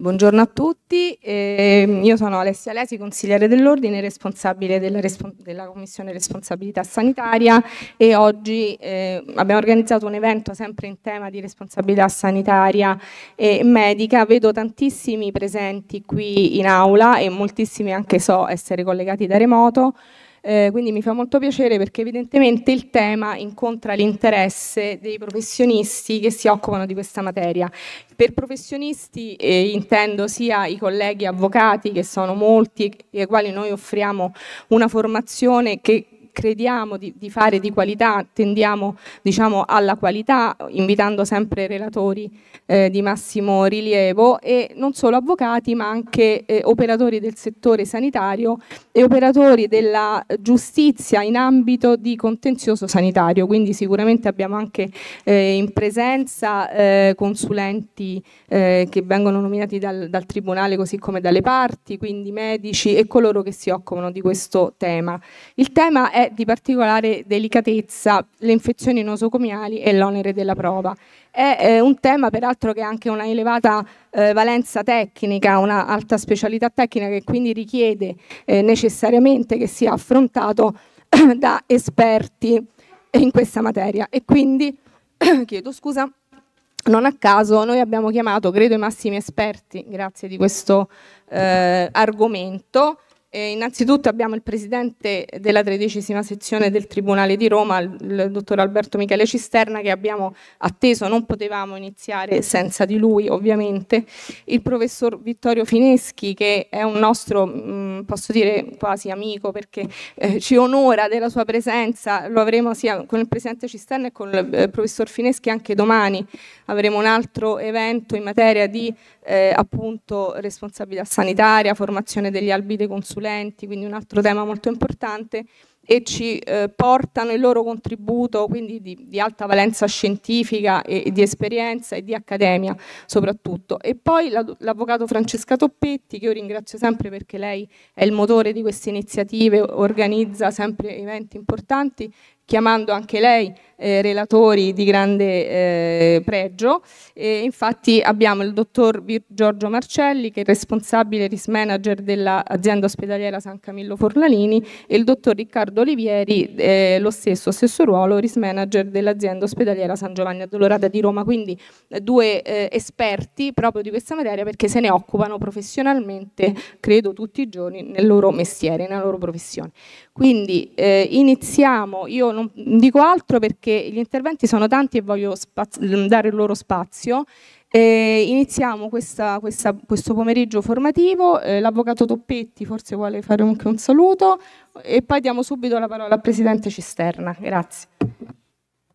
Buongiorno a tutti, eh, io sono Alessia Lesi, consigliere dell'Ordine, responsabile della, della, Commissione Responsabilità Sanitaria e oggi eh, abbiamo organizzato un evento sempre in tema di responsabilità sanitaria e medica. Vedo tantissimi presenti qui in aula e moltissimi anche so essere collegati da remoto. Eh, quindi mi fa molto piacere perché evidentemente il tema incontra l'interesse dei professionisti che si occupano di questa materia. Per professionisti eh, intendo sia i colleghi avvocati, che sono molti, ai quali noi offriamo una formazione che crediamo di, di fare di qualità tendiamo diciamo, alla qualità, invitando sempre relatori eh, di massimo rilievo e non solo avvocati ma anche eh, operatori del settore sanitario e operatori della giustizia in ambito di contenzioso sanitario, quindi sicuramente abbiamo anche eh, in presenza eh, consulenti eh, che vengono nominati dal, dal Tribunale così come dalle parti, quindi medici e coloro che si occupano di questo tema. Il tema è è di particolare delicatezza le infezioni nosocomiali e l'onere della prova. È eh, un tema peraltro che ha anche una elevata eh, valenza tecnica, una alta specialità tecnica che quindi richiede eh, necessariamente che sia affrontato da esperti in questa materia e quindi chiedo scusa non a caso noi abbiamo chiamato, credo, i massimi esperti, grazie di questo eh, argomento, eh, innanzitutto abbiamo il presidente della tredicesima sezione del Tribunale di Roma, il, dottor Alberto Michele Cisterna, che abbiamo atteso, non potevamo iniziare senza di lui ovviamente, il professor Vittorio Fineschi che è un nostro, mh, mm, posso dire quasi amico perché eh, ci onora della sua presenza, lo avremo sia con il presidente Cisterna e con il eh, professor Fineschi anche domani, avremo un altro evento in materia di eh, appunto responsabilità sanitaria, formazione degli albi dei consulenti, quindi un altro tema molto importante, e ci eh, portano il loro contributo quindi di, di alta valenza scientifica e, e, di esperienza e di accademia soprattutto. E poi l'avvocato Francesca Toppetti, che io ringrazio sempre perché lei è il motore di queste iniziative, organizza sempre eventi importanti, chiamando anche lei eh, relatori di grande eh, pregio. E infatti abbiamo il dottor Giorgio Marcelli, che è responsabile risk manager dell'azienda ospedaliera San Camillo Forlanini, e il dottor Riccardo Olivieri, eh, lo stesso, stesso ruolo, risk manager dell'azienda ospedaliera San Giovanni Addolorata di Roma. Quindi eh, due eh, esperti proprio di questa materia perché se ne occupano professionalmente, credo, tutti i giorni nel loro mestiere, nella loro professione. Quindi eh, iniziamo, io non dico altro perché perché gli interventi sono tanti e voglio mm, dare il loro spazio. Eh, iniziamo questa, questa, questo pomeriggio formativo, eh, l'avvocato Toppetti forse vuole fare anche un saluto e poi diamo subito la parola al Presidente Cisterna. Grazie.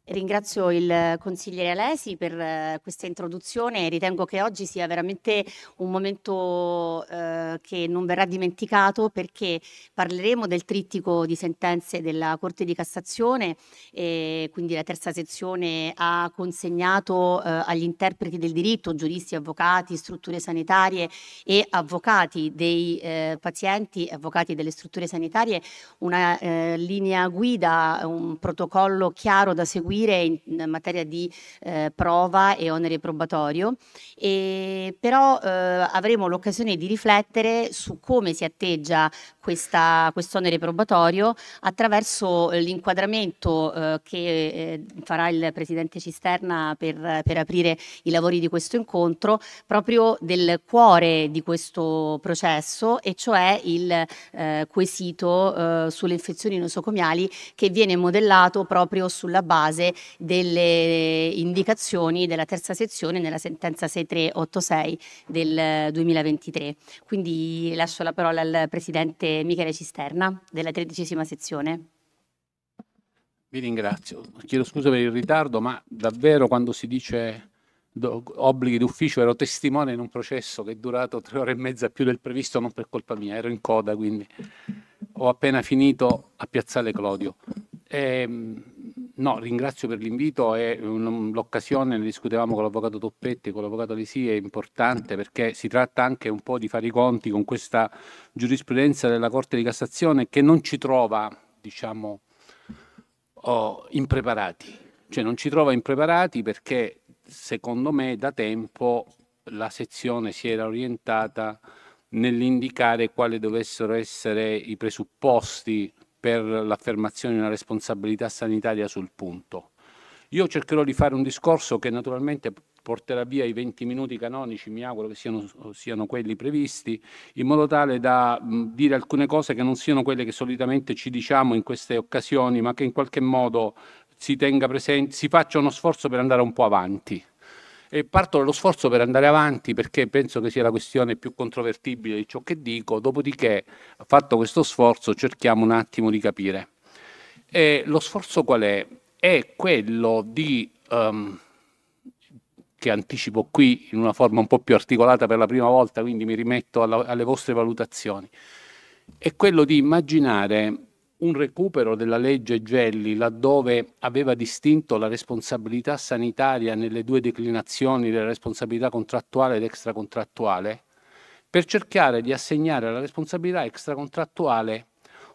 Ringrazio il consigliere Alesi per eh, questa introduzione. Ritengo che oggi sia veramente un momento eh, che non verrà dimenticato perché parleremo del trittico di sentenze della Corte di Cassazione, eh, quindi la terza sezione ha consegnato eh, agli interpreti del diritto, giuristi, avvocati, strutture sanitarie e avvocati dei eh, pazienti, avvocati delle strutture sanitarie, una eh, linea guida, un protocollo chiaro da seguire seguire in materia di eh, prova e onere probatorio, e però eh, avremo l'occasione di riflettere su come si atteggia questa, onere probatorio attraverso eh, l'inquadramento eh, che eh, farà il Presidente Cisterna per, per, aprire i lavori di questo incontro, proprio del cuore di questo processo e cioè il eh, quesito eh, sulle infezioni nosocomiali che viene modellato proprio sulla base delle indicazioni della terza sezione nella sentenza 6386 del 2023. Eh, Quindi lascio la parola al Presidente Michele Cisterna della tredicesima sezione. Vi ringrazio, chiedo scusa per il ritardo, ma davvero quando si dice obblighi d'ufficio ero testimone in un processo che è durato tre ore e mezza più del previsto, non per colpa mia, ero in coda, quindi ho appena finito a Piazzale Clodio. Ehm, No, ringrazio per l'invito, è l'occasione, ne discutevamo con l'avvocato Toppetti, con l'avvocato Lisi, è importante perché si tratta anche un po' di fare i conti con questa giurisprudenza della Corte di Cassazione che non ci trova, diciamo, oh, impreparati. Cioè non ci trova impreparati perché secondo me da tempo la sezione si era orientata nell'indicare quali dovessero essere i presupposti per l'affermazione di una responsabilità sanitaria sul punto. Io cercherò di fare un discorso che naturalmente porterà via i 20 minuti canonici, mi auguro che siano, siano quelli previsti, in modo tale da mh, dire alcune cose che non siano quelle che solitamente ci diciamo in queste occasioni, ma che in qualche modo si, tenga presente, si faccia uno sforzo per andare un po' avanti e parto dallo sforzo per andare avanti perché penso che sia la questione più controvertibile di ciò che dico, dopodiché fatto questo sforzo cerchiamo un attimo di capire. E lo sforzo qual è? È quello di, um, che anticipo qui in una forma un po' più articolata per la prima volta, quindi mi rimetto alla, alle vostre valutazioni, è quello di immaginare un recupero della legge Gelli, laddove aveva distinto la responsabilità sanitaria nelle due declinazioni della responsabilità contrattuale ed extracontrattuale, per cercare di assegnare alla responsabilità extracontrattuale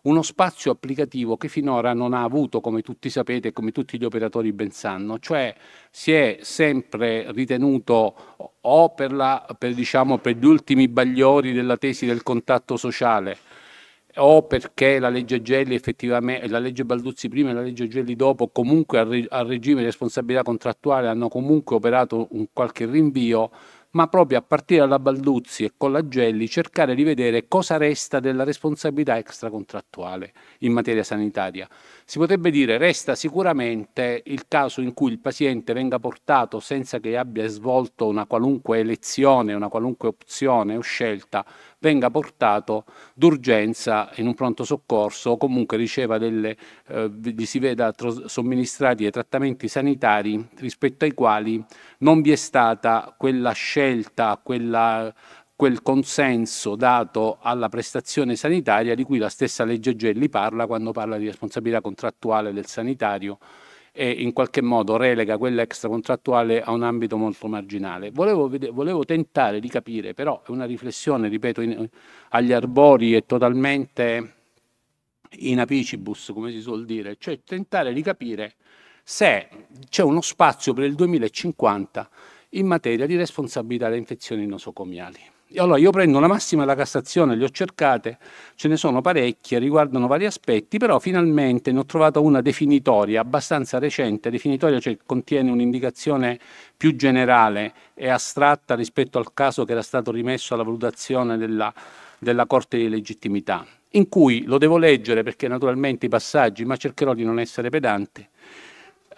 uno spazio applicativo che finora non ha avuto, come tutti sapete e come tutti gli operatori ben sanno, cioè si è sempre ritenuto o per, la, per, diciamo, per gli ultimi bagliori della tesi del contatto sociale, o perché la legge Gelli effettivamente, la legge Balduzzi prima e la legge Gelli dopo, comunque al, re, a regime di responsabilità contrattuale hanno comunque operato un qualche rinvio, ma proprio a partire dalla Balduzzi e con la Gelli cercare di vedere cosa resta della responsabilità extracontrattuale in materia sanitaria. Si potrebbe dire resta sicuramente il caso in cui il paziente venga portato senza che abbia svolto una qualunque elezione, una qualunque opzione o scelta venga portato d'urgenza in un pronto soccorso o comunque riceva delle, eh, gli si veda somministrati dei trattamenti sanitari rispetto ai quali non vi è stata quella scelta, quella, quel consenso dato alla prestazione sanitaria di cui la stessa legge Gelli parla quando parla di responsabilità contrattuale del sanitario e in qualche modo relega quella extracontrattuale a un ambito molto marginale. Volevo, volevo tentare di capire, però è una riflessione, ripeto, in, agli arbori e totalmente in apicibus, come si suol dire, cioè tentare di capire se c'è uno spazio per il 2050 in materia di responsabilità delle infezioni nosocomiali. Allora, io prendo la massima della Cassazione, le ho cercate, ce ne sono parecchie, riguardano vari aspetti, però finalmente ne ho trovata una definitoria, abbastanza recente, definitoria cioè contiene un'indicazione più generale e astratta rispetto al caso che era stato rimesso alla valutazione della, della Corte di legittimità in cui lo devo leggere perché naturalmente i passaggi, ma cercherò di non essere pedante,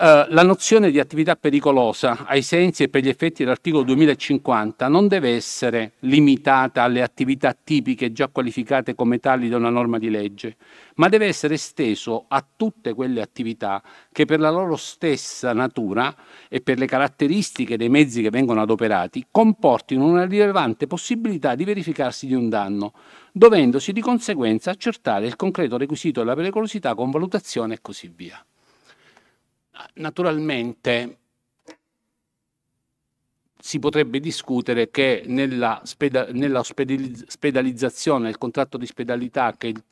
eh, la nozione di attività pericolosa ai sensi e per gli effetti dell'articolo 2050 non deve essere limitata alle attività tipiche già qualificate come tali da una norma di legge, ma deve essere esteso a tutte quelle attività che per la loro stessa natura e per le caratteristiche dei mezzi che vengono adoperati comportino una rilevante possibilità di verificarsi di un danno, dovendosi di conseguenza accertare il concreto requisito della pericolosità con valutazione e così via. Naturalmente si potrebbe discutere che nella, speda, nella spedalizzazione, nel contratto di spedalità che il,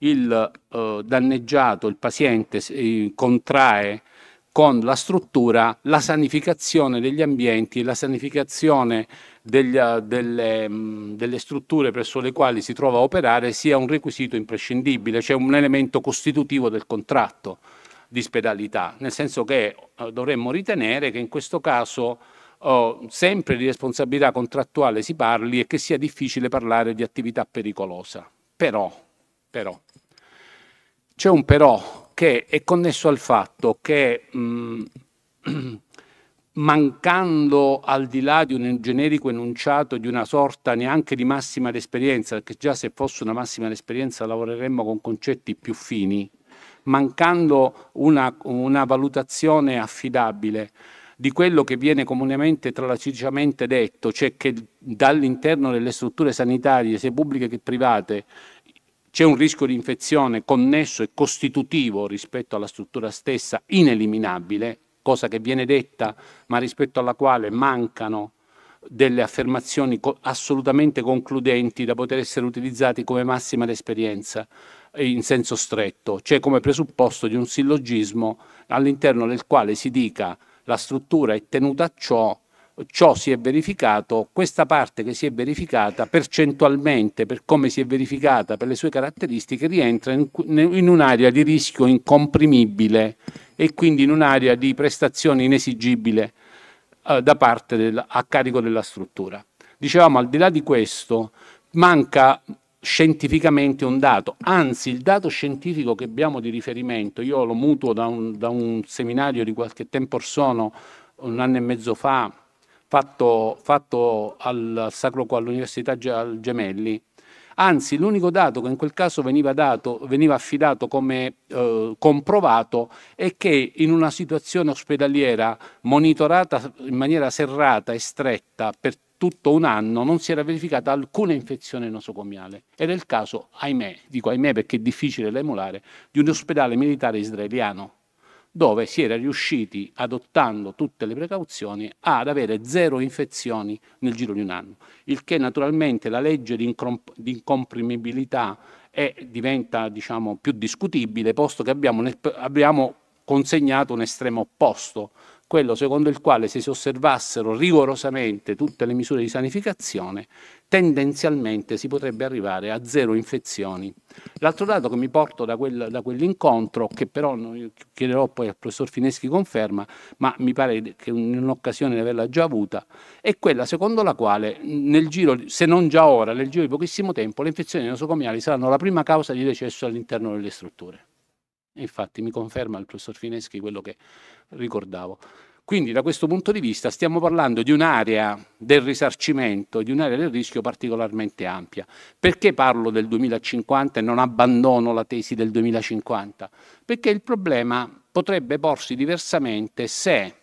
il eh, danneggiato, il paziente eh, contrae con la struttura, la sanificazione degli ambienti, la sanificazione degli, eh, delle, mm, delle, strutture presso le quali si trova a operare sia un requisito imprescindibile, cioè un elemento costitutivo del contratto di nel senso che eh, dovremmo ritenere che in questo caso oh, sempre di responsabilità contrattuale si parli e che sia difficile parlare di attività pericolosa. Però, però, c'è un però che è connesso al fatto che mh, mm, mancando al di là di un generico enunciato di una sorta neanche di massima d'esperienza, perché già se fosse una massima d'esperienza lavoreremmo con concetti più fini mancando una, una valutazione affidabile di quello che viene comunemente tragicisamente detto, cioè che dall'interno delle strutture sanitarie, sia pubbliche che private, c'è un rischio di infezione connesso e costitutivo rispetto alla struttura stessa, ineliminabile, cosa che viene detta, ma rispetto alla quale mancano delle affermazioni assolutamente concludenti da poter essere utilizzate come massima d'esperienza. Eh, in senso stretto, cioè come presupposto di un sillogismo all'interno del quale si dica la struttura è tenuta a ciò, ciò si è verificato, questa parte che si è verificata percentualmente, per come si è verificata, per le sue caratteristiche, rientra in, in un'area di rischio incomprimibile e quindi in un'area di prestazione inesigibile eh, da parte del, a carico della struttura. Dicevamo, al di là di questo, manca scientificamente un dato, anzi il dato scientifico che abbiamo di riferimento, io lo mutuo da un, da un seminario di qualche tempo or sono, un anno e mezzo fa, fatto, fatto al Sacro all'Università Gemelli, anzi l'unico dato che in quel caso veniva, dato, veniva affidato come eh, comprovato è che in una situazione ospedaliera monitorata in maniera serrata e stretta per tutto un anno non si era verificata alcuna infezione nosocomiale. Era il caso, ahimè, dico ahimè perché è difficile da emulare, di un ospedale militare israeliano, dove si era riusciti, adottando tutte le precauzioni, ad avere zero infezioni nel giro di un anno. Il che naturalmente la legge di, incomp- di incomprimibilità è, diventa diciamo, più discutibile, posto che abbiamo, abbiamo consegnato un estremo opposto quello secondo il quale se si osservassero rigorosamente tutte le misure di sanificazione, tendenzialmente si potrebbe arrivare a zero infezioni. L'altro dato che mi porto da, quel, da quell'incontro, che però chiederò poi al professor Fineschi conferma, ma mi pare che in un'occasione di averla già avuta, è quella secondo la quale nel giro, se non già ora, nel giro di pochissimo tempo, le infezioni nosocomiali saranno la prima causa di decesso all'interno delle strutture. Infatti mi conferma il professor Fineschi quello che ricordavo. Quindi da questo punto di vista stiamo parlando di un'area del risarcimento, di un'area del rischio particolarmente ampia. Perché parlo del 2050 e non abbandono la tesi del 2050? Perché il problema potrebbe porsi diversamente se,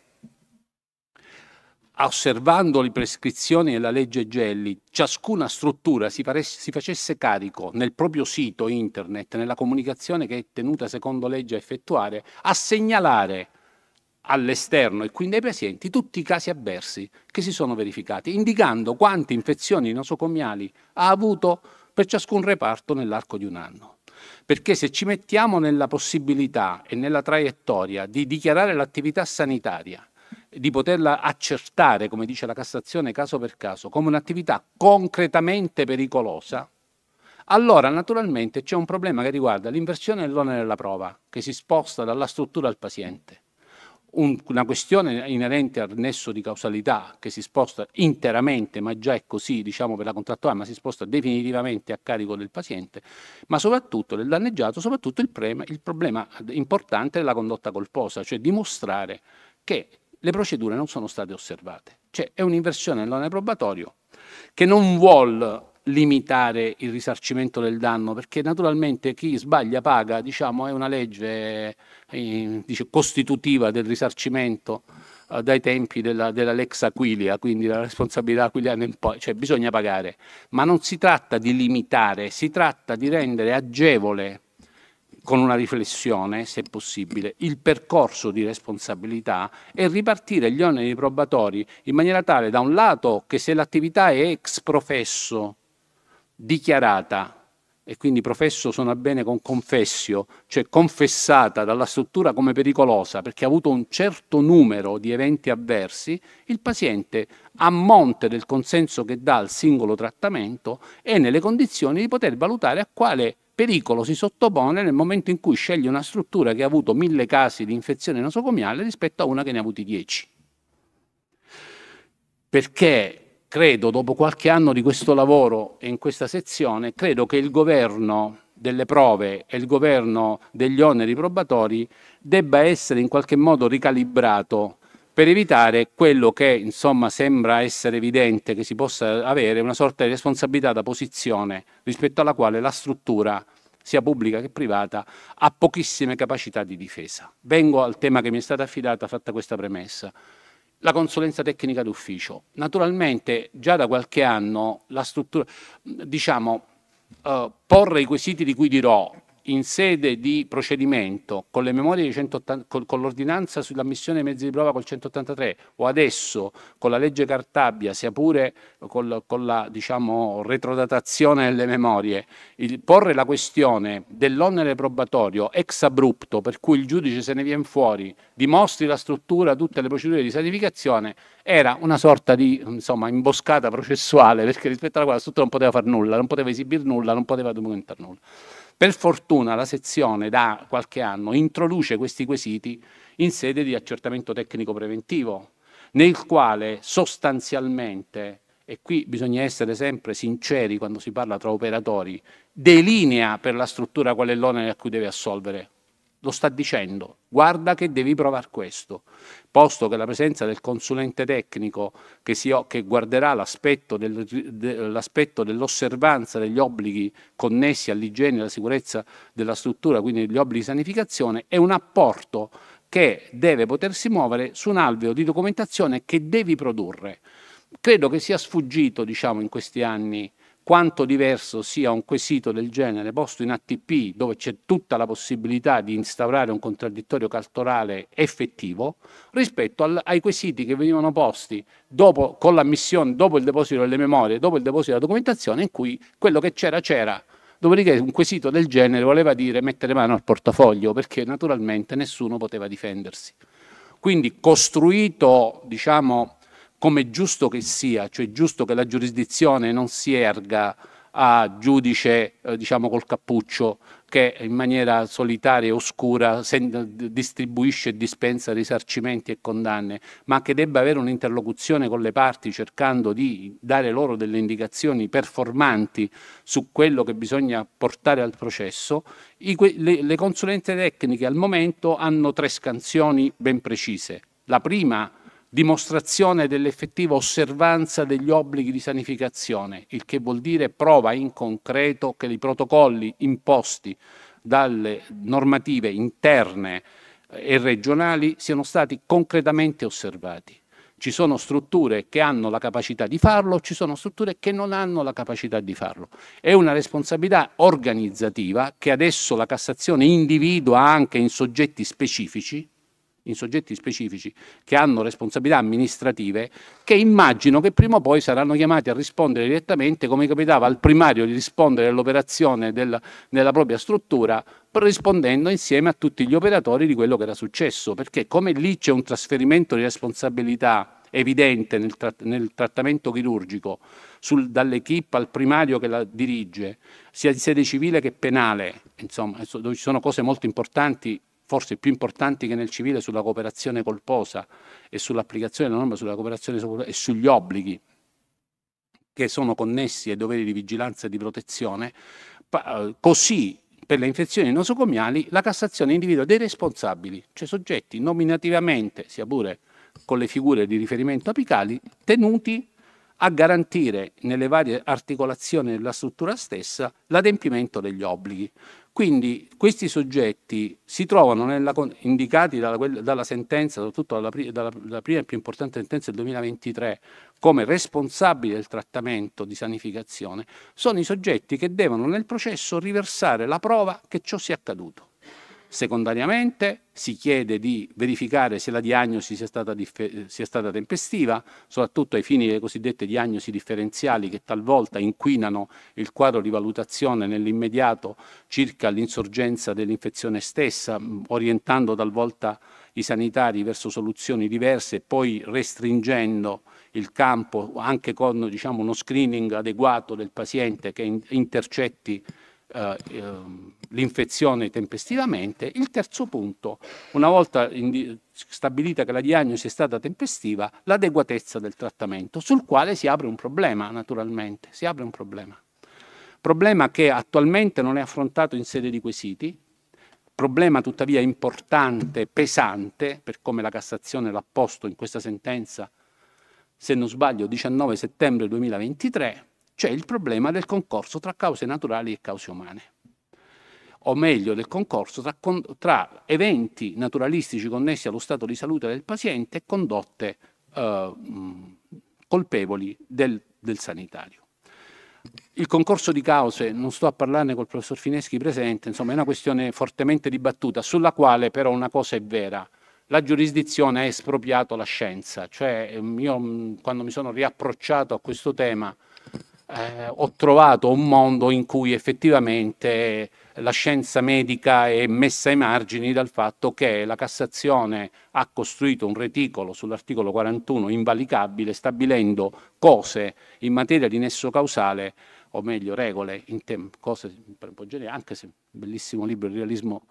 osservando le prescrizioni della legge Gelli, ciascuna struttura si, si facesse carico nel proprio sito internet, nella comunicazione che è tenuta secondo legge a effettuare, a segnalare all'esterno e quindi ai pazienti tutti i casi avversi che si sono verificati, indicando quante infezioni nosocomiali ha avuto per ciascun reparto nell'arco di un anno. Perché se ci mettiamo nella possibilità e nella traiettoria di dichiarare l'attività sanitaria, di poterla accertare, come dice la Cassazione, caso per caso, come un'attività concretamente pericolosa, allora naturalmente c'è un problema che riguarda l'inversione dell'onere della prova, che si sposta dalla struttura al paziente un, una questione inerente al nesso di causalità che si sposta interamente, ma già è così diciamo, per la contrattuale, ma si sposta definitivamente a carico del paziente, ma soprattutto del danneggiato, soprattutto il, prema, il problema importante della condotta colposa, cioè dimostrare che le procedure non sono state osservate. Cioè è un'inversione dell'onere probatorio che non vuol limitare il risarcimento del danno, perché naturalmente chi sbaglia paga, diciamo, è una legge eh, dice, costitutiva del risarcimento eh, dai tempi della, della, Lex Aquilia, quindi la responsabilità aquiliana in poi, cioè bisogna pagare, ma non si tratta di limitare, si tratta di rendere agevole con una riflessione, se possibile, il percorso di responsabilità e ripartire gli oneri probatori in maniera tale, da un lato, che se l'attività è ex professo, dichiarata e quindi professo suona bene con confessio, cioè confessata dalla struttura come pericolosa perché ha avuto un certo numero di eventi avversi, il paziente a monte del consenso che dà al singolo trattamento è nelle condizioni di poter valutare a quale pericolo si sottopone nel momento in cui sceglie una struttura che ha avuto mille casi di infezione nosocomiale rispetto a una che ne ha avuti dieci. Perché credo, dopo qualche anno di questo lavoro e in questa sezione, credo che il governo delle prove e il governo degli oneri probatori debba essere in qualche modo ricalibrato per evitare quello che insomma sembra essere evidente che si possa avere una sorta di responsabilità da posizione rispetto alla quale la struttura sia pubblica che privata, ha pochissime capacità di difesa. Vengo al tema che mi è stata affidata, fatta questa premessa la consulenza tecnica d'ufficio. Naturalmente già da qualche anno la struttura, diciamo, eh, porre i quesiti di cui dirò in sede di procedimento con le memorie di 180, con, con l'ordinanza sull'ammissione dei mezzi di prova col 183 o adesso con la legge Cartabia, sia pure col, con la diciamo, retrodatazione delle memorie, il, porre la questione dell'onere probatorio ex abrupto per cui il giudice se ne viene fuori, dimostri la struttura, tutte le procedure di sanificazione, era una sorta di insomma, imboscata processuale perché rispetto alla quale la struttura non poteva fare nulla, non poteva esibire nulla, non poteva documentare nulla. Per fortuna la sezione da qualche anno introduce questi quesiti in sede di accertamento tecnico preventivo, nel quale sostanzialmente, e qui bisogna essere sempre sinceri quando si parla tra operatori, delinea per la struttura qual è l'onere a cui deve assolvere. Lo sta dicendo, guarda che devi provare questo, posto che la presenza del consulente tecnico che, si, che guarderà l'aspetto, del, de, dell'osservanza degli obblighi connessi all'igiene e alla sicurezza della struttura, quindi gli obblighi di sanificazione, è un apporto che deve potersi muovere su un alveo di documentazione che devi produrre. Credo che sia sfuggito diciamo, in questi anni quanto diverso sia un quesito del genere posto in ATP, dove c'è tutta la possibilità di instaurare un contraddittorio cartorale effettivo, rispetto al, ai quesiti che venivano posti dopo, con l'ammissione, dopo il deposito delle memorie, dopo il deposito della documentazione, in cui quello che c'era c'era. Dopodiché un quesito del genere voleva dire mettere mano al portafoglio, perché naturalmente nessuno poteva difendersi. Quindi costruito, diciamo, come giusto che sia, cioè giusto che la giurisdizione non si erga a giudice, eh, diciamo, col cappuccio, che in maniera solitaria e oscura distribuisce e dispensa risarcimenti e condanne, ma che debba avere un'interlocuzione con le parti cercando di dare loro delle indicazioni performanti su quello che bisogna portare al processo, le consulenze tecniche al momento hanno tre scansioni ben precise. La prima dimostrazione dell'effettiva osservanza degli obblighi di sanificazione, il che vuol dire prova in concreto che i protocolli imposti dalle normative interne eh, e regionali siano stati concretamente osservati. Ci sono strutture che hanno la capacità di farlo, ci sono strutture che non hanno la capacità di farlo. È una responsabilità organizzativa che adesso la Cassazione individua anche in soggetti specifici, in soggetti specifici che hanno responsabilità amministrative che immagino che prima o poi saranno chiamati a rispondere direttamente come capitava al primario di rispondere all'operazione del, della propria struttura rispondendo insieme a tutti gli operatori di quello che era successo perché come lì c'è un trasferimento di responsabilità evidente nel, tra nel trattamento chirurgico dall'equipe al primario che la dirige sia in sede civile che penale insomma dove ci sono cose molto importanti forse più importanti che nel civile sulla cooperazione colposa e sull'applicazione della norma sulla cooperazione e sugli obblighi che sono connessi ai doveri di vigilanza e di protezione, eh, così per le infezioni nosocomiali la Cassazione individua dei responsabili, cioè soggetti nominativamente, sia pure con le figure di riferimento apicali, tenuti a garantire nelle varie articolazioni della struttura stessa l'adempimento degli obblighi. Quindi questi soggetti si trovano nella, indicati dalla, dalla sentenza, soprattutto dalla, dalla, dalla, prima e più importante sentenza del 2023, come responsabili del trattamento di sanificazione, sono i soggetti che devono nel processo riversare la prova che ciò sia accaduto. Secondariamente si chiede di verificare se la diagnosi sia stata, sia stata, tempestiva, soprattutto ai fini delle cosiddette diagnosi differenziali che talvolta inquinano il quadro di valutazione nell'immediato circa l'insorgenza dell'infezione stessa, orientando talvolta i sanitari verso soluzioni diverse e poi restringendo il campo anche con diciamo, uno screening adeguato del paziente che intercetti eh, eh, l'infezione tempestivamente. Il terzo punto, una volta stabilita che la diagnosi è stata tempestiva, l'adeguatezza del trattamento, sul quale si apre un problema naturalmente, si apre un problema. Problema che attualmente non è affrontato in sede di quesiti, problema tuttavia importante, pesante, per come la Cassazione l'ha posto in questa sentenza, se non sbaglio, 19 settembre 2023, cioè il problema del concorso tra cause naturali e cause umane o meglio del concorso tra, tra, eventi naturalistici connessi allo stato di salute del paziente e condotte eh, colpevoli del, del sanitario. Il concorso di cause, non sto a parlarne col professor Fineschi presente, insomma è una questione fortemente dibattuta, sulla quale però una cosa è vera, la giurisdizione ha espropriato la scienza, cioè ehm, io quando mi sono riapprocciato a questo tema eh, ho trovato un mondo in cui effettivamente la scienza medica è messa ai margini dal fatto che la Cassazione ha costruito un reticolo sull'articolo 41 invalicabile stabilendo cose in materia di nesso causale o meglio regole, cose per un anche se bellissimo libro di realismo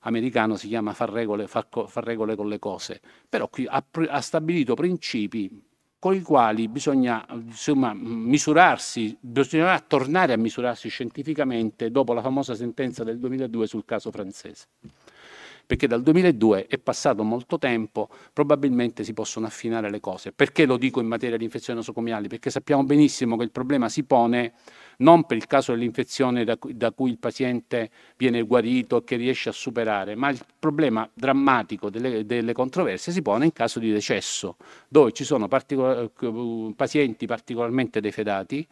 americano si chiama far regole, far, far regole, con le cose, però qui ha, ha stabilito principi con i quali bisogna insomma, misurarsi, bisognerà tornare a misurarsi scientificamente dopo la famosa sentenza del 2002 sul caso francese perché dal 2002 è passato molto tempo, probabilmente si possono affinare le cose. Perché lo dico in materia di infezioni nosocomiali? Perché sappiamo benissimo che il problema si pone non per il caso dell'infezione da, da cui il paziente viene guarito e che riesce a superare, ma il problema drammatico delle, delle controversie si pone in caso di decesso, dove ci sono particola eh, pazienti particolarmente defedati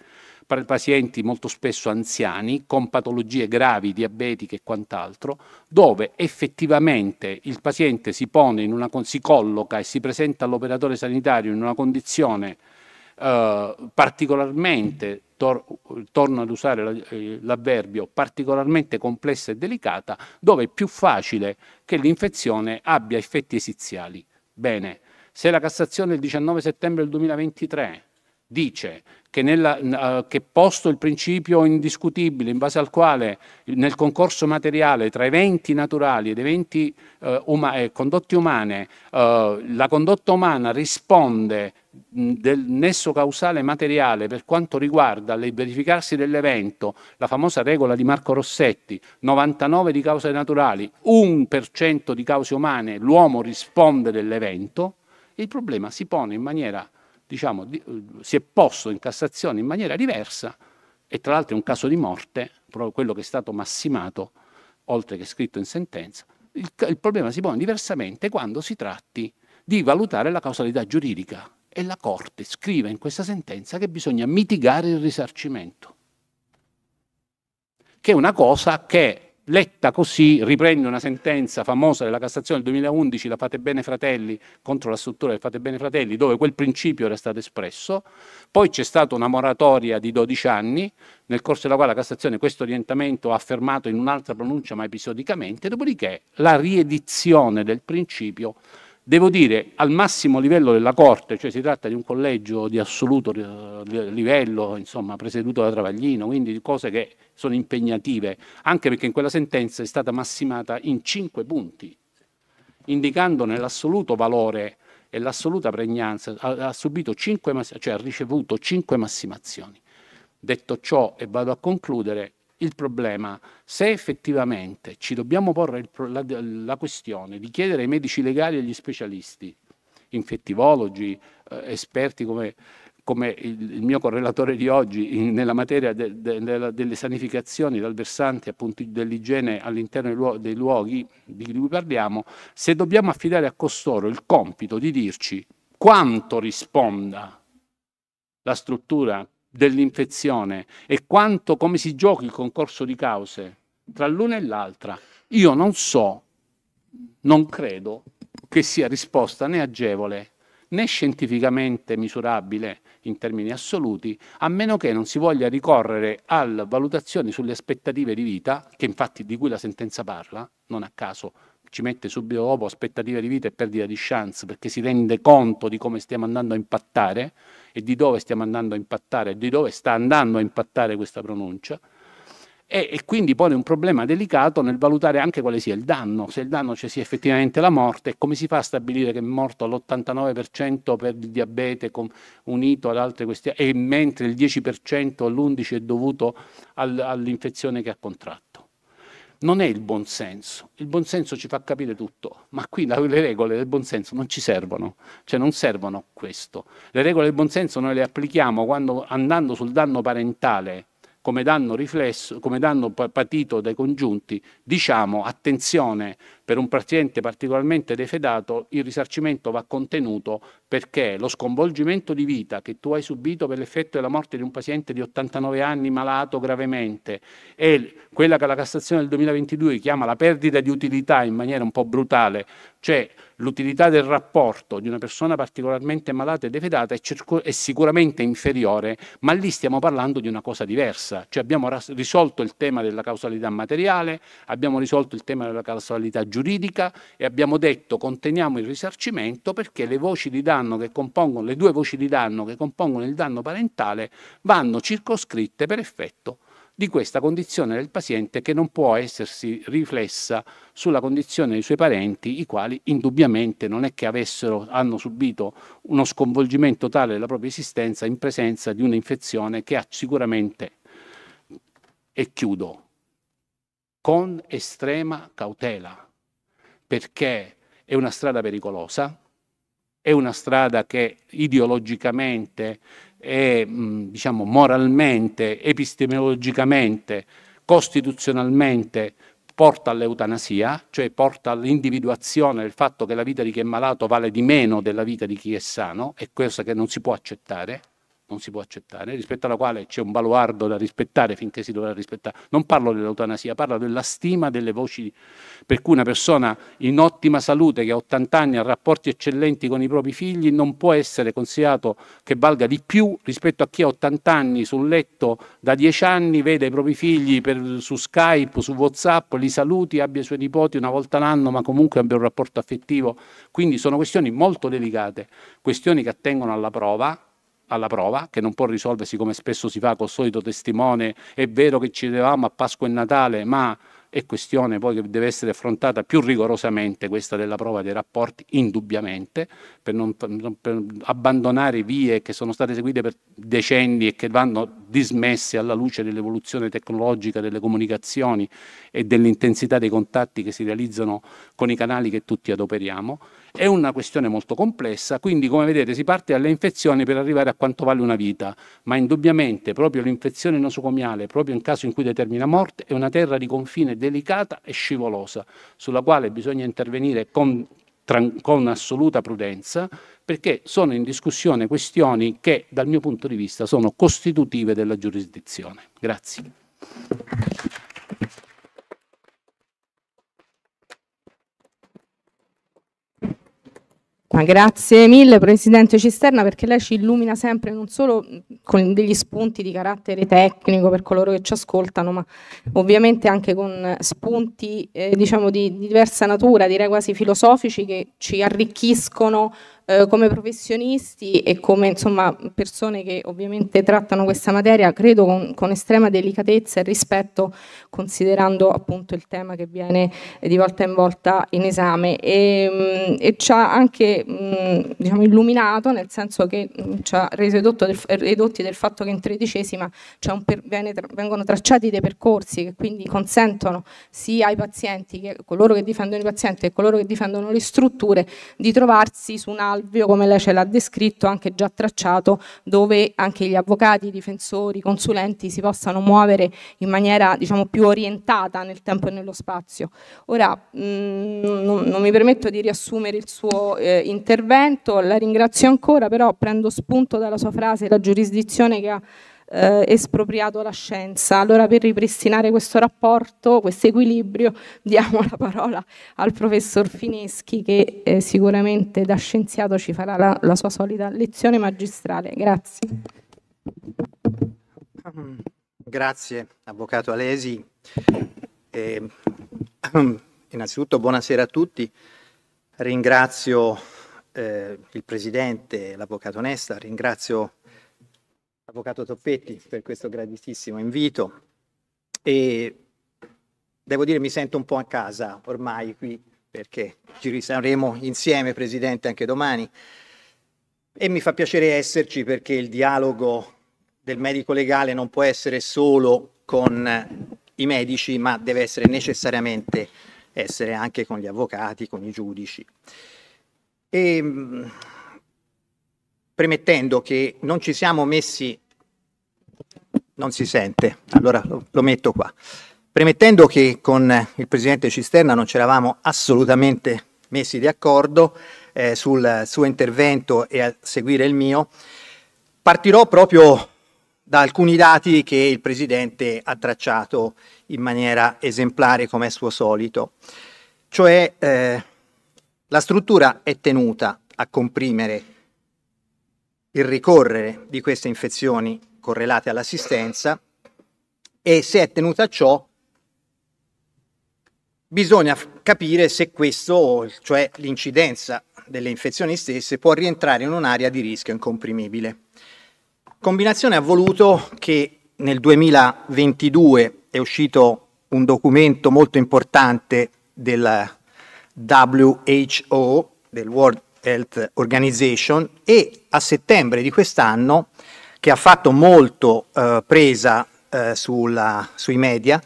pazienti molto spesso anziani con patologie gravi, diabetiche e quant'altro, dove effettivamente il paziente si, una, si colloca e si presenta all'operatore sanitario in una condizione eh, particolarmente, tor- torno ad usare eh, l'avverbio, particolarmente complessa e delicata, dove è più facile che l'infezione abbia effetti esiziali. Bene, se la Cassazione il 19 settembre del 2023 dice che, nella, che, posto il principio indiscutibile in base al quale nel concorso materiale tra eventi naturali ed eventi uh, uma, eh, umane, uh, la condotta umana risponde del nesso causale materiale per quanto riguarda il verificarsi dell'evento, la famosa regola di Marco Rossetti, 99 di cause naturali, 1% di cause umane, l'uomo risponde dell'evento, il problema si pone in maniera diciamo, eh, si è posto in Cassazione in maniera diversa e tra l'altro è un caso di morte, proprio quello che è stato massimato, oltre che scritto in sentenza, il, il problema si pone diversamente quando si tratti di valutare la causalità giuridica e la Corte scrive in questa sentenza che bisogna mitigare il risarcimento, che è una cosa che letta così riprende una sentenza famosa della Cassazione del 2011, la Fate Bene Fratelli, contro la struttura del Fate Bene Fratelli, dove quel principio era stato espresso, poi c'è stata una moratoria di 12 anni, nel corso della quale la Cassazione questo orientamento ha affermato in un'altra pronuncia ma episodicamente, dopodiché la riedizione del principio Devo dire, al massimo livello della Corte, cioè si tratta di un collegio di assoluto livello, insomma, presieduto da Travaglino, quindi cose che sono impegnative, anche perché in quella sentenza è stata massimata in cinque punti, indicandone l'assoluto valore e l'assoluta pregnanza, ha, ha, cinque, cioè ha ricevuto cinque massimazioni. Detto ciò, e vado a concludere, il problema. Se effettivamente ci dobbiamo porre la, la, questione di chiedere ai medici legali e agli specialisti, infettivologi, eh, esperti come, come il, il, mio correlatore di oggi in, nella materia de, de, de, delle sanificazioni dal versante appunto dell'igiene all'interno dei, luoghi, dei luoghi di cui parliamo, se dobbiamo affidare a costoro il compito di dirci quanto risponda la struttura dell'infezione e quanto, come si giochi il concorso di cause tra l'una e l'altra, io non so, non credo che sia risposta né agevole né scientificamente misurabile in termini assoluti, a meno che non si voglia ricorrere a valutazioni sulle aspettative di vita, che infatti di cui la sentenza parla, non a caso ci mette subito dopo aspettative di vita e perdita di chance, perché si rende conto di come stiamo andando a impattare e di dove stiamo andando a impattare, e di dove sta andando a impattare questa pronuncia, e, e, quindi pone un problema delicato nel valutare anche quale sia il danno, se il danno ci sia effettivamente la morte e come si fa a stabilire che è morto all'89% per il diabete con, unito ad altre questioni e mentre il 10% all'11% è dovuto al, all'infezione che ha contratto non è il buonsenso. Il buonsenso ci fa capire tutto, ma qui le regole del buonsenso non ci servono, cioè non servono a questo. Le regole del buonsenso noi le applichiamo quando, andando sul danno parentale come danno, riflesso, come danno patito dai congiunti, diciamo attenzione, per un paziente particolarmente defedato il risarcimento va contenuto perché lo sconvolgimento di vita che tu hai subito per l'effetto della morte di un paziente di 89 anni malato gravemente e quella che la Cassazione del 2022 chiama la perdita di utilità in maniera un po' brutale, cioè l'utilità del rapporto di una persona particolarmente malata e defedata è, è, sicuramente inferiore, ma lì stiamo parlando di una cosa diversa, cioè abbiamo risolto il tema della causalità materiale, abbiamo risolto il tema della causalità giuridica, giuridica e abbiamo detto conteniamo il risarcimento perché le, voci di danno che compongono, le due voci di danno che compongono il danno parentale vanno circoscritte per effetto di questa condizione del paziente che non può essersi riflessa sulla condizione dei suoi parenti, i quali indubbiamente non è che avessero, hanno subito uno sconvolgimento tale della propria esistenza in presenza di un'infezione che ha sicuramente, e chiudo, con estrema cautela, perché è una strada pericolosa, è una strada che ideologicamente e mm, diciamo, moralmente, epistemologicamente, costituzionalmente porta all'eutanasia, cioè porta all'individuazione del fatto che la vita di chi è malato vale di meno della vita di chi è sano, è cosa che non si può accettare non si può accettare, rispetto alla quale c'è un baluardo da rispettare finché si dovrà rispettare. Non parlo dell'eutanasia, parlo della stima delle voci, per cui una persona in ottima salute, che ha 80 anni ha rapporti eccellenti con i propri figli, non può essere considerato che valga di più rispetto a chi ha 80 anni sul letto da 10 anni vede i propri figli per, su Skype, su Whatsapp, li saluti, abbia i suoi nipoti una volta l'anno, ma comunque abbia un rapporto affettivo. Quindi sono questioni molto delicate, questioni che attengono alla prova alla prova, che non può risolversi come spesso si fa col solito testimone, è vero che ci vedevamo a Pasqua e Natale, ma è questione poi che deve essere affrontata più rigorosamente questa della prova dei rapporti, indubbiamente, per non per abbandonare vie che sono state seguite per decenni e che vanno dismesse alla luce dell'evoluzione tecnologica delle comunicazioni e dell'intensità dei contatti che si realizzano con i canali che tutti adoperiamo è una questione molto complessa, quindi come vedete si parte dalle infezioni per arrivare a quanto vale una vita, ma indubbiamente proprio l'infezione nosocomiale, proprio in caso in cui determina morte, è una terra di confine delicata e scivolosa, sulla quale bisogna intervenire con, con assoluta prudenza, perché sono in discussione questioni che dal mio punto di vista sono costitutive della giurisdizione. Grazie. Ma grazie mille Presidente Cisterna perché lei ci illumina sempre non solo con degli spunti di carattere tecnico per coloro che ci ascoltano, ma ovviamente anche con spunti eh, diciamo di, di diversa natura, direi quasi filosofici, che ci arricchiscono eh, come professionisti e come insomma, persone che ovviamente trattano questa materia, credo con, con, estrema delicatezza e rispetto, considerando appunto il tema che viene di volta in volta in esame. E, mm, e ci ha anche mm, diciamo, illuminato, nel senso che mm, ci ha reso del, edotti del fatto che in tredicesima per, viene, vengono tracciati dei percorsi che quindi consentono sia ai pazienti, che, coloro che difendono i pazienti e coloro che difendono le strutture, di trovarsi su una alveo, come lei ce l'ha descritto, anche già tracciato, dove anche gli avvocati, i difensori, i consulenti si possano muovere in maniera diciamo, più orientata nel tempo e nello spazio. Ora, mh, mm, non, non, mi permetto di riassumere il suo eh, intervento, la ringrazio ancora, però prendo spunto dalla sua frase, la giurisdizione che ha eh, espropriato la scienza. Allora per ripristinare questo rapporto, questo equilibrio, diamo la parola al professor Fineschi che eh, sicuramente da scienziato ci farà la, la sua solita lezione magistrale. Grazie. Ehm, grazie, Avvocato Alesi. E, ehm, ehm, innanzitutto buonasera a tutti. Ringrazio eh, il Presidente, l'Avvocato Nesta, ringrazio Avvocato Toppetti, per questo grandissimo invito. E devo dire mi sento un po' a casa ormai qui, perché ci risaremo insieme, Presidente, anche domani. E mi fa piacere esserci perché il dialogo del medico legale non può essere solo con i medici, ma deve essere necessariamente essere anche con gli avvocati, con i giudici. E premettendo che non ci siamo messi, non si sente, allora lo, metto qua, premettendo che con il Presidente Cisterna non ci assolutamente messi d'accordo eh, sul suo intervento e a seguire il mio, partirò proprio da alcuni dati che il Presidente ha tracciato in maniera esemplare come è suo solito, cioè eh, la struttura è tenuta a comprimere il ricorrere di queste infezioni correlate all'assistenza e se è tenuta a ciò bisogna capire se questo, cioè l'incidenza delle infezioni stesse, può rientrare in un'area di rischio incomprimibile. Combinazione ha voluto che nel 2022 è uscito un documento molto importante del WHO, del World Health Organization e a settembre di quest'anno, che ha fatto molto eh, presa eh, sulla, sui media,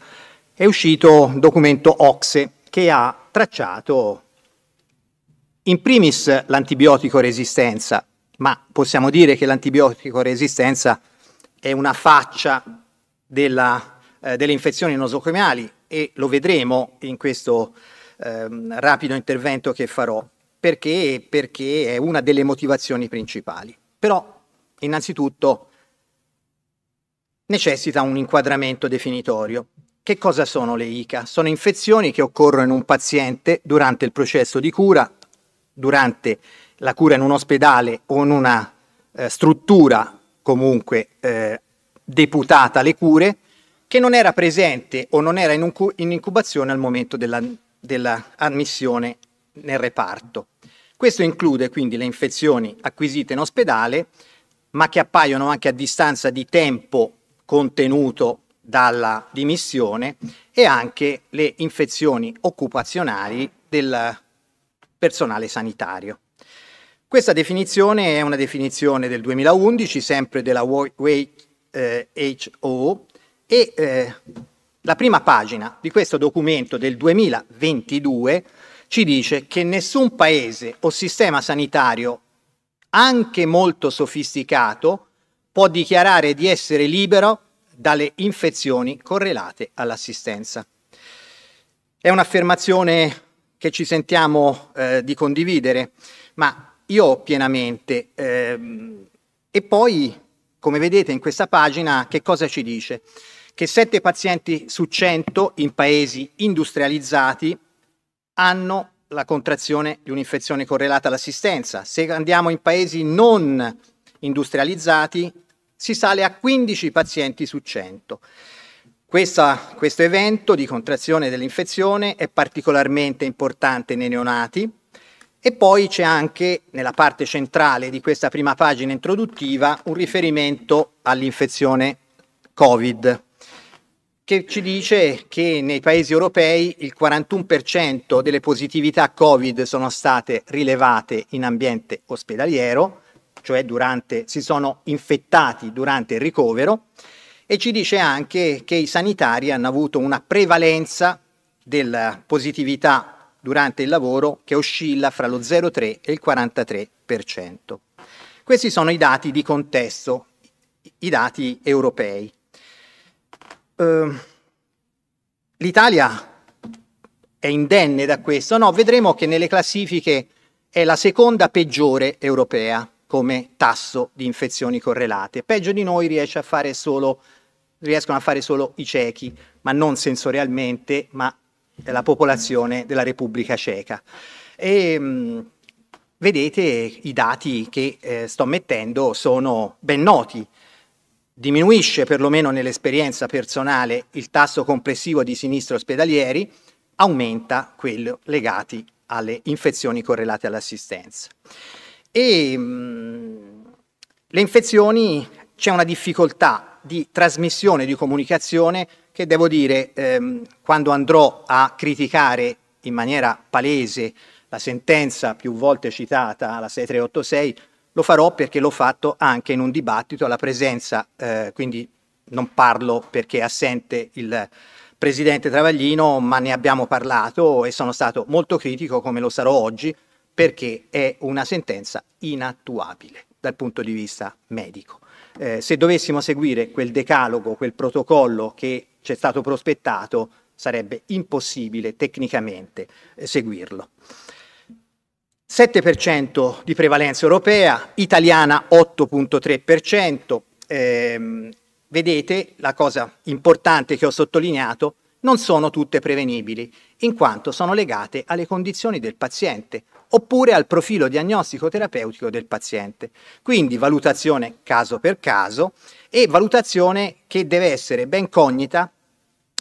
è uscito un documento OXE che ha tracciato in primis l'antibiotico resistenza, ma possiamo dire che l'antibiotico resistenza è una faccia della, eh, delle infezioni nosocomiali e lo vedremo in questo ehm, rapido intervento che farò perché, perché è una delle motivazioni principali. Però, innanzitutto, necessita un inquadramento definitorio. Che cosa sono le ICA? Sono infezioni che occorrono in un paziente durante il processo di cura, durante la cura in un ospedale o in una eh, struttura comunque eh, deputata alle cure, che non era presente o non era in, un, in incubazione al momento della, della, ammissione nel reparto. Questo include quindi le infezioni acquisite in ospedale, ma che appaiono anche a distanza di tempo contenuto dalla dimissione e anche le infezioni occupazionali del personale sanitario. Questa definizione è una definizione del 2011, sempre della WHO, e eh, la prima pagina di questo documento del 2022 ci dice che nessun paese o sistema sanitario, anche molto sofisticato, può dichiarare di essere libero dalle infezioni correlate all'assistenza. È un'affermazione che ci sentiamo eh, di condividere, ma io pienamente. Ehm, e poi, come vedete in questa pagina, che cosa ci dice? Che 7 pazienti su 100 in paesi industrializzati hanno la contrazione di un'infezione correlata all'assistenza. Se andiamo in paesi non industrializzati, si sale a 15 pazienti su 100. Questa, questo evento di contrazione dell'infezione è particolarmente importante nei neonati e poi c'è anche nella parte centrale di questa prima pagina introduttiva un riferimento all'infezione Covid che ci dice che nei paesi europei il 41% delle positività Covid sono state rilevate in ambiente ospedaliero, cioè durante, si sono infettati durante il ricovero, e ci dice anche che i sanitari hanno avuto una prevalenza della positività durante il lavoro che oscilla fra lo 0,3 e il 43%. Questi sono i dati di contesto, i dati europei. Ehm, l'Italia è indenne da questo? No, vedremo che nelle classifiche è la seconda peggiore europea come tasso di infezioni correlate. Peggio di noi riesce a fare solo, riescono a fare solo i ciechi, ma non sensorialmente, ma la popolazione della Repubblica Ceca. E, ehm, mh, vedete i dati che eh, sto mettendo sono ben noti diminuisce perlomeno nell'esperienza personale il tasso complessivo di sinistri ospedalieri, aumenta quello legati alle infezioni correlate all'assistenza. E mh, mm, le infezioni c'è una difficoltà di trasmissione di comunicazione che devo dire ehm, quando andrò a criticare in maniera palese la sentenza più volte citata, la 6386, lo farò perché l'ho fatto anche in un dibattito alla presenza, eh, quindi non parlo perché è assente il presidente Travaglino, ma ne abbiamo parlato e sono stato molto critico, come lo sarò oggi, perché è una sentenza inattuabile dal punto di vista medico. Eh, se dovessimo seguire quel decalogo, quel protocollo che ci è stato prospettato, sarebbe impossibile tecnicamente eh, seguirlo. 7% di prevalenza europea, italiana 8.3%. Ehm, vedete la cosa importante che ho sottolineato, non sono tutte prevenibili, in quanto sono legate alle condizioni del paziente oppure al profilo diagnostico terapeutico del paziente. Quindi valutazione caso per caso e valutazione che deve essere ben cognita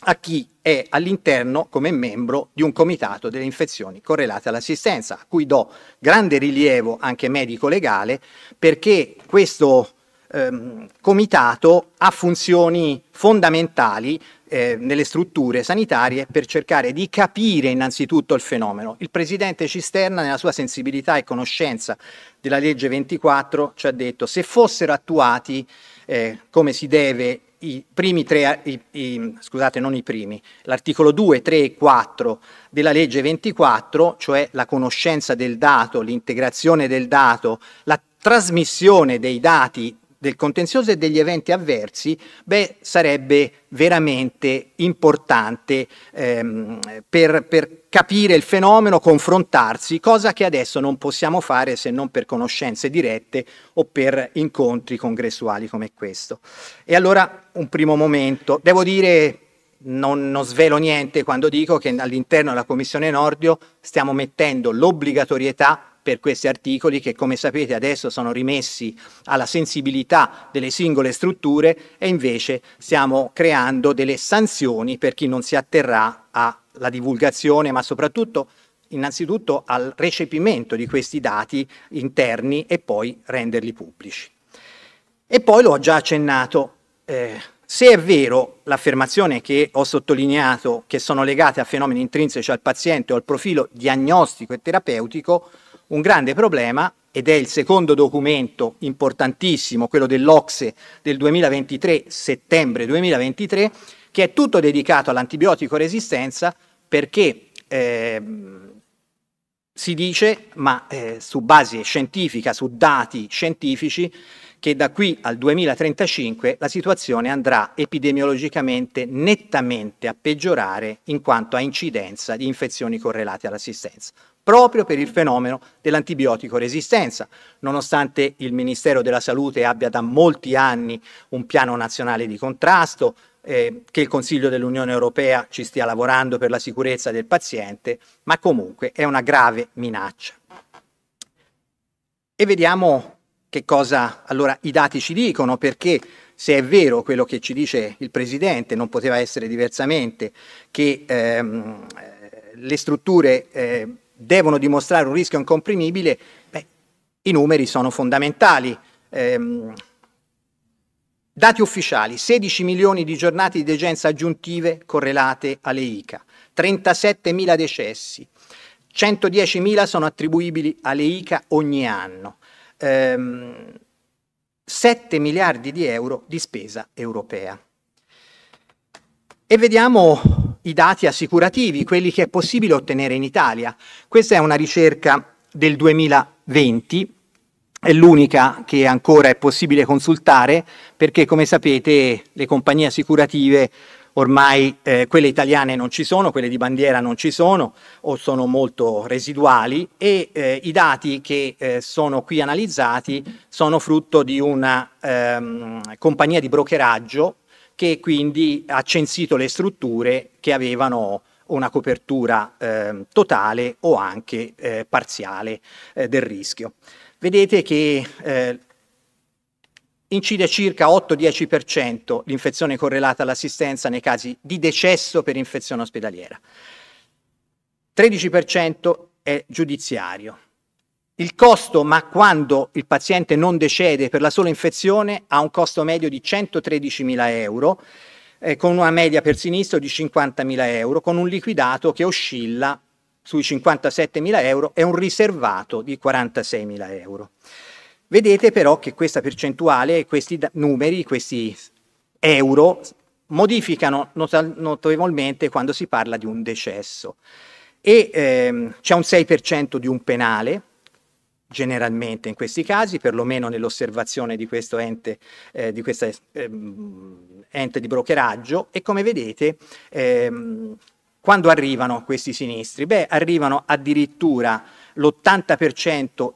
a chi è all'interno come membro di un comitato delle infezioni correlate all'assistenza, a cui do grande rilievo anche medico-legale, perché questo ehm, comitato ha funzioni fondamentali eh, nelle strutture sanitarie per cercare di capire innanzitutto il fenomeno. Il presidente Cisterna, nella sua sensibilità e conoscenza della legge 24, ci ha detto se fossero attuati eh, come si deve i primi tre, i, i, scusate, non i primi, l'articolo 2, 3 e 4 della legge 24, cioè la conoscenza del dato, l'integrazione del dato, la trasmissione dei dati del contenzioso e degli eventi avversi, beh, sarebbe veramente importante ehm, per, per capire il fenomeno, confrontarsi, cosa che adesso non possiamo fare se non per conoscenze dirette o per incontri congressuali come questo. E allora un primo momento, devo dire non, non svelo niente quando dico che all'interno della Commissione Nordio stiamo mettendo l'obbligatorietà per questi articoli che come sapete adesso sono rimessi alla sensibilità delle singole strutture e invece stiamo creando delle sanzioni per chi non si atterrà a alla divulgazione, ma soprattutto innanzitutto al recepimento di questi dati interni e poi renderli pubblici. E poi l'ho già accennato, eh, se è vero l'affermazione che ho sottolineato che sono legate a fenomeni intrinseci al paziente o al profilo diagnostico e terapeutico, un grande problema, ed è il secondo documento importantissimo, quello dell'Ocse del 2023, settembre 2023, che è tutto dedicato all'antibiotico resistenza, perché eh, si dice, ma eh, su base scientifica, su dati scientifici, che da qui al 2035 la situazione andrà epidemiologicamente nettamente a peggiorare in quanto a incidenza di infezioni correlate all'assistenza, proprio per il fenomeno dell'antibiotico resistenza. Nonostante il Ministero della Salute abbia da molti anni un piano nazionale di contrasto, eh, che il Consiglio dell'Unione Europea ci stia lavorando per la sicurezza del paziente, ma comunque è una grave minaccia. E vediamo che cosa allora i dati ci dicono, perché se è vero quello che ci dice il Presidente, non poteva essere diversamente, che ehm, le strutture eh, devono dimostrare un rischio incomprimibile, beh, i numeri sono fondamentali. Ehm, Dati ufficiali, 16 milioni di giornate di degenza aggiuntive correlate alle ICA, 37 mila decessi, 110 mila sono attribuibili alle ICA ogni anno, ehm, 7 miliardi di euro di spesa europea. E vediamo i dati assicurativi, quelli che è possibile ottenere in Italia. Questa è una ricerca del 2020 è l'unica che ancora è possibile consultare perché come sapete le compagnie assicurative ormai eh, quelle italiane non ci sono, quelle di bandiera non ci sono o sono molto residuali e eh, i dati che eh, sono qui analizzati sono frutto di una ehm, compagnia di brokeraggio che quindi ha censito le strutture che avevano una copertura ehm, totale o anche eh, parziale eh, del rischio vedete che eh, incide circa 8-10% l'infezione correlata all'assistenza nei casi di decesso per infezione ospedaliera. 13% è giudiziario. Il costo, ma quando il paziente non decede per la sola infezione, ha un costo medio di 113.000 euro, eh, con una media per sinistro di 50.000 euro, con un liquidato che oscilla sui 57.000 euro e un riservato di 46.000 euro. Vedete però che questa percentuale, questi numeri, questi euro modificano notevolmente quando si parla di un decesso. E ehm, c'è un 6% di un penale, generalmente in questi casi, perlomeno nell'osservazione di questo ente, eh, di, questa, ehm, ente di brokeraggio e come vedete ehm, quando arrivano questi sinistri? Beh, arrivano addirittura l'80%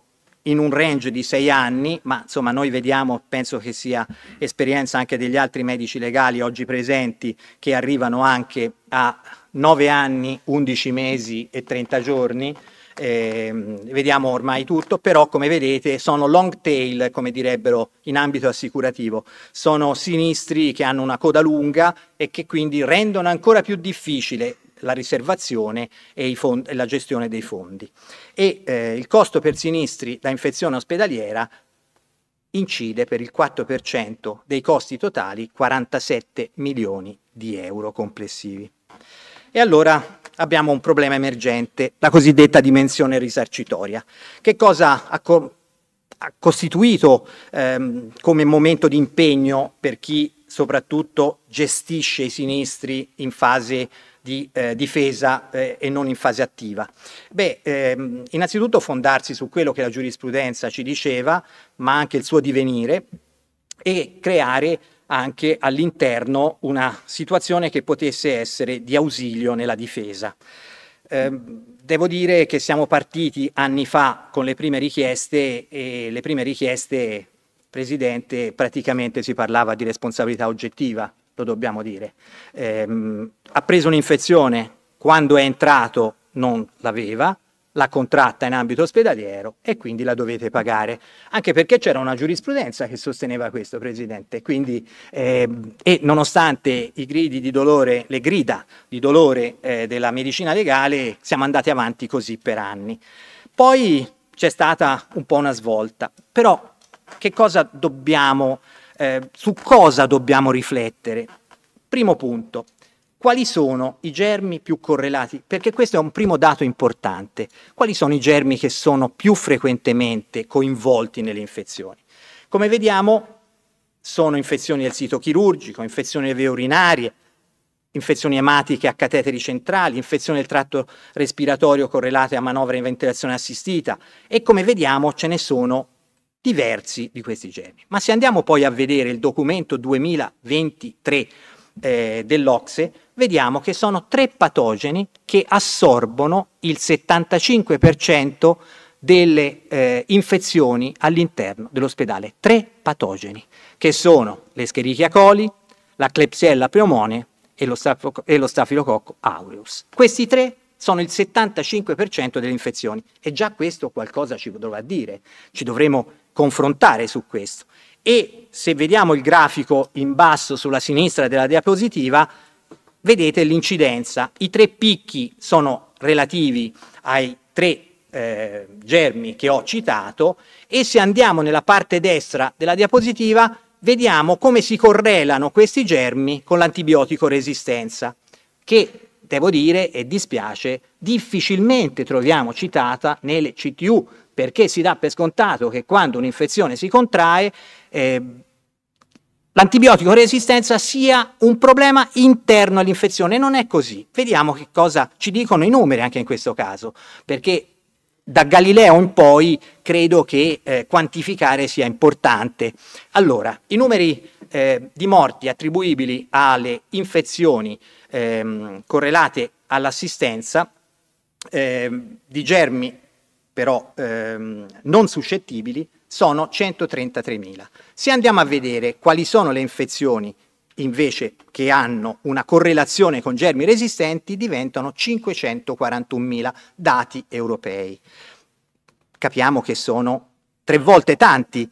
in un range di sei anni, ma insomma noi vediamo, penso che sia esperienza anche degli altri medici legali oggi presenti, che arrivano anche a nove anni, undici mesi e trenta giorni. Eh, vediamo ormai tutto, però come vedete sono long tail, come direbbero in ambito assicurativo, sono sinistri che hanno una coda lunga e che quindi rendono ancora più difficile la riservazione e, fondi, e la gestione dei fondi. E eh, il costo per sinistri da infezione ospedaliera incide per il 4% dei costi totali 47 milioni di euro complessivi. E allora abbiamo un problema emergente, la cosiddetta dimensione risarcitoria. Che cosa ha, co ha costituito ehm, come momento di impegno per chi soprattutto gestisce i sinistri in fase di eh, difesa eh, e non in fase attiva? Beh, ehm, innanzitutto fondarsi su quello che la giurisprudenza ci diceva, ma anche il suo divenire e creare anche all'interno una situazione che potesse essere di ausilio nella difesa. Eh, devo dire che siamo partiti anni fa con le prime richieste e le prime richieste, Presidente, praticamente si parlava di responsabilità oggettiva, lo dobbiamo dire, ehm, ha preso un'infezione quando è entrato non l'aveva, l'ha contratta in ambito ospedaliero e quindi la dovete pagare. Anche perché c'era una giurisprudenza che sosteneva questo, Presidente. Quindi, eh, e nonostante i gridi di dolore, le grida di dolore eh, della medicina legale, siamo andati avanti così per anni. Poi c'è stata un po' una svolta, però che cosa dobbiamo eh, su cosa dobbiamo riflettere. Primo punto, quali sono i germi più correlati? Perché questo è un primo dato importante. Quali sono i germi che sono più frequentemente coinvolti nelle infezioni? Come vediamo, sono infezioni del sito chirurgico, infezioni veurinarie, infezioni ematiche a cateteri centrali, infezioni del tratto respiratorio correlate a manovre in ventilazione assistita e come vediamo ce ne sono diversi di questi geni. Ma se andiamo poi a vedere il documento 2023 eh, dell'Ocse, vediamo che sono tre patogeni che assorbono il 75% delle eh, infezioni all'interno dell'ospedale. Tre patogeni, che sono l'escherichia coli, la clepsiella pneumone e lo, e lo Staphylococcus aureus. Questi tre sono il 75% delle infezioni e già questo qualcosa ci dovrà dire. Ci dovremo confrontare su questo. E se vediamo il grafico in basso sulla sinistra della diapositiva, vedete l'incidenza. I tre picchi sono relativi ai tre eh, germi che ho citato e se andiamo nella parte destra della diapositiva vediamo come si correlano questi germi con l'antibiotico resistenza, che devo dire e dispiace difficilmente troviamo citata nelle CTU perché si dà per scontato che quando un'infezione si contrae eh, l'antibiotico resistenza sia un problema interno all'infezione. Non è così. Vediamo che cosa ci dicono i numeri anche in questo caso, perché da Galileo in poi credo che eh, quantificare sia importante. Allora, i numeri eh, di morti attribuibili alle infezioni ehm, correlate all'assistenza eh, di germi però ehm, non suscettibili sono 133.000. Se andiamo a vedere quali sono le infezioni invece che hanno una correlazione con germi resistenti diventano 541.000 dati europei. Capiamo che sono tre volte tanti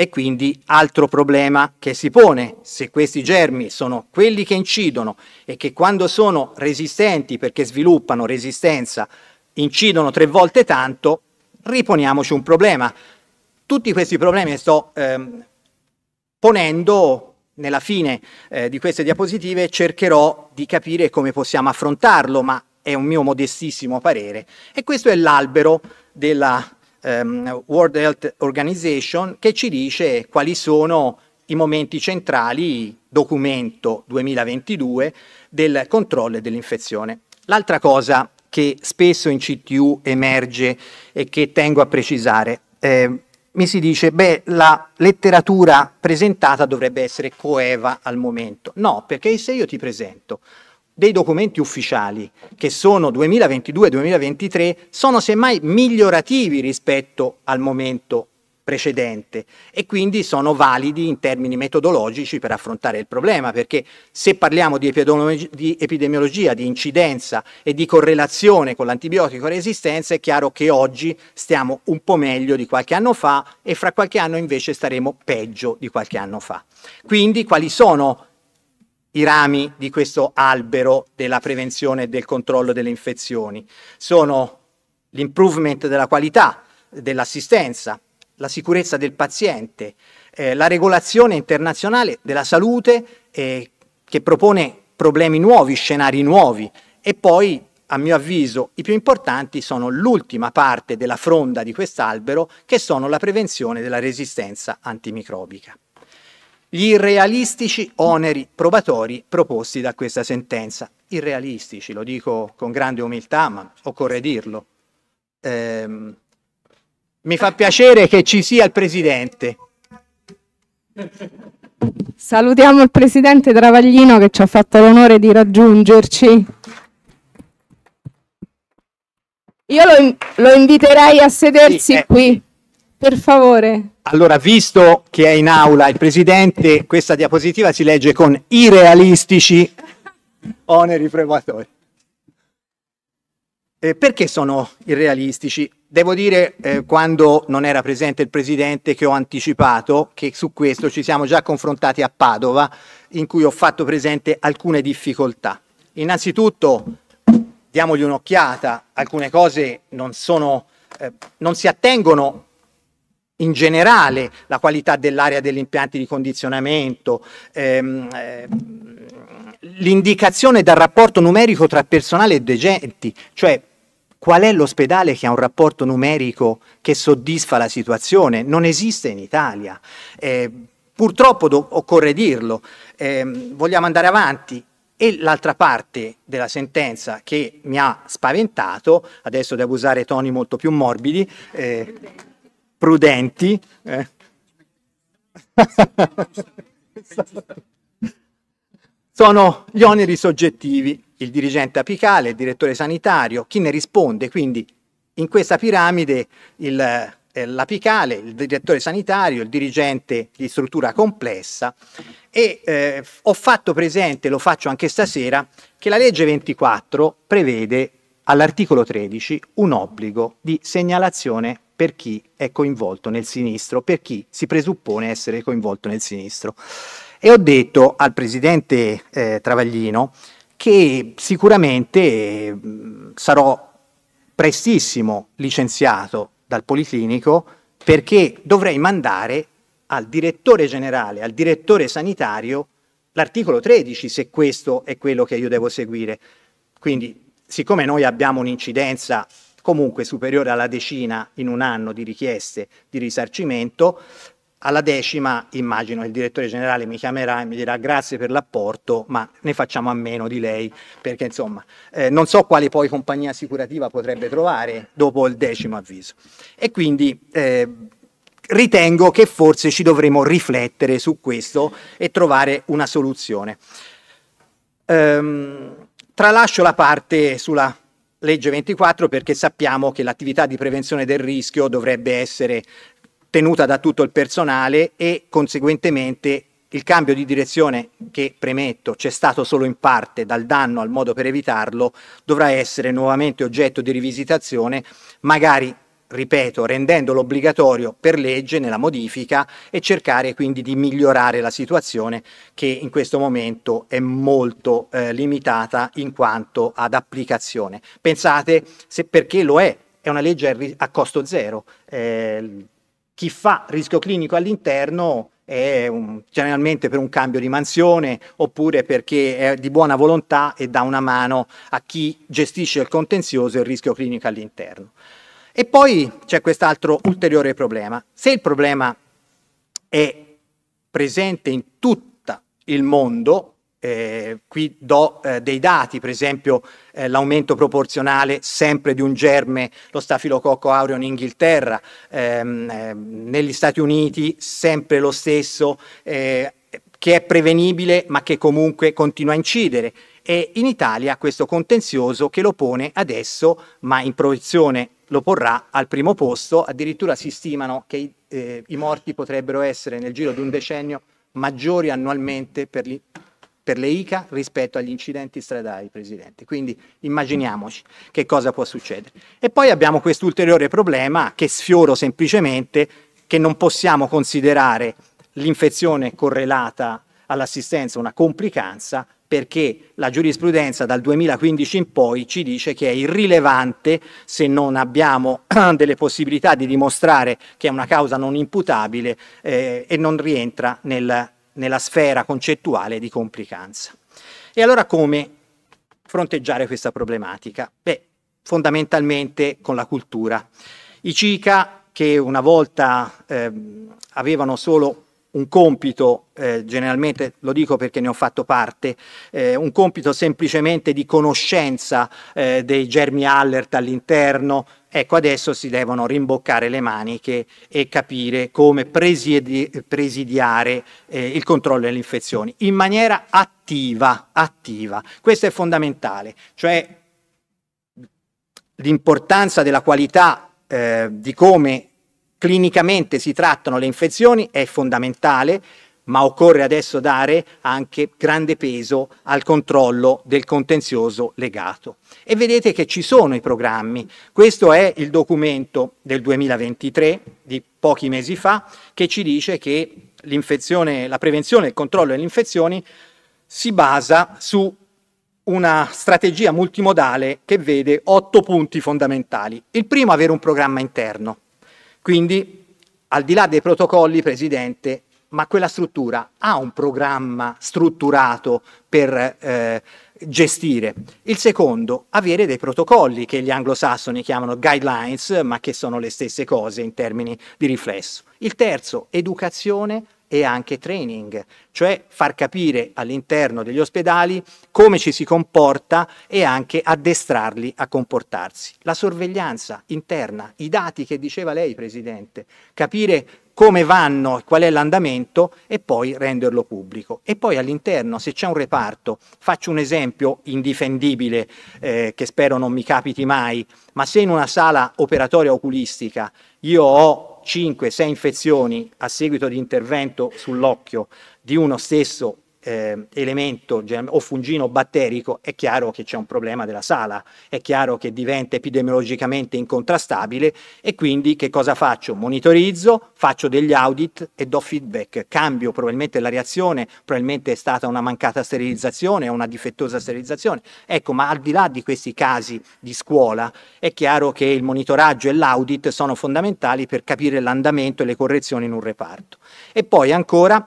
e quindi altro problema che si pone, se questi germi sono quelli che incidono e che quando sono resistenti perché sviluppano resistenza incidono tre volte tanto, riponiamoci un problema. Tutti questi problemi che sto ehm, ponendo nella fine eh, di queste diapositive cercherò di capire come possiamo affrontarlo, ma è un mio modestissimo parere. E questo è l'albero della ehm, World Health Organization che ci dice quali sono i momenti centrali, documento 2022, del controllo dell'infezione. L'altra cosa che spesso in CTU emerge e che tengo a precisare. Eh, mi si dice, beh, la letteratura presentata dovrebbe essere coeva al momento. No, perché se io ti presento dei documenti ufficiali che sono 2022-2023, sono semmai migliorativi rispetto al momento precedente e quindi sono validi in termini metodologici per affrontare il problema, perché se parliamo di epidemiologia, di incidenza e di correlazione con l'antibiotico resistenza, è chiaro che oggi stiamo un po' meglio di qualche anno fa e fra qualche anno invece staremo peggio di qualche anno fa. Quindi quali sono i rami di questo albero della prevenzione e del controllo delle infezioni? Sono l'improvement della qualità dell'assistenza, la sicurezza del paziente, eh, la regolazione internazionale della salute eh, che propone problemi nuovi, scenari nuovi e poi a mio avviso i più importanti sono l'ultima parte della fronda di quest'albero che sono la prevenzione della resistenza antimicrobica. Gli irrealistici oneri probatori proposti da questa sentenza. Irrealistici, lo dico con grande umiltà, ma occorre dirlo. Ehm, mi fa piacere che ci sia il Presidente. Salutiamo il Presidente Travaglino che ci ha fatto l'onore di raggiungerci. Io lo, lo inviterei a sedersi sì, eh. qui, per favore. Allora, visto che è in aula il Presidente, questa diapositiva si legge con i realistici oneri prevatori. Eh, perché sono irrealistici? Devo dire, eh, quando non era presente il Presidente, che ho anticipato che su questo ci siamo già confrontati a Padova, in cui ho fatto presente alcune difficoltà. Innanzitutto, diamogli un'occhiata, alcune cose non, sono, eh, non si attengono in generale la qualità dell'area degli impianti di condizionamento, ehm, ehm, l'indicazione dal rapporto numerico tra personale e degenti, cioè Qual è l'ospedale che ha un rapporto numerico che soddisfa la situazione? Non esiste in Italia. Eh, purtroppo do- occorre dirlo. Eh, vogliamo andare avanti. E l'altra parte della sentenza che mi ha spaventato, adesso devo usare toni molto più morbidi, eh, prudenti. Eh. Sono gli oneri soggettivi il dirigente apicale, il direttore sanitario, chi ne risponde. Quindi in questa piramide il, eh, l'apicale, il direttore sanitario, il dirigente di struttura complessa e eh, ho fatto presente, lo faccio anche stasera, che la legge 24 prevede all'articolo 13 un obbligo di segnalazione per chi è coinvolto nel sinistro, per chi si presuppone essere coinvolto nel sinistro. E ho detto al presidente eh, Travaglino che sicuramente sarò prestissimo licenziato dal Policlinico perché dovrei mandare al direttore generale, al direttore sanitario, l'articolo 13, se questo è quello che io devo seguire. Quindi, siccome noi abbiamo un'incidenza comunque superiore alla decina in un anno di richieste di risarcimento, alla decima, immagino, il direttore generale mi chiamerà e mi dirà grazie per l'apporto, ma ne facciamo a meno di lei, perché insomma eh, non so quale poi compagnia assicurativa potrebbe trovare dopo il decimo avviso. E quindi eh, ritengo che forse ci dovremo riflettere su questo e trovare una soluzione. Ehm, tralascio la parte sulla legge 24 perché sappiamo che l'attività di prevenzione del rischio dovrebbe essere tenuta da tutto il personale e conseguentemente il cambio di direzione che premetto c'è stato solo in parte dal danno al modo per evitarlo dovrà essere nuovamente oggetto di rivisitazione magari ripeto, rendendolo obbligatorio per legge nella modifica e cercare quindi di migliorare la situazione che in questo momento è molto eh, limitata in quanto ad applicazione. Pensate se perché lo è, è una legge a costo zero. Eh, chi fa rischio clinico all'interno è un, generalmente per un cambio di mansione oppure perché è di buona volontà e dà una mano a chi gestisce il contenzioso e il rischio clinico all'interno. E poi c'è quest'altro ulteriore problema. Se il problema è presente in tutto il mondo, eh, qui do eh, dei dati, per esempio eh, l'aumento proporzionale sempre di un germe, lo stafilococco aureo in Inghilterra, ehm, eh, negli Stati Uniti sempre lo stesso, eh, che è prevenibile ma che comunque continua a incidere. E in Italia questo contenzioso che lo pone adesso, ma in proiezione lo porrà al primo posto, addirittura si stimano che i, eh, i morti potrebbero essere nel giro di un decennio maggiori annualmente per gli per le ICA rispetto agli incidenti stradali, Presidente. Quindi immaginiamoci che cosa può succedere. E poi abbiamo questo ulteriore problema che sfioro semplicemente, che non possiamo considerare l'infezione correlata all'assistenza una complicanza, perché la giurisprudenza dal 2015 in poi ci dice che è irrilevante se non abbiamo delle possibilità di dimostrare che è una causa non imputabile eh, e non rientra nel nella sfera concettuale di complicanza. E allora come fronteggiare questa problematica? Beh, fondamentalmente con la cultura. I CICA, che una volta eh, avevano solo un compito, eh, generalmente lo dico perché ne ho fatto parte, eh, un compito semplicemente di conoscenza eh, dei germi allert all'interno Ecco, adesso si devono rimboccare le maniche e capire come presidi presidiare eh, il controllo delle infezioni in maniera attiva, attiva. Questo è fondamentale, cioè l'importanza della qualità eh, di come clinicamente si trattano le infezioni è fondamentale, ma occorre adesso dare anche grande peso al controllo del contenzioso legato. E vedete che ci sono i programmi. Questo è il documento del 2023, di pochi mesi fa, che ci dice che la prevenzione e il controllo delle infezioni si basa su una strategia multimodale che vede otto punti fondamentali. Il primo, avere un programma interno. Quindi, al di là dei protocolli, Presidente, ma quella struttura ha un programma strutturato per eh, gestire. Il secondo, avere dei protocolli che gli anglosassoni chiamano guidelines, ma che sono le stesse cose in termini di riflesso. Il terzo, educazione e anche training, cioè far capire all'interno degli ospedali come ci si comporta e anche addestrarli a comportarsi. La sorveglianza interna, i dati che diceva lei, Presidente, capire come vanno, qual è l'andamento e poi renderlo pubblico. E poi all'interno, se c'è un reparto, faccio un esempio indifendibile eh, che spero non mi capiti mai, ma se in una sala operatoria oculistica io ho 5-6 infezioni a seguito di intervento sull'occhio di uno stesso eh, elemento o fungino batterico, è chiaro che c'è un problema della sala, è chiaro che diventa epidemiologicamente incontrastabile e quindi che cosa faccio? Monitorizzo, faccio degli audit e do feedback, cambio probabilmente la reazione, probabilmente è stata una mancata sterilizzazione o una difettosa sterilizzazione. Ecco, ma al di là di questi casi di scuola, è chiaro che il monitoraggio e l'audit sono fondamentali per capire l'andamento e le correzioni in un reparto. E poi ancora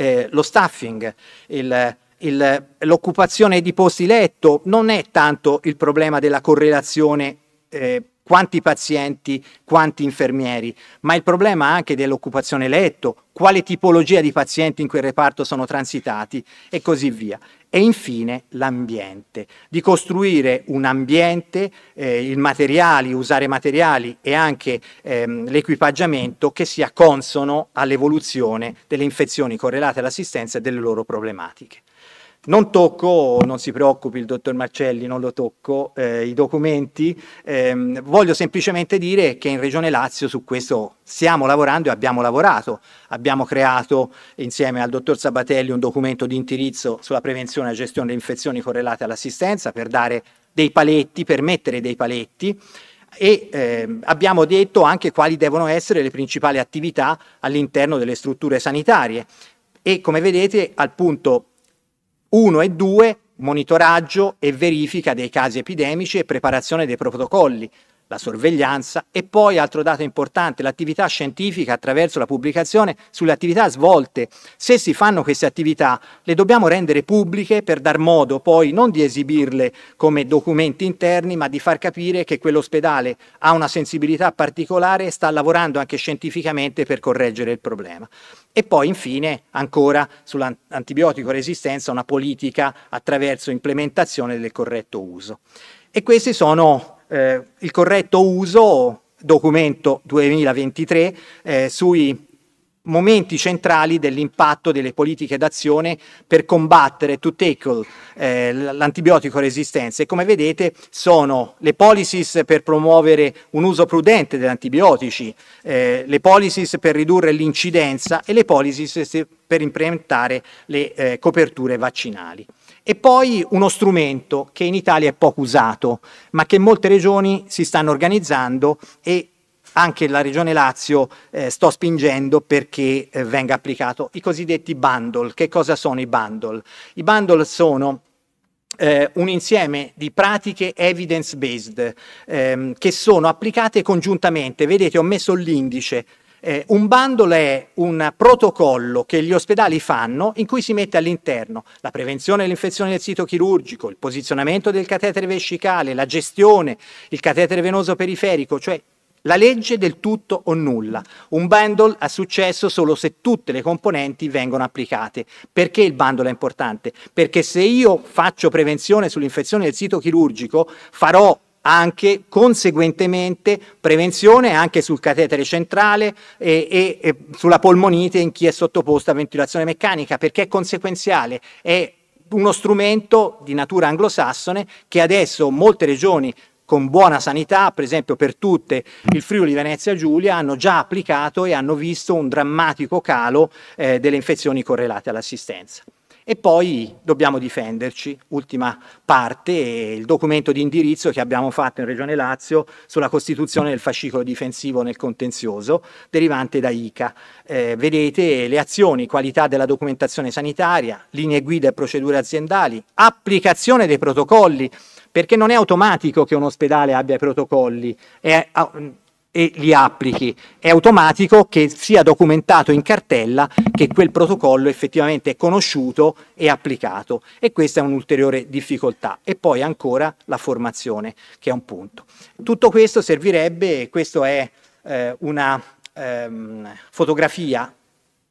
eh, lo staffing, il, il, l'occupazione di posti letto non è tanto il problema della correlazione eh, quanti pazienti, quanti infermieri, ma il problema anche dell'occupazione letto, quale tipologia di pazienti in quel reparto sono transitati e così via. E infine l'ambiente, di costruire un ambiente, eh, i materiali, usare materiali e anche ehm, l'equipaggiamento che sia consono all'evoluzione delle infezioni correlate all'assistenza e delle loro problematiche. Non tocco, non si preoccupi il dottor Marcelli, non lo tocco, eh, i documenti. Eh, voglio semplicemente dire che in Regione Lazio su questo stiamo lavorando e abbiamo lavorato. Abbiamo creato insieme al dottor Sabatelli un documento di indirizzo sulla prevenzione e gestione delle infezioni correlate all'assistenza per dare dei paletti, per mettere dei paletti e eh, abbiamo detto anche quali devono essere le principali attività all'interno delle strutture sanitarie. E come vedete al punto 1 e 2 monitoraggio e verifica dei casi epidemici e preparazione dei protocolli, la sorveglianza e poi, altro dato importante, l'attività scientifica attraverso la pubblicazione sulle attività svolte. Se si fanno queste attività le dobbiamo rendere pubbliche per dar modo poi non di esibirle come documenti interni, ma di far capire che quell'ospedale ha una sensibilità particolare e sta lavorando anche scientificamente per correggere il problema. E poi infine ancora sull'antibiotico resistenza una politica attraverso implementazione del corretto uso. E questi sono eh, il corretto uso, documento 2023, eh, sui momenti centrali dell'impatto delle politiche d'azione per combattere to tackle eh, l'antibiotico resistenza e come vedete sono le policies per promuovere un uso prudente degli antibiotici, eh, le policies per ridurre l'incidenza e le policies per implementare le eh, coperture vaccinali. E poi uno strumento che in Italia è poco usato, ma che in molte regioni si stanno organizzando e anche la Regione Lazio eh, sto spingendo perché eh, venga applicato i cosiddetti bundle. Che cosa sono i bundle? I bundle sono eh, un insieme di pratiche evidence-based ehm, che sono applicate congiuntamente. Vedete, ho messo l'indice. Eh, un bundle è un protocollo che gli ospedali fanno in cui si mette all'interno la prevenzione dell'infezione del sito chirurgico, il posizionamento del catetere vescicale, la gestione, il catetere venoso periferico, cioè la legge del tutto o nulla. Un bundle ha successo solo se tutte le componenti vengono applicate. Perché il bundle è importante? Perché se io faccio prevenzione sull'infezione del sito chirurgico, farò anche conseguentemente prevenzione anche sul catetere centrale e, e, e sulla polmonite in chi è sottoposto a ventilazione meccanica, perché è conseguenziale, è uno strumento di natura anglosassone che adesso molte regioni con buona sanità, per esempio per tutte il Friuli Venezia Giulia, hanno già applicato e hanno visto un drammatico calo eh, delle infezioni correlate all'assistenza. E poi dobbiamo difenderci, ultima parte, il documento di indirizzo che abbiamo fatto in Regione Lazio sulla costituzione del fascicolo difensivo nel contenzioso derivante da ICA. Eh, vedete le azioni, qualità della documentazione sanitaria, linee guida e procedure aziendali, applicazione dei protocolli perché non è automatico che un ospedale abbia i protocolli è, e li applichi. È automatico che sia documentato in cartella che quel protocollo effettivamente è conosciuto e applicato e questa è un'ulteriore difficoltà. E poi ancora la formazione, che è un punto. Tutto questo servirebbe, questa è eh, una ehm, fotografia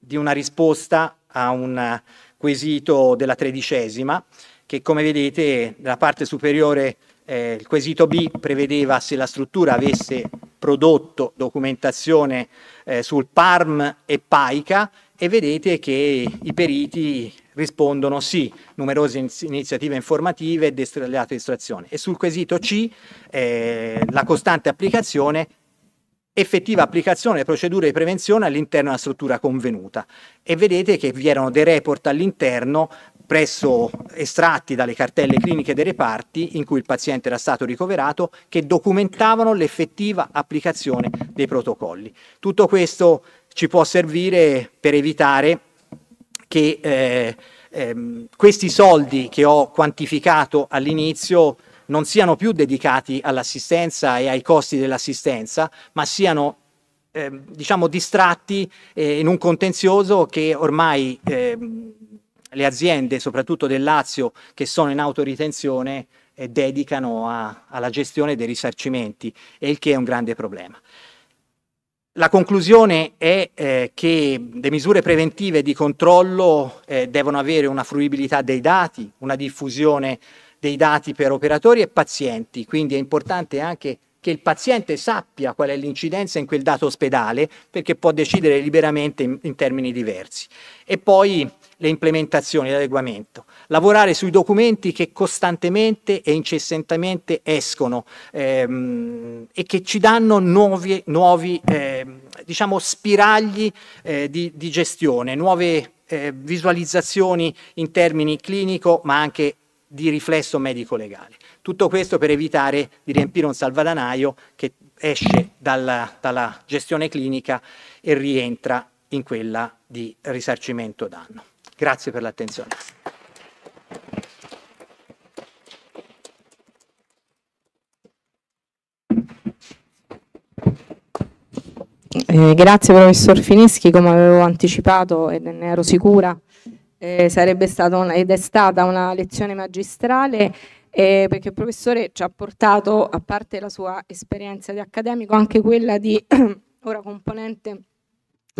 di una risposta a un quesito della tredicesima, che come vedete nella parte superiore eh, il quesito B prevedeva se la struttura avesse prodotto documentazione eh, sul PARM e PAICA e vedete che i periti rispondono sì, numerose iniziative informative e di estrazione. E sul quesito C eh, la costante applicazione effettiva applicazione delle procedure di prevenzione all'interno della struttura convenuta e vedete che vi erano dei report all'interno presso estratti dalle cartelle cliniche dei reparti in cui il paziente era stato ricoverato che documentavano l'effettiva applicazione dei protocolli. Tutto questo ci può servire per evitare che eh, ehm, questi soldi che ho quantificato all'inizio non siano più dedicati all'assistenza e ai costi dell'assistenza, ma siano eh, diciamo distratti eh, in un contenzioso che ormai ehm, le aziende, soprattutto del Lazio, che sono in autoritenzione, eh, dedicano a, alla gestione dei risarcimenti, e il che è un grande problema. La conclusione è eh, che le misure preventive di controllo eh, devono avere una fruibilità dei dati, una diffusione dei dati per operatori e pazienti, quindi è importante anche che il paziente sappia qual è l'incidenza in quel dato ospedale perché può decidere liberamente in, in termini diversi. E poi le implementazioni, l'adeguamento, lavorare sui documenti che costantemente e incessantemente escono ehm, e che ci danno nuovi, nuovi ehm, diciamo, spiragli eh, di, di, gestione, nuove eh, visualizzazioni in termini clinico ma anche di riflesso medico-legale. Tutto questo per evitare di riempire un salvadanaio che esce dalla, dalla gestione clinica e rientra in quella di risarcimento danno. Grazie per l'attenzione. Eh, grazie professor Finischi, come avevo anticipato e ne ero sicura, eh, sarebbe stata una, ed è stata una lezione magistrale eh, perché il professore ci ha portato, a parte la sua esperienza di accademico, anche quella di ora componente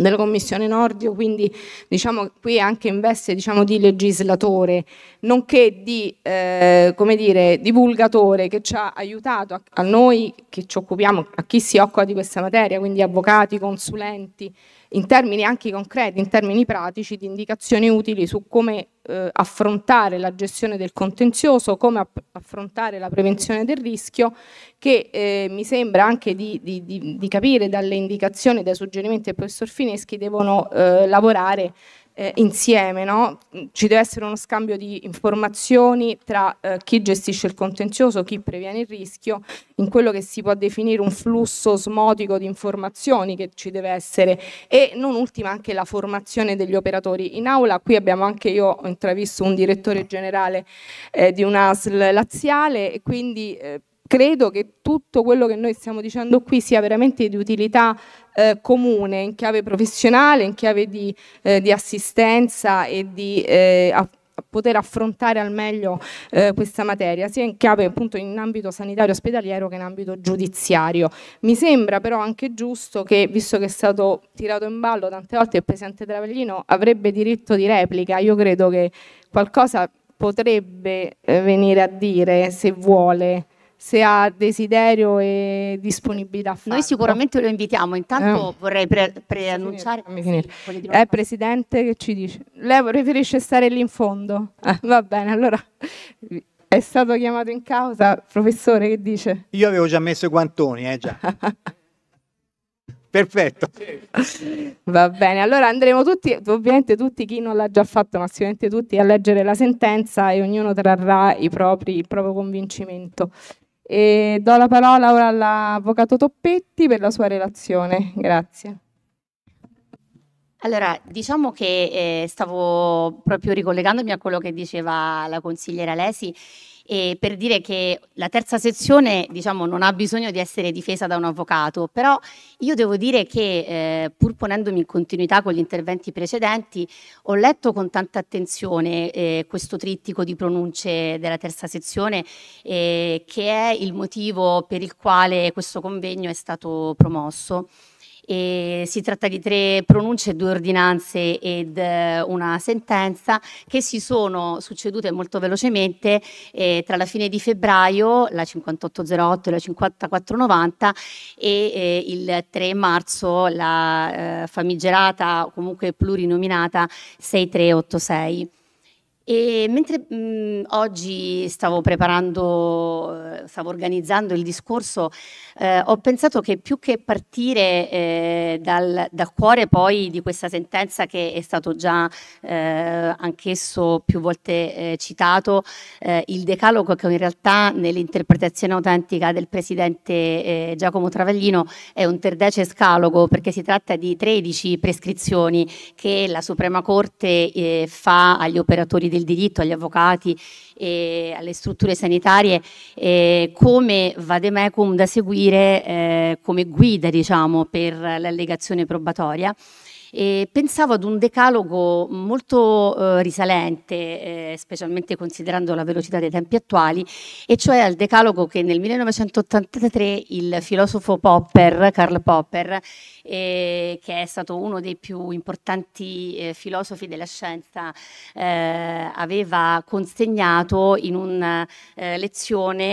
della Commissione Nordio, quindi diciamo qui anche in veste diciamo, di legislatore, nonché di eh, come dire, divulgatore che ci ha aiutato a, a noi che ci occupiamo, a chi si occupa di questa materia, quindi avvocati, consulenti, in termini anche concreti, in termini pratici, di indicazioni utili su come eh, affrontare la gestione del contenzioso, come affrontare la prevenzione del rischio, che eh, mi sembra anche di, di, di, di, capire dalle indicazioni, e dai suggerimenti del professor Fineschi, devono eh, lavorare eh, insieme, no? ci deve essere uno scambio di informazioni tra eh, chi gestisce il contenzioso, chi previene il rischio, in quello che si può definire un flusso osmotico di informazioni che ci deve essere e non ultima anche la formazione degli operatori. In aula qui abbiamo anche io ho intravisto un direttore generale eh, di un ASL laziale e quindi eh, credo che tutto quello che noi stiamo dicendo qui sia veramente di utilità eh, comune in chiave professionale, in chiave di, eh, di assistenza e di eh, a, poter affrontare al meglio eh, questa materia, sia in chiave appunto in ambito sanitario ospedaliero che in ambito giudiziario. Mi sembra però anche giusto che, visto che è stato tirato in ballo tante volte il Presidente Travellino, avrebbe diritto di replica. Io credo che qualcosa potrebbe eh, venire a dire se vuole se ha desiderio e disponibilità. Noi sicuramente lo invitiamo, intanto eh. vorrei pre- preannunciare. Sì, è Presidente che ci dice, lei preferisce stare lì in fondo? Eh, va bene, allora è stato chiamato in causa, professore che dice? Io avevo già messo i guantoni, eh già. Perfetto. Va bene, allora andremo tutti, ovviamente tutti, chi non l'ha già fatto, ma sicuramente tutti, a leggere la sentenza e ognuno trarrà propri, il proprio convincimento. E do la parola ora all'avvocato Toppetti per la sua relazione. Grazie. Allora, diciamo che eh, stavo proprio ricollegandomi a quello che diceva la consigliera Lesi e per dire che la terza sezione diciamo, non ha bisogno di essere difesa da un avvocato, però io devo dire che eh, pur ponendomi in continuità con gli interventi precedenti, ho letto con tanta attenzione eh, questo trittico di pronunce della terza sezione eh, che è il motivo per il quale questo convegno è stato promosso. E si tratta di tre pronunce, due ordinanze ed eh, una sentenza che si sono succedute molto velocemente eh, tra la fine di febbraio, la 5808 e la 5490 e eh, il 3 marzo la eh, famigerata o comunque plurinominata 6386. E mentre mh, mhmm, oggi stavo preparando, eh, stavo organizzando il discorso, eh, ho pensato che più che partire eh, dal, dal, cuore poi di questa sentenza che è stato già eh, anch'esso più volte eh, citato, eh, il decalogo che in realtà nell'interpretazione autentica del presidente Giacomo Travaglino è un terdece scalogo perché si tratta di 13 prescrizioni che la Suprema Corte fa agli operatori del del diritto, agli avvocati e alle strutture sanitarie eh, come vademecum da seguire eh, come guida diciamo, per l'allegazione probatoria e pensavo ad un decalogo molto eh, risalente, eh, specialmente considerando la velocità dei tempi attuali, e cioè al decalogo che nel 1983 il filosofo Popper, Karl Popper, eh, che è stato uno dei più importanti eh, filosofi della scienza, eh, aveva consegnato in una eh, lezione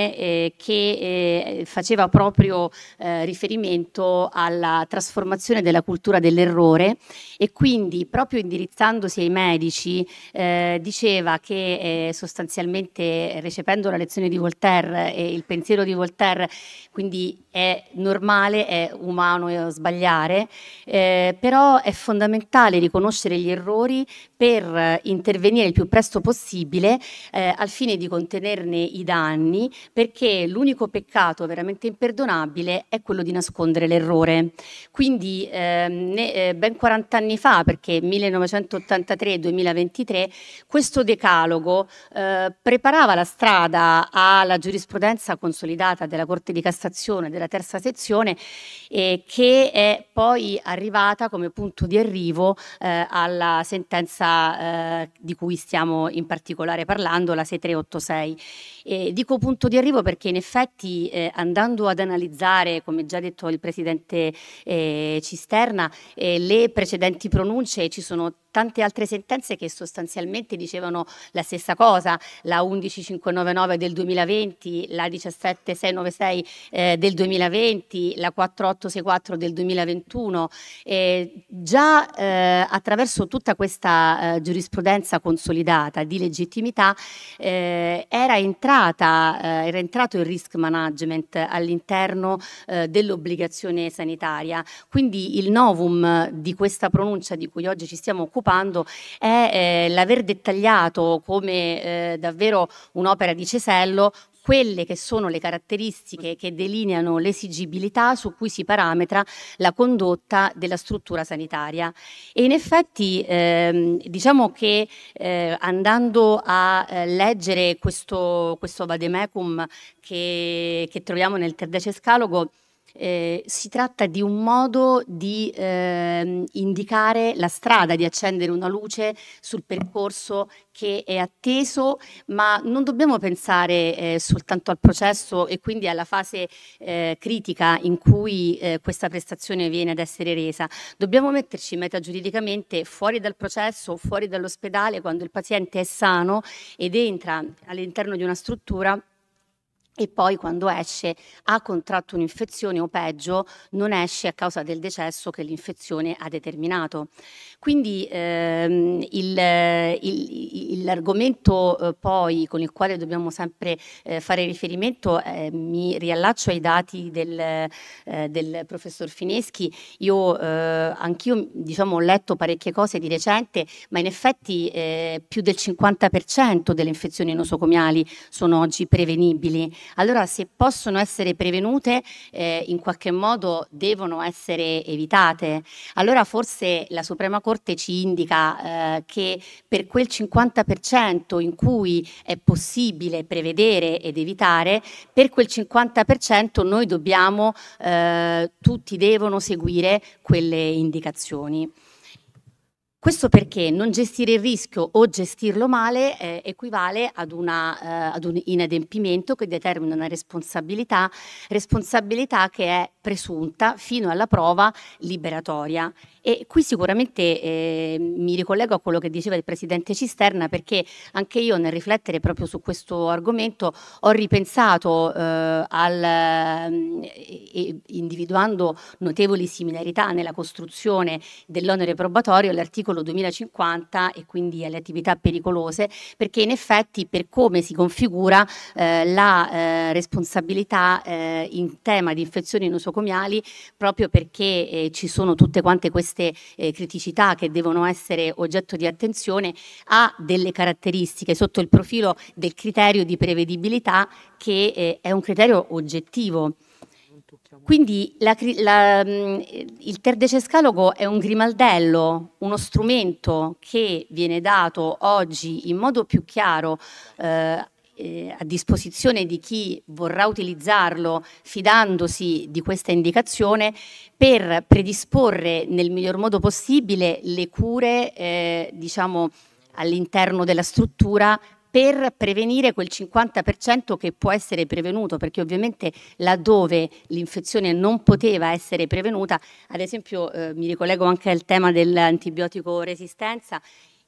che faceva proprio riferimento alla trasformazione della cultura dell'errore e quindi proprio indirizzandosi ai medici eh, diceva che eh, sostanzialmente recependo la lezione di Voltaire e il pensiero di Voltaire, quindi è normale, è umano sbagliare, eh, però è fondamentale riconoscere gli errori per intervenire il più presto possibile eh, al fine di contenerne i danni, perché l'unico peccato veramente imperdonabile è quello di nascondere l'errore. Quindi ehm, ne, eh, ben 40 40 anni fa, perché 1983-2023, questo decalogo eh, preparava la strada alla giurisprudenza consolidata della Corte di Cassazione, della terza sezione, eh, che è poi arrivata come punto di arrivo eh, alla sentenza eh, di cui stiamo in particolare parlando, la 6386. dico punto di arrivo perché in effetti eh, andando ad analizzare, come già detto il Presidente eh, Cisterna, le prestazioni precedenti pronunce ci sono tante altre sentenze che sostanzialmente dicevano la stessa cosa, la 11599 del 2020, la 17696 eh, del 2020, la 4864 del 2021. E già eh, attraverso tutta questa eh, giurisprudenza consolidata di legittimità eh, era, entrata, eh, era entrato il risk management all'interno dell'obbligazione sanitaria. Quindi il novum di questa questa pronuncia di cui oggi ci stiamo occupando è eh, l'aver dettagliato come eh, davvero un'opera di Cesello quelle che sono le caratteristiche che delineano l'esigibilità su cui si parametra la condotta della struttura sanitaria. E in effetti ehm, diciamo che eh, andando a eh, leggere questo, questo vademecum che, che troviamo nel Terdecescalogo, eh, si tratta di un modo di eh, indicare la strada, di accendere una luce sul percorso che è atteso, ma non dobbiamo pensare eh, soltanto al processo e quindi alla fase eh, critica in cui eh, questa prestazione viene ad essere resa. Dobbiamo metterci metagiuridicamente fuori dal processo, fuori dall'ospedale, quando il paziente è sano ed entra all'interno di una struttura e poi quando esce ha contratto un'infezione o peggio non esce a causa del decesso che l'infezione ha determinato. Quindi ehm, l'argomento eh, poi con il quale dobbiamo sempre eh, fare riferimento, eh, mi riallaccio ai dati del, eh, del professor Fineschi, io eh, anch'io diciamo, ho letto parecchie cose di recente, ma in effetti eh, più del 50% delle infezioni nosocomiali sono oggi prevenibili allora se possono essere prevenute, eh, in qualche modo devono essere evitate. Allora forse la Suprema Corte ci indica eh, che per quel 50% in cui è possibile prevedere ed evitare, per quel 50% noi dobbiamo, eh, tutti devono seguire quelle indicazioni. Questo perché non gestire il rischio o gestirlo male eh, equivale ad, una, eh, ad, un inadempimento che determina una responsabilità, responsabilità che è presunta fino alla prova liberatoria. E qui sicuramente eh, mi ricollego a quello che diceva il Presidente Cisterna perché anche io nel riflettere proprio su questo argomento ho ripensato eh, al, eh, individuando notevoli similarità nella costruzione dell'onere probatorio all'articolo l'articolo 2050 e quindi alle attività pericolose, perché in effetti per come si configura eh, la eh, responsabilità eh, in tema di infezioni nosocomiali, proprio perché eh, ci sono tutte quante queste eh, criticità che devono essere oggetto di attenzione, ha delle caratteristiche sotto il profilo del criterio di prevedibilità che eh, è un criterio oggettivo quindi la, la, mm, il terdecescalogo è un grimaldello, uno strumento che viene dato oggi in modo più chiaro eh, eh, a disposizione di chi vorrà utilizzarlo fidandosi di questa indicazione per predisporre nel miglior modo possibile le cure eh, diciamo, all'interno della struttura per prevenire quel 50% che può essere prevenuto, perché ovviamente laddove l'infezione non poteva essere prevenuta, ad esempio eh, mi ricollego anche al tema dell'antibiotico resistenza,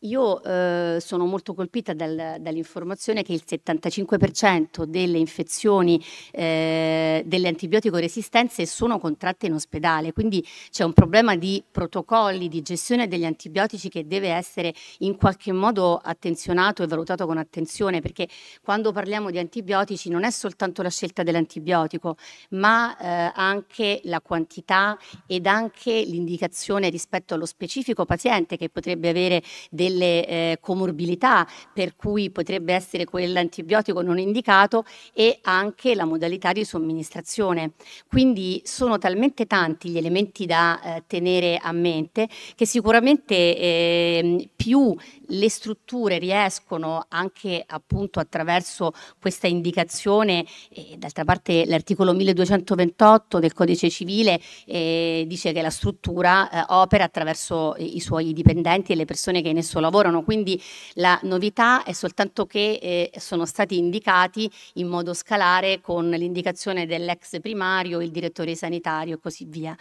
io eh, sono molto colpita dal, dall'informazione che il 75% delle infezioni eh, delle antibiotico resistenze sono contratte in ospedale, quindi c'è un problema di protocolli, di gestione degli antibiotici che deve essere in qualche modo attenzionato e valutato con attenzione, perché quando parliamo di antibiotici non è soltanto la scelta dell'antibiotico, ma eh, anche la quantità ed anche l'indicazione rispetto allo specifico paziente che potrebbe avere dei delle eh, comorbilità per cui potrebbe essere quell'antibiotico non indicato e anche la modalità di somministrazione. Quindi sono talmente tanti gli elementi da eh, tenere a mente che sicuramente eh, più le strutture riescono anche appunto attraverso questa indicazione, eh, d'altra parte l'articolo 1228 del codice civile eh, dice che la struttura eh, opera attraverso i suoi dipendenti e le persone che in esso lavorano, quindi la novità è soltanto che eh, sono stati indicati in modo scalare con l'indicazione dell'ex primario, il direttore sanitario e così via.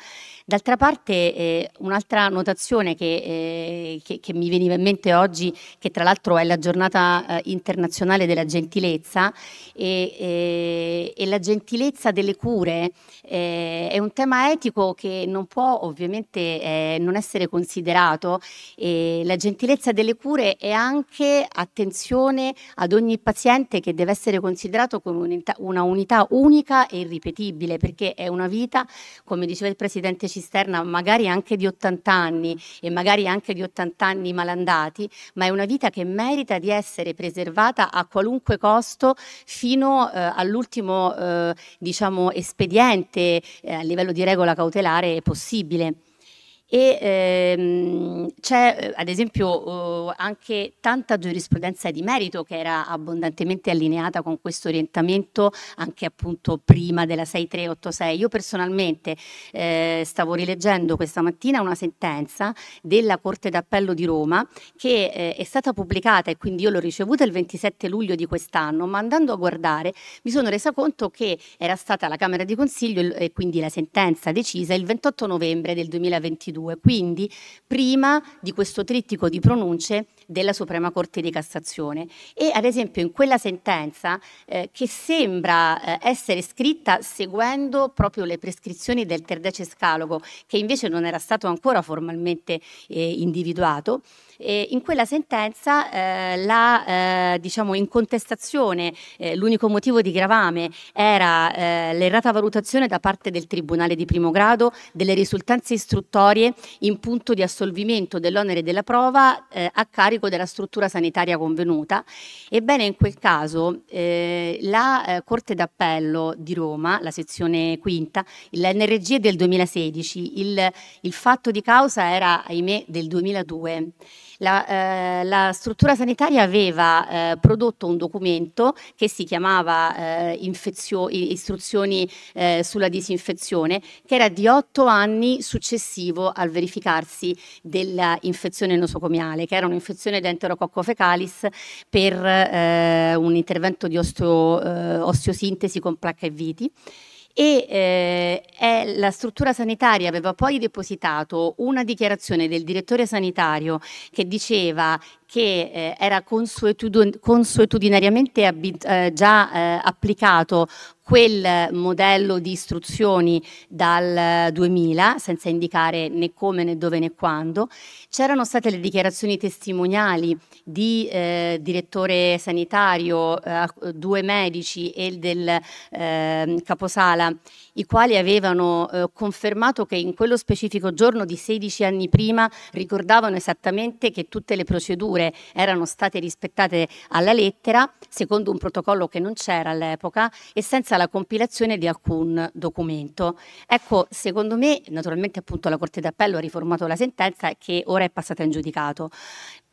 D'altra parte eh, un'altra notazione che, eh, che, che mi veniva in mente oggi oggi, che tra l'altro è la giornata eh, internazionale della gentilezza, e, e, eh, e, la gentilezza delle cure eh, è un tema etico che non può ovviamente eh, non essere considerato. la gentilezza delle cure è anche attenzione ad ogni paziente che deve essere considerato come unità, una unità unica e irripetibile, perché è una vita, come diceva il Presidente Cisterna, magari anche di 80 anni e magari anche di 80 anni malandati, ma è una vita che merita di essere preservata a qualunque costo fino eh, all'ultimo eh, diciamo, espediente eh, a livello di regola cautelare possibile. E ehm, c'è eh, ad esempio eh, anche tanta giurisprudenza di merito che era abbondantemente allineata con questo orientamento anche appunto prima della 6386. Io personalmente eh, stavo rileggendo questa mattina una sentenza della Corte d'Appello di Roma che eh, è stata pubblicata e quindi io l'ho ricevuta il 27 luglio di quest'anno, ma andando a guardare mi sono resa conto che era stata la Camera di Consiglio e quindi la sentenza decisa il 28 novembre del 2022 2022, quindi prima di questo trittico di pronunce della Suprema Corte di Cassazione. E ad esempio in quella sentenza eh, che sembra eh, essere scritta seguendo proprio le prescrizioni del Terdecescalogo, che invece non era stato ancora formalmente eh, individuato, e in quella sentenza eh, la, eh, diciamo in contestazione eh, l'unico motivo di gravame era eh, l'errata valutazione da parte del Tribunale di primo grado delle risultanze istruttorie in punto di assolvimento dell'onere della prova eh, a carico della struttura sanitaria convenuta. Ebbene, in quel caso eh, la Corte d'Appello di Roma, la sezione quinta, l'NRG del 2016, il, il fatto di causa era, ahimè, del 2002. La, eh, la struttura sanitaria aveva eh, prodotto un documento che si chiamava eh, infezio- Istruzioni eh, sulla disinfezione, che era di otto anni successivo al verificarsi dell'infezione nosocomiale, che era un'infezione denterococco fecalis per eh, un intervento di osteo, osteosintesi con placca e viti e eh, è, la struttura sanitaria aveva poi depositato una dichiarazione del direttore sanitario che diceva che eh, era consuetudinariamente abit- eh, già eh, applicato quel modello di istruzioni dal 2000, eh, senza indicare né come né dove né quando. C'erano state le dichiarazioni testimoniali di eh, direttore sanitario, eh, due medici e del eh, caposala i quali avevano eh, confermato che in quello specifico giorno di 16 anni prima ricordavano esattamente che tutte le procedure erano state rispettate alla lettera, secondo un protocollo che non c'era all'epoca e senza la compilazione di alcun documento. Ecco, secondo me, naturalmente appunto la Corte d'Appello ha riformato la sentenza che ora è passata in giudicato,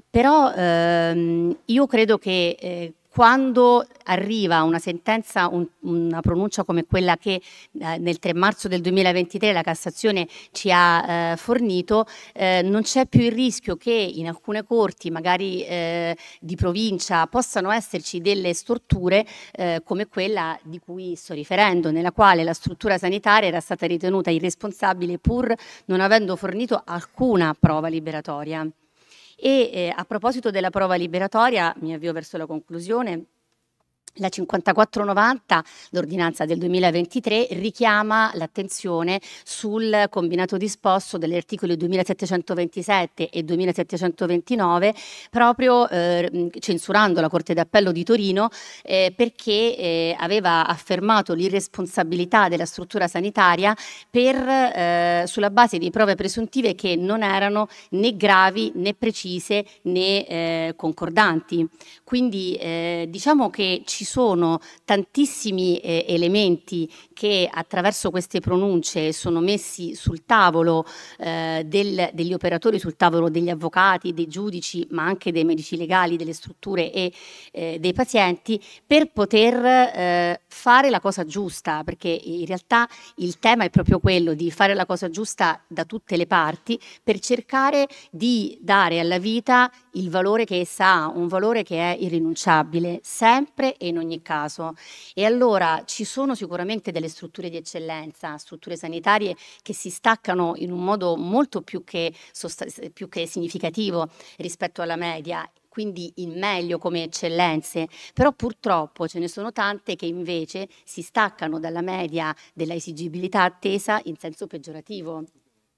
però ehm, io credo che... Eh, quando arriva una sentenza, un, una pronuncia come quella che eh, nel 3 marzo del 2023 la Cassazione ci ha eh, fornito, eh, non c'è più il rischio che in alcune corti, magari eh, di provincia, possano esserci delle storture eh, come quella di cui sto riferendo, nella quale la struttura sanitaria era stata ritenuta irresponsabile pur non avendo fornito alcuna prova liberatoria. E eh, a proposito della prova liberatoria, mi avvio verso la conclusione, la 5490, l'ordinanza del 2023, richiama l'attenzione sul combinato disposto degli articoli 2727 e 2729, proprio eh, censurando la Corte d'Appello di Torino eh, perché eh, aveva affermato l'irresponsabilità della struttura sanitaria per, eh, sulla base di prove presuntive che non erano né gravi né precise né eh, concordanti. Quindi eh, diciamo che ci sono tantissimi eh, elementi che attraverso queste pronunce sono messi sul tavolo eh, del, degli operatori, sul tavolo degli avvocati, dei giudici, ma anche dei medici legali, delle strutture e eh, dei pazienti, per poter eh, fare la cosa giusta, perché in realtà il tema è proprio quello di fare la cosa giusta da tutte le parti per cercare di dare alla vita il valore che essa ha, un valore che è irrinunciabile sempre e in ogni caso. E allora ci sono sicuramente delle strutture di eccellenza, strutture sanitarie che si staccano in un modo molto più che, sost- più che significativo rispetto alla media quindi in meglio come eccellenze, però purtroppo ce ne sono tante che invece si staccano dalla media della esigibilità attesa in senso peggiorativo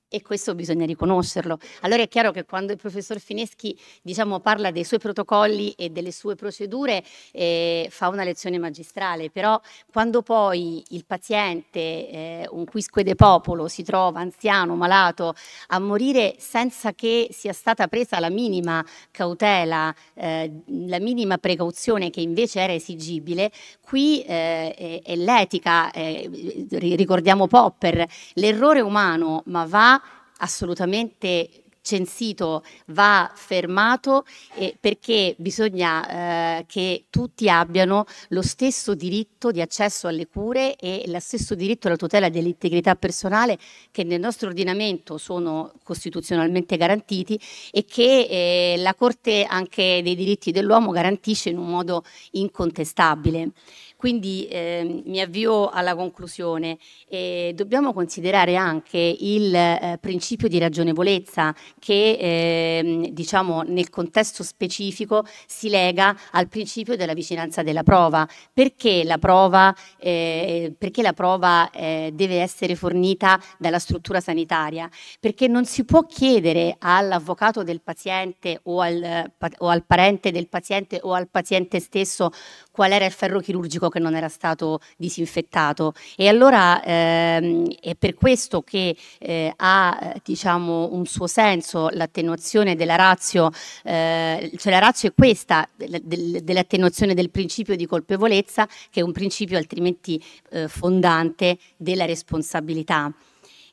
e questo bisogna riconoscerlo. Allora è chiaro che quando il professor Fineschi diciamo, parla dei suoi protocolli e delle sue procedure eh, fa una lezione magistrale, però quando poi il paziente, eh, un quisque de popolo, si trova anziano, malato, a morire senza che sia stata presa la minima cautela, eh, la minima precauzione che invece era esigibile, qui eh, è, è l'etica, eh, ricordiamo Popper, l'errore umano ma va assolutamente censito, va fermato eh, perché bisogna eh, che tutti abbiano lo stesso diritto di accesso alle cure e lo stesso diritto alla tutela dell'integrità personale che nel nostro ordinamento sono costituzionalmente garantiti e che eh, la Corte anche dei diritti dell'uomo garantisce in un modo incontestabile. Quindi eh, mi avvio alla conclusione. Eh, dobbiamo considerare anche il eh, principio di ragionevolezza che ehm, diciamo nel contesto specifico si lega al principio della vicinanza della prova. Perché la prova, eh, perché la prova eh, deve essere fornita dalla struttura sanitaria? Perché non si può chiedere all'avvocato del paziente o al, o al parente del paziente o al paziente stesso qual era il ferro chirurgico pubblico che non era stato disinfettato e allora ehm, è per questo che eh, ha eh, diciamo, un suo senso l'attenuazione della razio, eh, cioè la razio è questa, dell'attenuazione del principio di colpevolezza che è un principio altrimenti eh, fondante della responsabilità.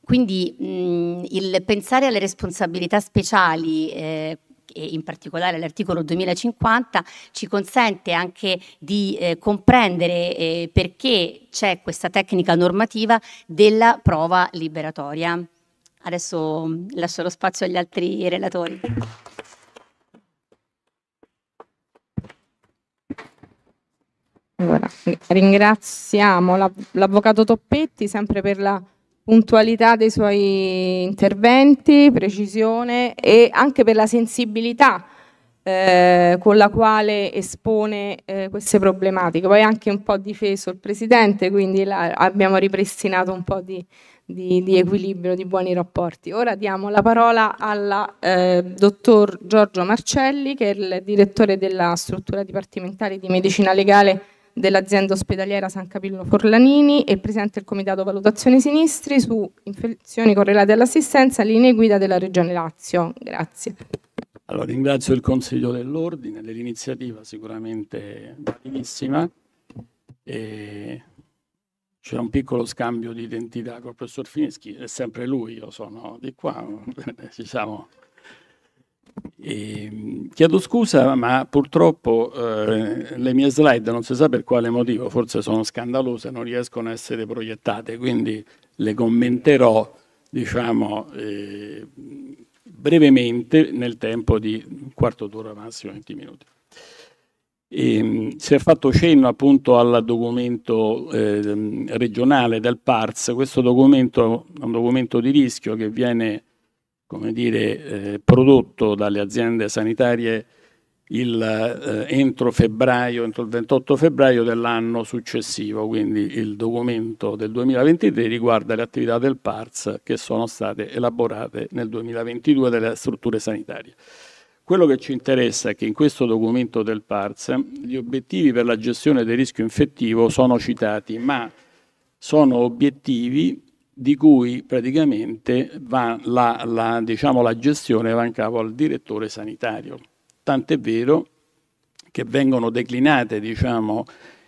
Quindi mh, mm, il pensare alle responsabilità speciali eh, e in particolare l'articolo 2050 ci consente anche di eh, comprendere eh, perché c'è questa tecnica normativa della prova liberatoria. Adesso mm, lascio lo spazio agli altri relatori. Allora, ringraziamo l'avvocato Toppetti sempre per la puntualità dei suoi interventi, precisione e anche per la sensibilità eh, con la quale espone eh, queste problematiche. Poi anche un po' difeso il Presidente, quindi abbiamo ripristinato un po' di, di, di, equilibrio, di buoni rapporti. Ora diamo la parola al eh, dottor Giorgio Marcelli, che è il direttore della struttura dipartimentale di medicina legale dell'azienda ospedaliera San Capillo Forlanini e presidente del Comitato valutazione Sinistri su infezioni correlate all'assistenza, linee guida della Regione Lazio. Grazie. Allora, ringrazio il Consiglio dell'Ordine dell'iniziativa, sicuramente validissima. c'è un piccolo scambio di identità col professor Fineschi, è sempre lui, io sono di qua, ci siamo e ehm, chiedo scusa, ma purtroppo eh, le mie slide non si sa per quale motivo, forse sono scandalose, non riescono a essere proiettate, quindi le commenterò diciamo, eh, brevemente nel tempo di un quarto d'ora massimo 20 minuti. E, ehm, si è fatto cenno appunto al documento eh, regionale del PARS, questo documento è un documento di rischio che viene come dire, eh, prodotto dalle aziende sanitarie il, eh, entro febbraio, entro il 28 febbraio dell'anno successivo, quindi il documento del 2023 riguarda le attività del PARS che sono state elaborate nel 2022 dalle strutture sanitarie. Quello che ci interessa è che in questo documento del PARS gli obiettivi per la gestione del rischio infettivo sono citati, ma sono obiettivi di cui praticamente la, la, diciamo, la gestione va in capo al direttore sanitario. Tant'è vero che vengono declinate diciamo,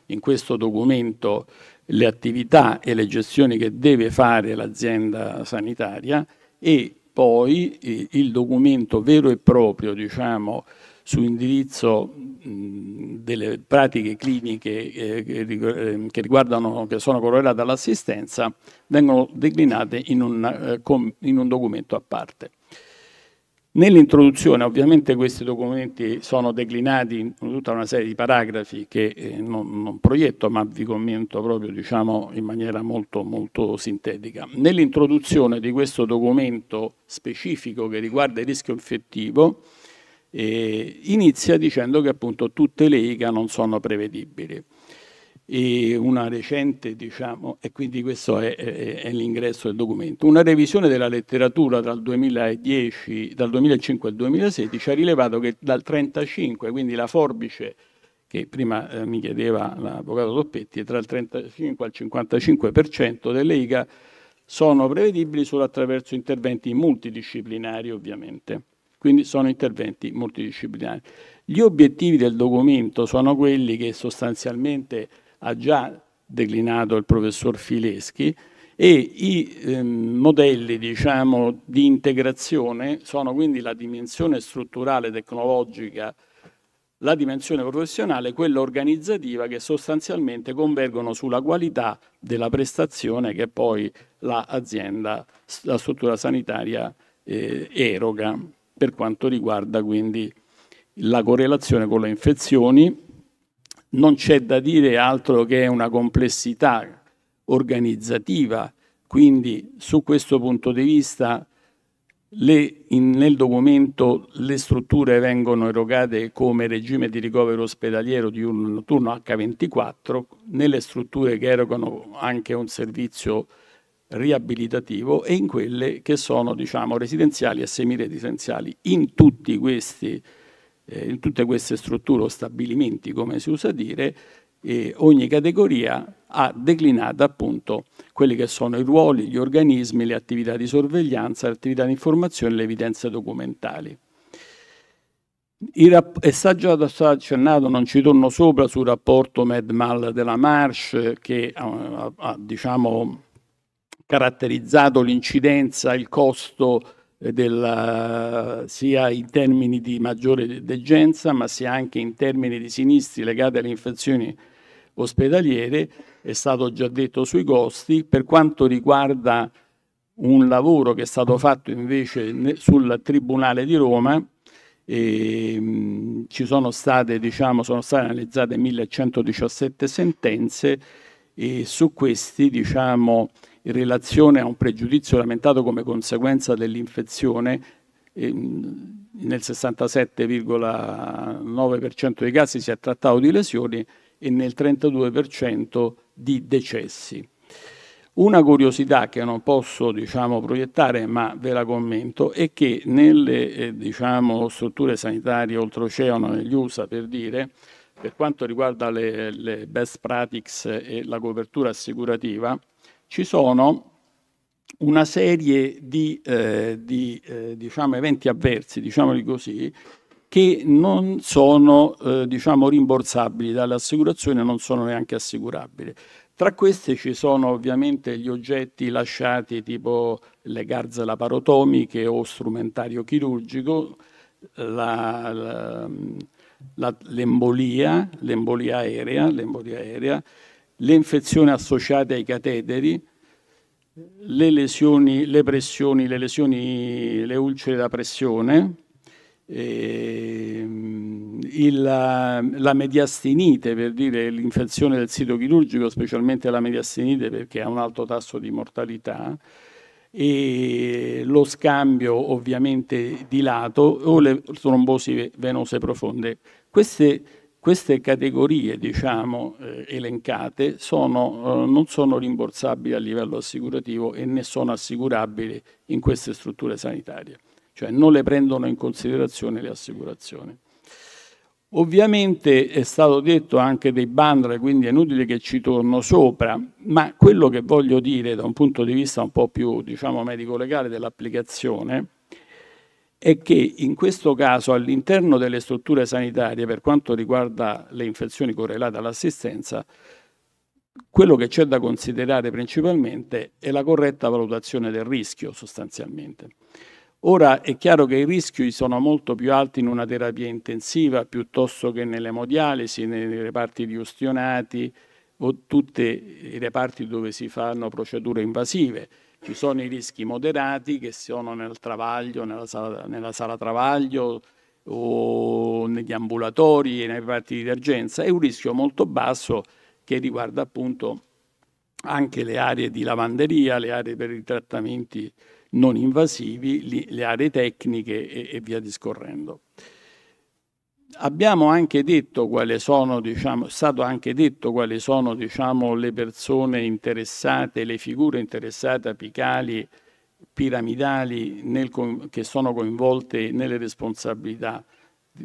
in questo documento le attività e le gestioni che deve fare l'azienda sanitaria e poi il documento vero e proprio diciamo, su indirizzo delle pratiche cliniche eh, eh, che, riguardano, che sono correlate all'assistenza, vengono declinate in un, eh, in un documento a parte. Nell'introduzione ovviamente questi documenti sono declinati in tutta una serie di paragrafi che non, non, proietto ma vi commento proprio diciamo, in maniera molto, molto sintetica. Nell'introduzione di questo documento specifico che riguarda il rischio infettivo e inizia dicendo che appunto tutte le IGA non sono prevedibili. E, una recente, diciamo, e quindi questo è, è, è l'ingresso del documento, una revisione della letteratura dal, 2010, dal 2005 al 2016 ha rilevato che dal 35, quindi la forbice che prima eh, mi chiedeva l'avvocato Toppetti, tra il 35 al 55% delle IGA sono prevedibili solo attraverso interventi multidisciplinari ovviamente. Quindi sono interventi multidisciplinari. Gli obiettivi del documento sono quelli che sostanzialmente ha già declinato il professor Fileschi e i eh, modelli diciamo, di integrazione sono quindi la dimensione strutturale tecnologica la dimensione professionale, e quella organizzativa che sostanzialmente convergono sulla qualità della prestazione che poi l'azienda, la struttura sanitaria eh, eroga per quanto riguarda quindi la correlazione con le infezioni. Non c'è da dire altro che una complessità organizzativa, quindi su questo punto di vista le, in, nel documento le strutture vengono erogate come regime di ricovero ospedaliero di un turno H24 nelle strutture che erogano anche un servizio riabilitativo e in quelle che sono diciamo, residenziali e semiresidenziali. In, questi, eh, in tutte queste strutture o stabilimenti, come si usa dire, eh, ogni categoria ha declinato appunto quelli che sono i ruoli, gli organismi, le attività di sorveglianza, le attività di informazione e le evidenze documentali. è stato già accennato, non ci torno sopra, sul rapporto MedMal della Marsh che ha, eh, ha, ha diciamo, caratterizzato l'incidenza, il costo eh, della, eh, sia in termini di maggiore degenza ma sia anche in termini di sinistri legati alle infezioni ospedaliere, è stato già detto sui costi. Per quanto riguarda un lavoro che è stato fatto invece sul Tribunale di Roma, e, ehm, mh, ci sono state, diciamo, sono state analizzate 1117 sentenze e su questi diciamo, in relazione a un pregiudizio lamentato come conseguenza dell'infezione mm, nel 67,9% dei casi si è trattato di lesioni e nel 32% di decessi. Una curiosità che non posso diciamo, proiettare, ma ve la commento, è che nelle eh, diciamo, strutture sanitarie oltreoceano, negli USA per dire, per quanto riguarda le, le best practices e la copertura assicurativa, ci sono una serie di, eh, di eh, diciamo, eventi avversi, diciamoli così, che non sono eh, diciamo, rimborsabili dall'assicurazione, non sono neanche assicurabili. Tra queste ci sono ovviamente gli oggetti lasciati tipo le garze laparotomiche o strumentario chirurgico, la, la, la, l'embolia, l'embolia aerea, l'embolia aerea le infezioni associate ai cateteri, le lesioni, le pressioni, le lesioni, le ulcere da pressione, eh, il, la mediastinite, per dire l'infezione del sito chirurgico, specialmente la mediastinite perché ha un alto tasso di mortalità, e lo scambio ovviamente di lato o le trombosi venose profonde. Queste queste categorie diciamo, eh, elencate sono, eh, non sono rimborsabili a livello assicurativo e ne sono assicurabili in queste strutture sanitarie, cioè non le prendono in considerazione le assicurazioni. Ovviamente è stato detto anche dei bundle, quindi è inutile che ci torno sopra, ma quello che voglio dire da un punto di vista un po' più diciamo, medico-legale dell'applicazione è che in questo caso all'interno delle strutture sanitarie, per quanto riguarda le infezioni correlate all'assistenza, quello che c'è da considerare principalmente è la corretta valutazione del rischio sostanzialmente. Ora è chiaro che i rischi sono molto più alti in una terapia intensiva piuttosto che nelle modialisi, nei reparti di ustionati o tutti i reparti dove si fanno procedure invasive ci sono i rischi moderati che sono nel travaglio, nella sala, nella sala travaglio o negli ambulatori e nei reparti di emergenza è un rischio molto basso che riguarda appunto anche le aree di lavanderia, le aree per i trattamenti non invasivi, le aree tecniche e, e via discorrendo. Abbiamo anche detto quali sono, diciamo, è stato anche detto quali sono diciamo, le persone interessate, le figure interessate apicali, piramidali nel, che sono coinvolte nelle responsabilità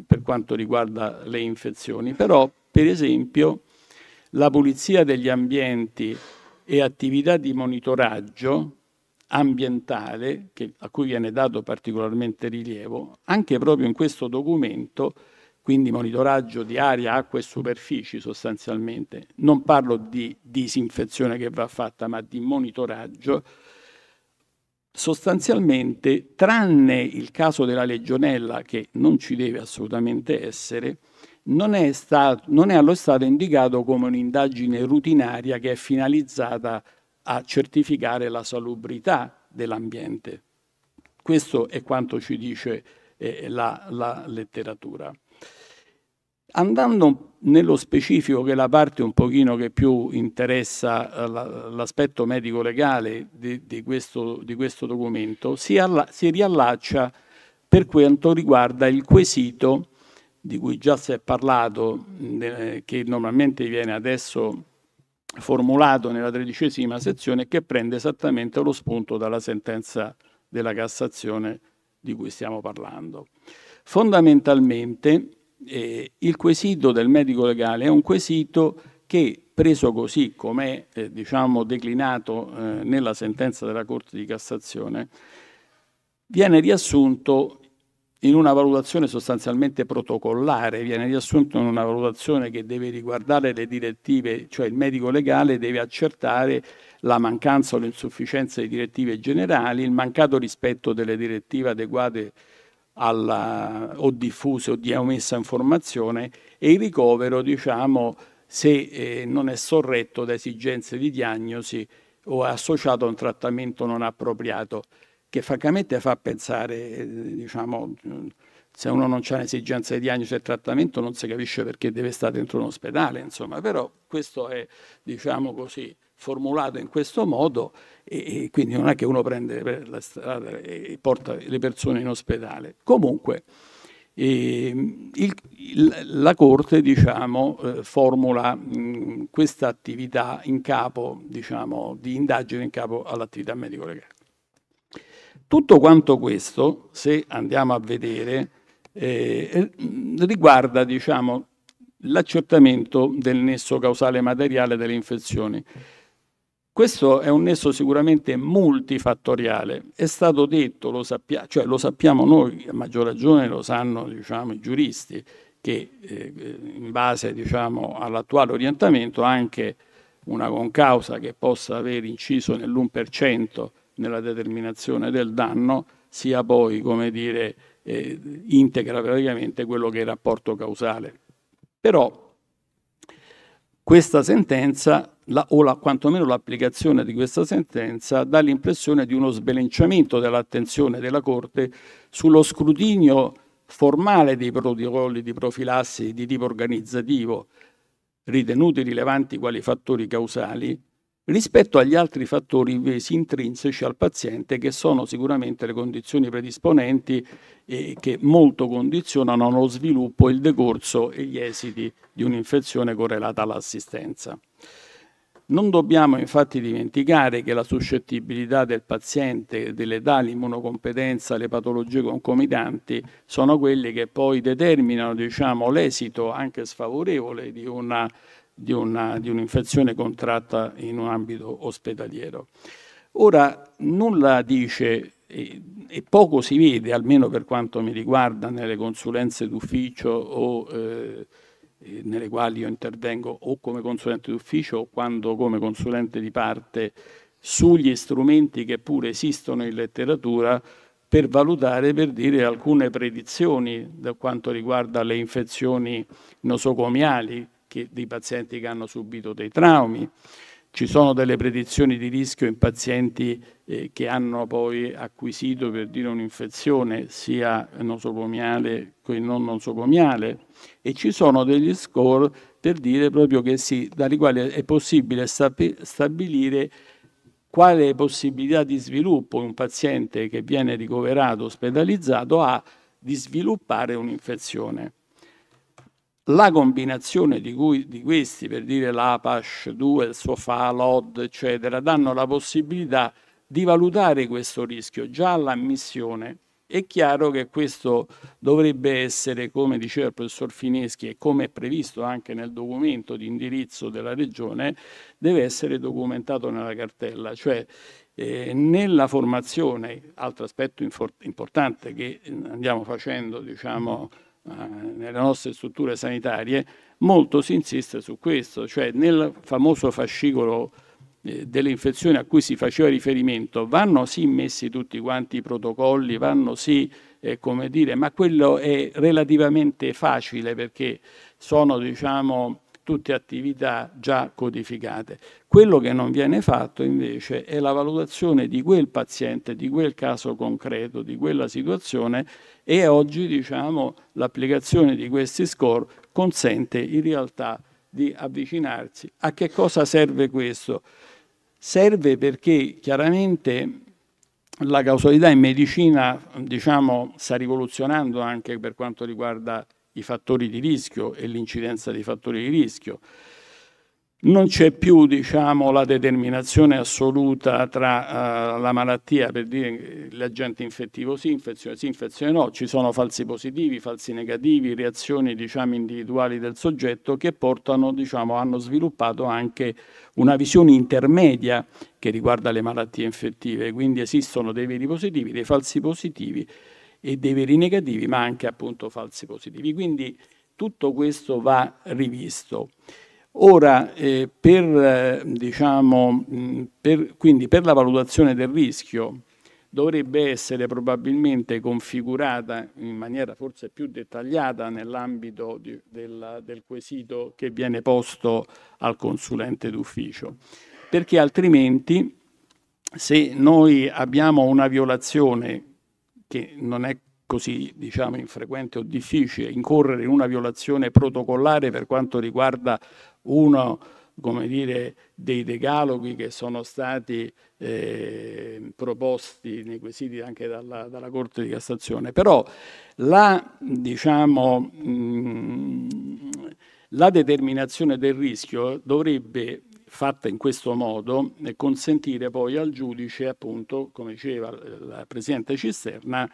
per quanto riguarda le infezioni. Però, per esempio, la pulizia degli ambienti e attività di monitoraggio ambientale, che, a cui viene dato particolarmente rilievo, anche proprio in questo documento quindi monitoraggio di aria, acqua e superfici sostanzialmente. Non parlo di disinfezione che va fatta, ma di monitoraggio. Sostanzialmente, tranne il caso della legionella, che non ci deve assolutamente essere, non è, stato, non è allo Stato indicato come un'indagine rutinaria che è finalizzata a certificare la salubrità dell'ambiente. Questo è quanto ci dice eh, la, la letteratura. Andando nello specifico, che è la parte un pochino che più interessa eh, l'aspetto medico-legale di, di, di, questo, documento, si, alla, si riallaccia per quanto riguarda il quesito di cui già si è parlato, eh, che normalmente viene adesso formulato nella tredicesima sezione, che prende esattamente lo spunto dalla sentenza della Cassazione di cui stiamo parlando. Fondamentalmente eh, il quesito del medico legale è un quesito che preso così come è eh, diciamo, declinato eh, nella sentenza della Corte di Cassazione, viene riassunto in una valutazione sostanzialmente protocollare, viene riassunto in una valutazione che deve riguardare le direttive, cioè il medico legale deve accertare la mancanza o l'insufficienza di direttive generali, il mancato rispetto delle direttive adeguate alla, o diffuse o di omessa informazione e il ricovero, diciamo, se eh, non è sorretto da esigenze di diagnosi o è associato a un trattamento non appropriato, che francamente fa pensare, eh, diciamo, se uno non ha un'esigenza di diagnosi e trattamento non si capisce perché deve stare dentro un ospedale, insomma, però questo è, diciamo così, formulato in questo modo e, e quindi non è che uno prende la strada e porta le persone in ospedale. Comunque ehm, il, il, la Corte diciamo, eh, formula mh, questa attività in capo, diciamo, di indagine in capo all'attività medico-legale. Tutto quanto questo, se andiamo a vedere, eh, eh riguarda diciamo, l'accertamento del nesso causale materiale delle infezioni. Questo è un nesso sicuramente multifattoriale, è stato detto, lo, sappia, cioè lo sappiamo noi, a maggior ragione lo sanno diciamo, i giuristi, che eh, in base diciamo, all'attuale orientamento anche una concausa che possa aver inciso nell'1% nella determinazione del danno sia poi, come dire, eh, integra praticamente quello che è il rapporto causale. Però questa sentenza la, o la, quantomeno l'applicazione di questa sentenza dà l'impressione di uno sbelenciamento dell'attenzione della Corte sullo scrutinio formale dei protocolli di profilassi di tipo organizzativo, ritenuti rilevanti quali fattori causali, rispetto agli altri fattori invece intrinseci al paziente che sono sicuramente le condizioni predisponenti e che molto condizionano lo sviluppo, il decorso e gli esiti di un'infezione correlata all'assistenza. Non dobbiamo infatti dimenticare che la suscettibilità del paziente, dell'età, l'immunocompetenza, le patologie concomitanti sono quelle che poi determinano diciamo, l'esito anche sfavorevole di una di, un'infezione contratta in un ambito ospedaliero. Ora, nulla dice e, e, poco si vede, almeno per quanto mi riguarda, nelle consulenze d'ufficio o eh, eh, nelle quali io intervengo o come consulente d'ufficio o quando come consulente di parte sugli strumenti che pure esistono in letteratura per valutare, per dire alcune predizioni da quanto riguarda le infezioni nosocomiali che, di pazienti che hanno subito dei traumi. Ci sono delle predizioni di rischio in pazienti eh, che hanno poi acquisito, per dire, un'infezione sia nosocomiale che non nosocomiale e ci sono degli score per dire proprio che sì, dai quali è possibile stabilire quale possibilità di sviluppo un paziente che viene ricoverato, ospedalizzato, ha di sviluppare un'infezione. La combinazione di, cui, di questi, per dire l'Apache 2, il Sofa, l'OD, eccetera, danno la possibilità di valutare questo rischio già all'ammissione. È chiaro che questo dovrebbe essere, come diceva il professor Fineschi e come è previsto anche nel documento di indirizzo della Regione, deve essere documentato nella cartella, cioè eh, nella formazione, altro aspetto importante che eh, andiamo facendo diciamo, eh, nelle nostre strutture sanitarie, molto si insiste su questo, cioè nel famoso fascicolo eh, delle infezioni a cui si faceva riferimento, vanno sì messi tutti quanti i protocolli, vanno sì, eh, come dire, ma quello è relativamente facile perché sono, diciamo, tutte attività già codificate. Quello che non viene fatto invece è la valutazione di quel paziente, di quel caso concreto, di quella situazione e oggi diciamo, l'applicazione di questi score consente in realtà di avvicinarsi. A che cosa serve questo? Serve perché chiaramente la causalità in medicina diciamo, sta rivoluzionando anche per quanto riguarda i fattori di rischio e l'incidenza dei fattori di rischio. Non c'è più diciamo, la determinazione assoluta tra uh, la malattia, per dire l'agente infettivo sì, infezione sì, infezione no, ci sono falsi positivi, falsi negativi, reazioni diciamo, individuali del soggetto che portano, diciamo, hanno sviluppato anche una visione intermedia che riguarda le malattie infettive, quindi esistono dei veri positivi, dei falsi positivi e dei veri negativi, ma anche appunto falsi positivi. Quindi tutto questo va rivisto. Ora, eh, per, eh, diciamo, mm, per, quindi per la valutazione del rischio dovrebbe essere probabilmente configurata in maniera forse più dettagliata nell'ambito di, del, del quesito che viene posto al consulente d'ufficio, perché altrimenti se noi abbiamo una violazione che non è così diciamo, infrequente o difficile incorrere in una violazione protocollare per quanto riguarda uno come dire, dei decaloghi che sono stati eh, proposti nei quesiti anche dalla, dalla, Corte di Cassazione. Però la, diciamo, mh, mm, la determinazione del rischio dovrebbe fatta in questo modo e consentire poi al giudice, appunto, come diceva eh, la Presidente Cisterna,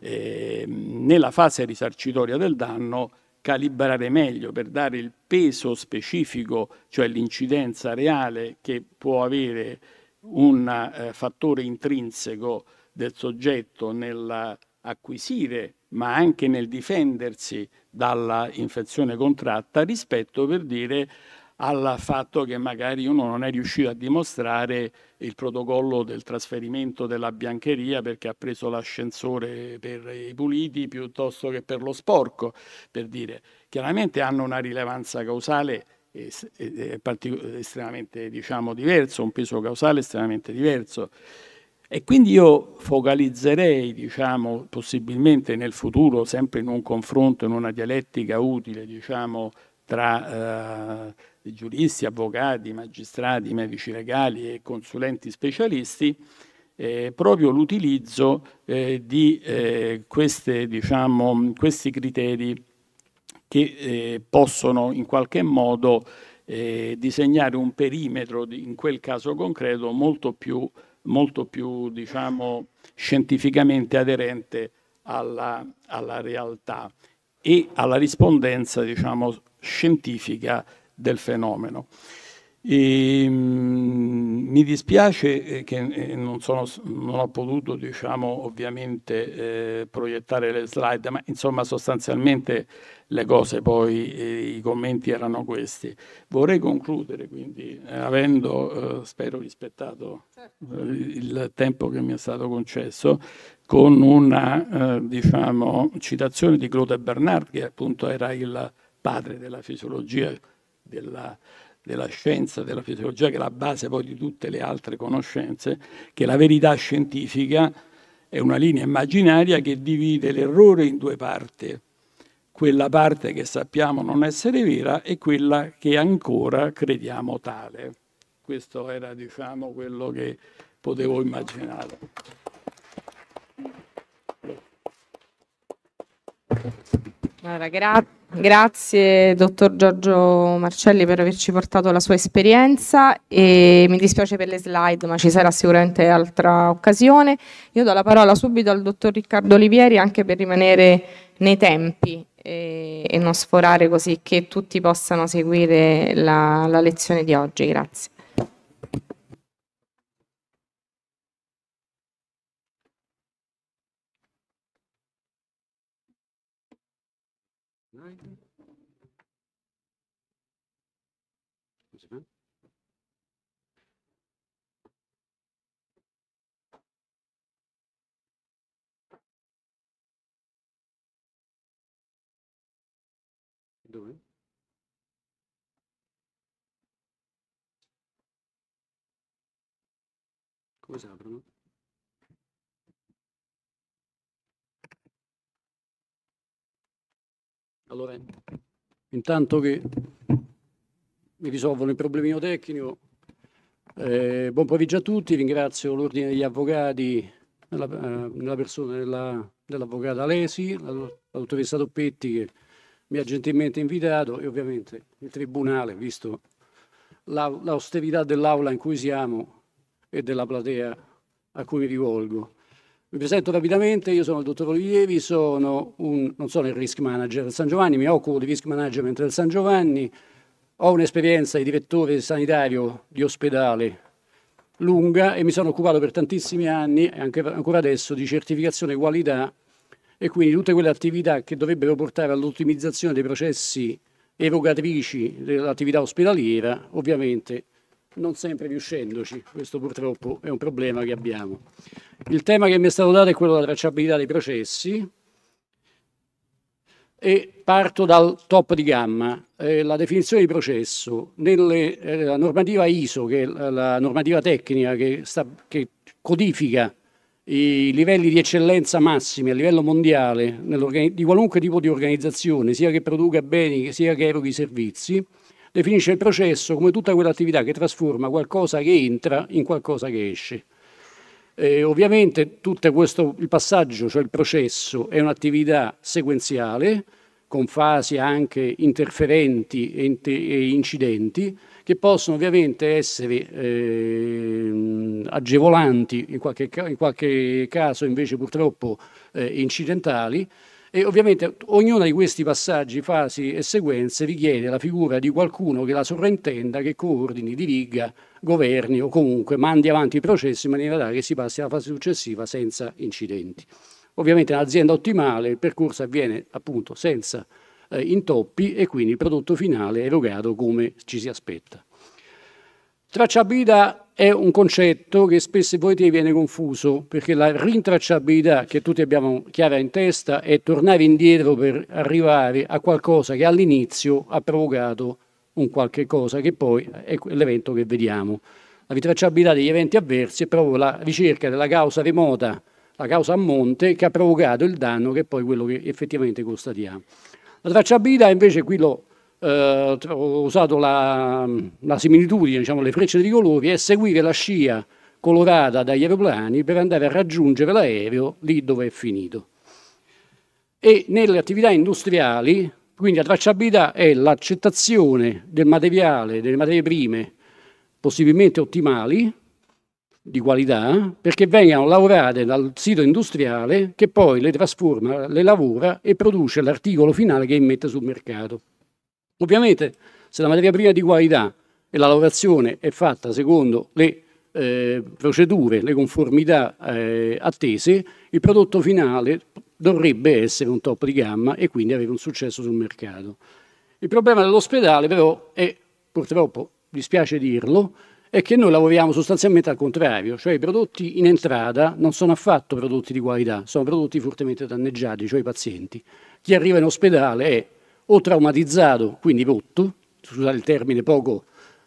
eh, nella fase risarcitoria del danno calibrare meglio per dare il peso specifico, cioè l'incidenza reale che può avere un eh, fattore intrinseco del soggetto nell'acquisire ma anche nel difendersi dalla infezione contratta rispetto per dire al fatto che magari uno non è riuscito a dimostrare il protocollo del trasferimento della biancheria perché ha preso l'ascensore per i puliti piuttosto che per lo sporco, per dire. Chiaramente hanno una rilevanza causale estremamente diciamo, diverso, un peso causale estremamente diverso. E quindi io focalizzerei, diciamo, possibilmente nel futuro, sempre in un confronto, in una dialettica utile, diciamo, tra eh, di giuristi, avvocati, magistrati, medici legali e consulenti specialisti, eh, proprio l'utilizzo eh, di eh, queste, diciamo, questi criteri che eh, possono in qualche modo eh, disegnare un perimetro, di, in quel caso concreto, molto più, molto più diciamo, scientificamente aderente alla, alla, realtà e alla rispondenza diciamo, scientifica del fenomeno. E, ehm, mi dispiace eh, che eh, non, sono, non ho potuto diciamo, ovviamente eh, proiettare le slide, ma insomma sostanzialmente le cose poi, eh, i commenti erano questi. Vorrei concludere quindi, eh, avendo, eh, spero, rispettato certo. il tempo che mi è stato concesso, con una diciamo, citazione di Claude Bernard, che appunto era il padre della fisiologia della, della scienza, della fisiologia, che è la base poi di tutte le altre conoscenze, che la verità scientifica è una linea immaginaria che divide l'errore in due parti, quella parte che sappiamo non essere vera e quella che ancora crediamo tale. Questo era, diciamo, quello che potevo immaginare. Thank you. Allora, gra grazie dottor Giorgio Marcelli per averci portato la sua esperienza e mi dispiace per le slide ma ci sarà sicuramente altra occasione. Io do la parola subito al dottor Riccardo Olivieri anche per rimanere nei tempi e, e non sforare così che tutti possano seguire la, la lezione di oggi. Grazie. cosa aprono. Allora, intanto che mi risolvono i problemi tecnico, eh, buon pomeriggio a tutti, ringrazio l'Ordine degli Avvocati nella, eh, nella persona dell'avvocata dell la dottoressa Toppetti che mi ha gentilmente invitato e ovviamente il Tribunale, visto l'austerità dell'aula in cui siamo, e della platea a cui mi rivolgo. Mi presento rapidamente, io sono il dottor Olivieri, sono un, non sono il risk manager del San Giovanni, mi occupo di risk management del San Giovanni, ho un'esperienza di direttore sanitario di ospedale lunga e mi sono occupato per tantissimi anni, e anche ancora adesso, di certificazione qualità e quindi tutte quelle attività che dovrebbero portare all'ottimizzazione dei processi erogatrici dell'attività ospedaliera, ovviamente non sempre riuscendoci, questo purtroppo è un problema che abbiamo. Il tema che mi è stato dato è quello della tracciabilità dei processi e parto dal top di gamma. Eh, la definizione di processo nella eh, normativa ISO, che è la, la normativa tecnica che, sta, che codifica i livelli di eccellenza massimi a livello mondiale di qualunque tipo di organizzazione, sia che produca beni sia che eroghi servizi, definisce il processo come tutta quell'attività che trasforma qualcosa che entra in qualcosa che esce. Eh, ovviamente tutto questo, il passaggio, cioè il processo, è un'attività sequenziale, con fasi anche interferenti e, e incidenti, che possono ovviamente essere eh, agevolanti, in qualche, in qualche, caso invece purtroppo eh, incidentali, e ovviamente ognuno di questi passaggi, fasi e sequenze richiede la figura di qualcuno che la sovrintenda, che coordini, diriga, governi o comunque mandi avanti i processi in maniera tale che si passi alla fase successiva senza incidenti. Ovviamente nell'azienda ottimale il percorso avviene appunto senza eh, intoppi e quindi il prodotto finale è erogato come ci si aspetta. Tracciabilità è un concetto che spesso e volentieri viene confuso, perché la rintracciabilità che tutti abbiamo chiara in testa è tornare indietro per arrivare a qualcosa che all'inizio ha provocato un qualche cosa, che poi è l'evento che vediamo. La rintracciabilità degli eventi avversi è proprio la ricerca della causa remota, la causa a monte, che ha provocato il danno che è poi quello che effettivamente constatiamo. La tracciabilità invece qui lo eh, ho usato la, la similitudine, diciamo, le frecce di colori, e seguire la scia colorata dagli aeroplani per andare a raggiungere l'aereo lì dove è finito. E nelle attività industriali, quindi la tracciabilità è l'accettazione del materiale, delle materie prime possibilmente ottimali, di qualità, perché vengano lavorate dal sito industriale che poi le trasforma, le lavora e produce l'articolo finale che immette sul mercato. Ovviamente se la materia prima è di qualità e la lavorazione è fatta secondo le eh, procedure, le conformità eh, attese, il prodotto finale dovrebbe essere un top di gamma e quindi avere un successo sul mercato. Il problema dell'ospedale però è, purtroppo dispiace dirlo, è che noi lavoriamo sostanzialmente al contrario, cioè i prodotti in entrata non sono affatto prodotti di qualità, sono prodotti fortemente danneggiati, cioè i pazienti. Chi arriva in ospedale è o traumatizzato, quindi rotto, scusate il termine poco,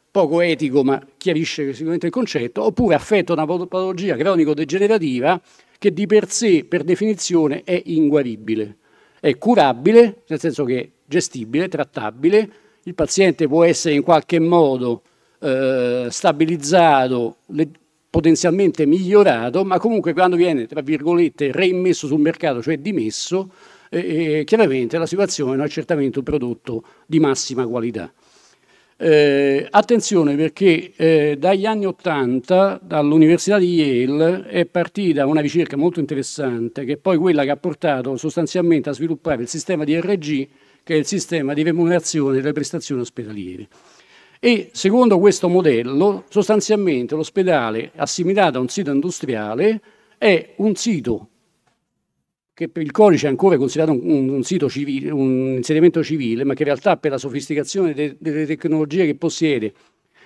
poco etico ma chiarisce sicuramente il concetto, oppure affetto a una patologia cronico-degenerativa che di per sé, per definizione, è inguaribile. È curabile, nel senso che è gestibile, trattabile, il paziente può essere in qualche modo eh, stabilizzato, le, potenzialmente migliorato, ma comunque quando viene, tra virgolette, reimmesso sul mercato, cioè dimesso, eh, chiaramente la situazione non è certamente un prodotto di massima qualità. Eh, attenzione perché eh, dagli anni 80 dall'Università di Yale è partita una ricerca molto interessante che è poi quella che ha portato sostanzialmente a sviluppare il sistema di RG che è il sistema di remunerazione delle prestazioni ospedaliere. E secondo questo modello sostanzialmente l'ospedale assimilato a un sito industriale è un sito che per il codice è ancora considerato un, un, sito civile, un insediamento civile, ma che in realtà per la sofisticazione de, delle tecnologie che possiede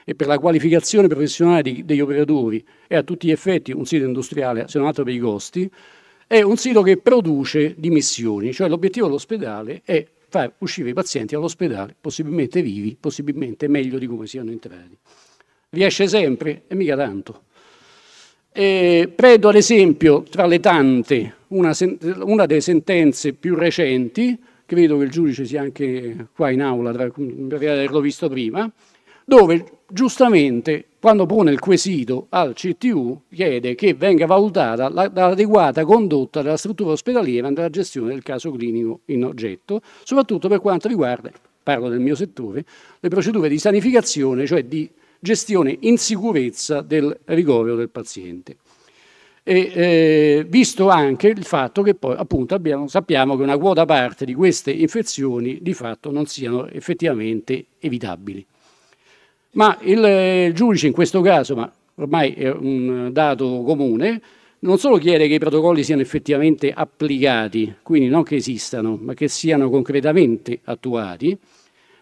e per la qualificazione professionale di, degli operatori è a tutti gli effetti un sito industriale, se non altro per i costi, è un sito che produce dimissioni, cioè l'obiettivo dell'ospedale è far uscire i pazienti all'ospedale, possibilmente vivi, possibilmente meglio di come siano entrati. Riesce sempre e mica tanto. Eh, prendo ad esempio, tra le tante, una, una, delle sentenze più recenti, che vedo che il giudice sia anche qua in aula, tra, per averlo visto prima, dove giustamente quando pone il quesito al CTU chiede che venga valutata l'adeguata condotta della struttura ospedaliera nella gestione del caso clinico in oggetto, soprattutto per quanto riguarda, parlo del mio settore, le procedure di sanificazione, cioè di gestione in sicurezza del ricovero del paziente. E, eh, visto anche il fatto che poi appunto abbiamo, sappiamo che una quota parte di queste infezioni di fatto non siano effettivamente evitabili. Ma il, eh, il giudice in questo caso, ma ormai è un dato comune, non solo chiede che i protocolli siano effettivamente applicati, quindi non che esistano, ma che siano concretamente attuati,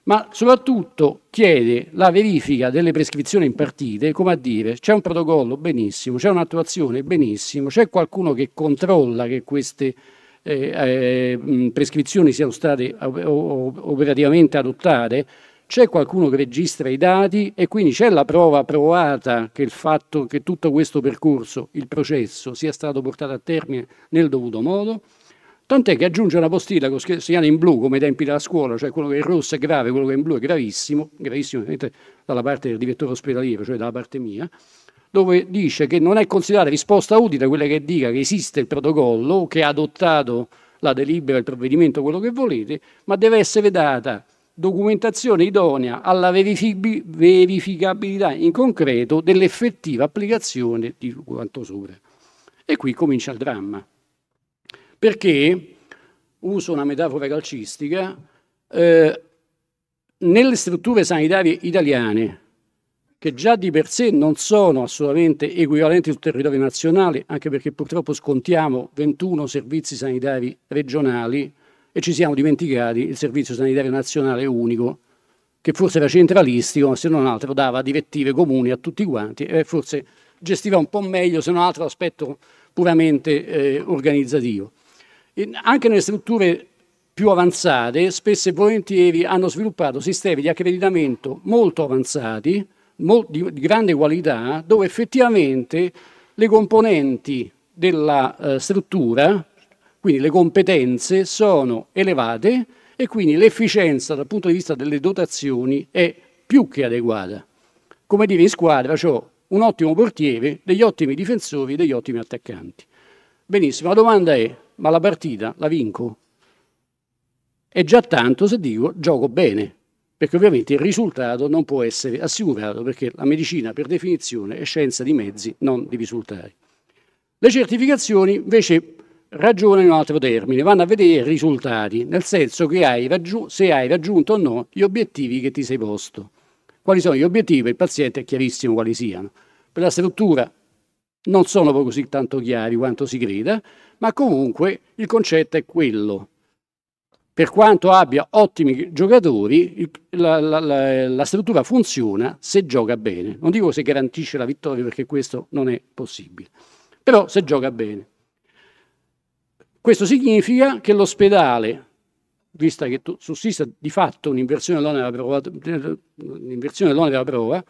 ma soprattutto chiede la verifica delle prescrizioni impartite, come a dire c'è un protocollo benissimo, c'è un'attuazione benissimo, c'è qualcuno che controlla che queste eh, eh, prescrizioni siano state operativamente adottate, c'è qualcuno che registra i dati e quindi c'è la prova provata che il fatto che tutto questo percorso, il processo, sia stato portato a termine nel dovuto modo. Tant'è che aggiunge una postilla con segnala in blu come i tempi della scuola, cioè quello che è rosso è grave, quello che è in blu è gravissimo, gravissimo ovviamente dalla parte del direttore ospedaliero, cioè dalla parte mia, dove dice che non è considerata risposta utile quella che dica che esiste il protocollo, che ha adottato la delibera, il provvedimento, quello che volete, ma deve essere data documentazione idonea alla verificabilità in concreto dell'effettiva applicazione di quanto sopra. E qui comincia il dramma. Perché, uso una metafora calcistica, eh, nelle strutture sanitarie italiane, che già di per sé non sono assolutamente equivalenti sul territorio nazionale, anche perché purtroppo scontiamo 21 servizi sanitari regionali e ci siamo dimenticati il servizio sanitario nazionale unico, che forse era centralistico, ma se non altro dava direttive comuni a tutti quanti e forse gestiva un po' meglio, se non altro, l'aspetto puramente eh, organizzativo anche nelle strutture più avanzate, spesso e volentieri hanno sviluppato sistemi di accreditamento molto avanzati, di grande qualità, dove effettivamente le componenti della eh, struttura, quindi le competenze, sono elevate e quindi l'efficienza dal punto di vista delle dotazioni è più che adeguata. Come dire, in squadra ho un ottimo portiere, degli ottimi difensori, e degli ottimi attaccanti. Benissimo, la domanda è ma la partita la vinco. È già tanto se dico gioco bene, perché ovviamente il risultato non può essere assicurato, perché la medicina per definizione è scienza di mezzi, non di risultati. Le certificazioni invece ragionano in un altro termine, vanno a vedere i risultati, nel senso che hai se hai raggiunto o no gli obiettivi che ti sei posto. Quali sono gli obiettivi? Per il paziente è chiarissimo quali siano. Per la struttura non sono così tanto chiari quanto si creda, ma comunque il concetto è quello. Per quanto abbia ottimi giocatori, la, la, la, la struttura funziona se gioca bene. Non dico se garantisce la vittoria perché questo non è possibile, però se gioca bene. Questo significa che l'ospedale vista che sussista di fatto un'inversione dell'onere della prova,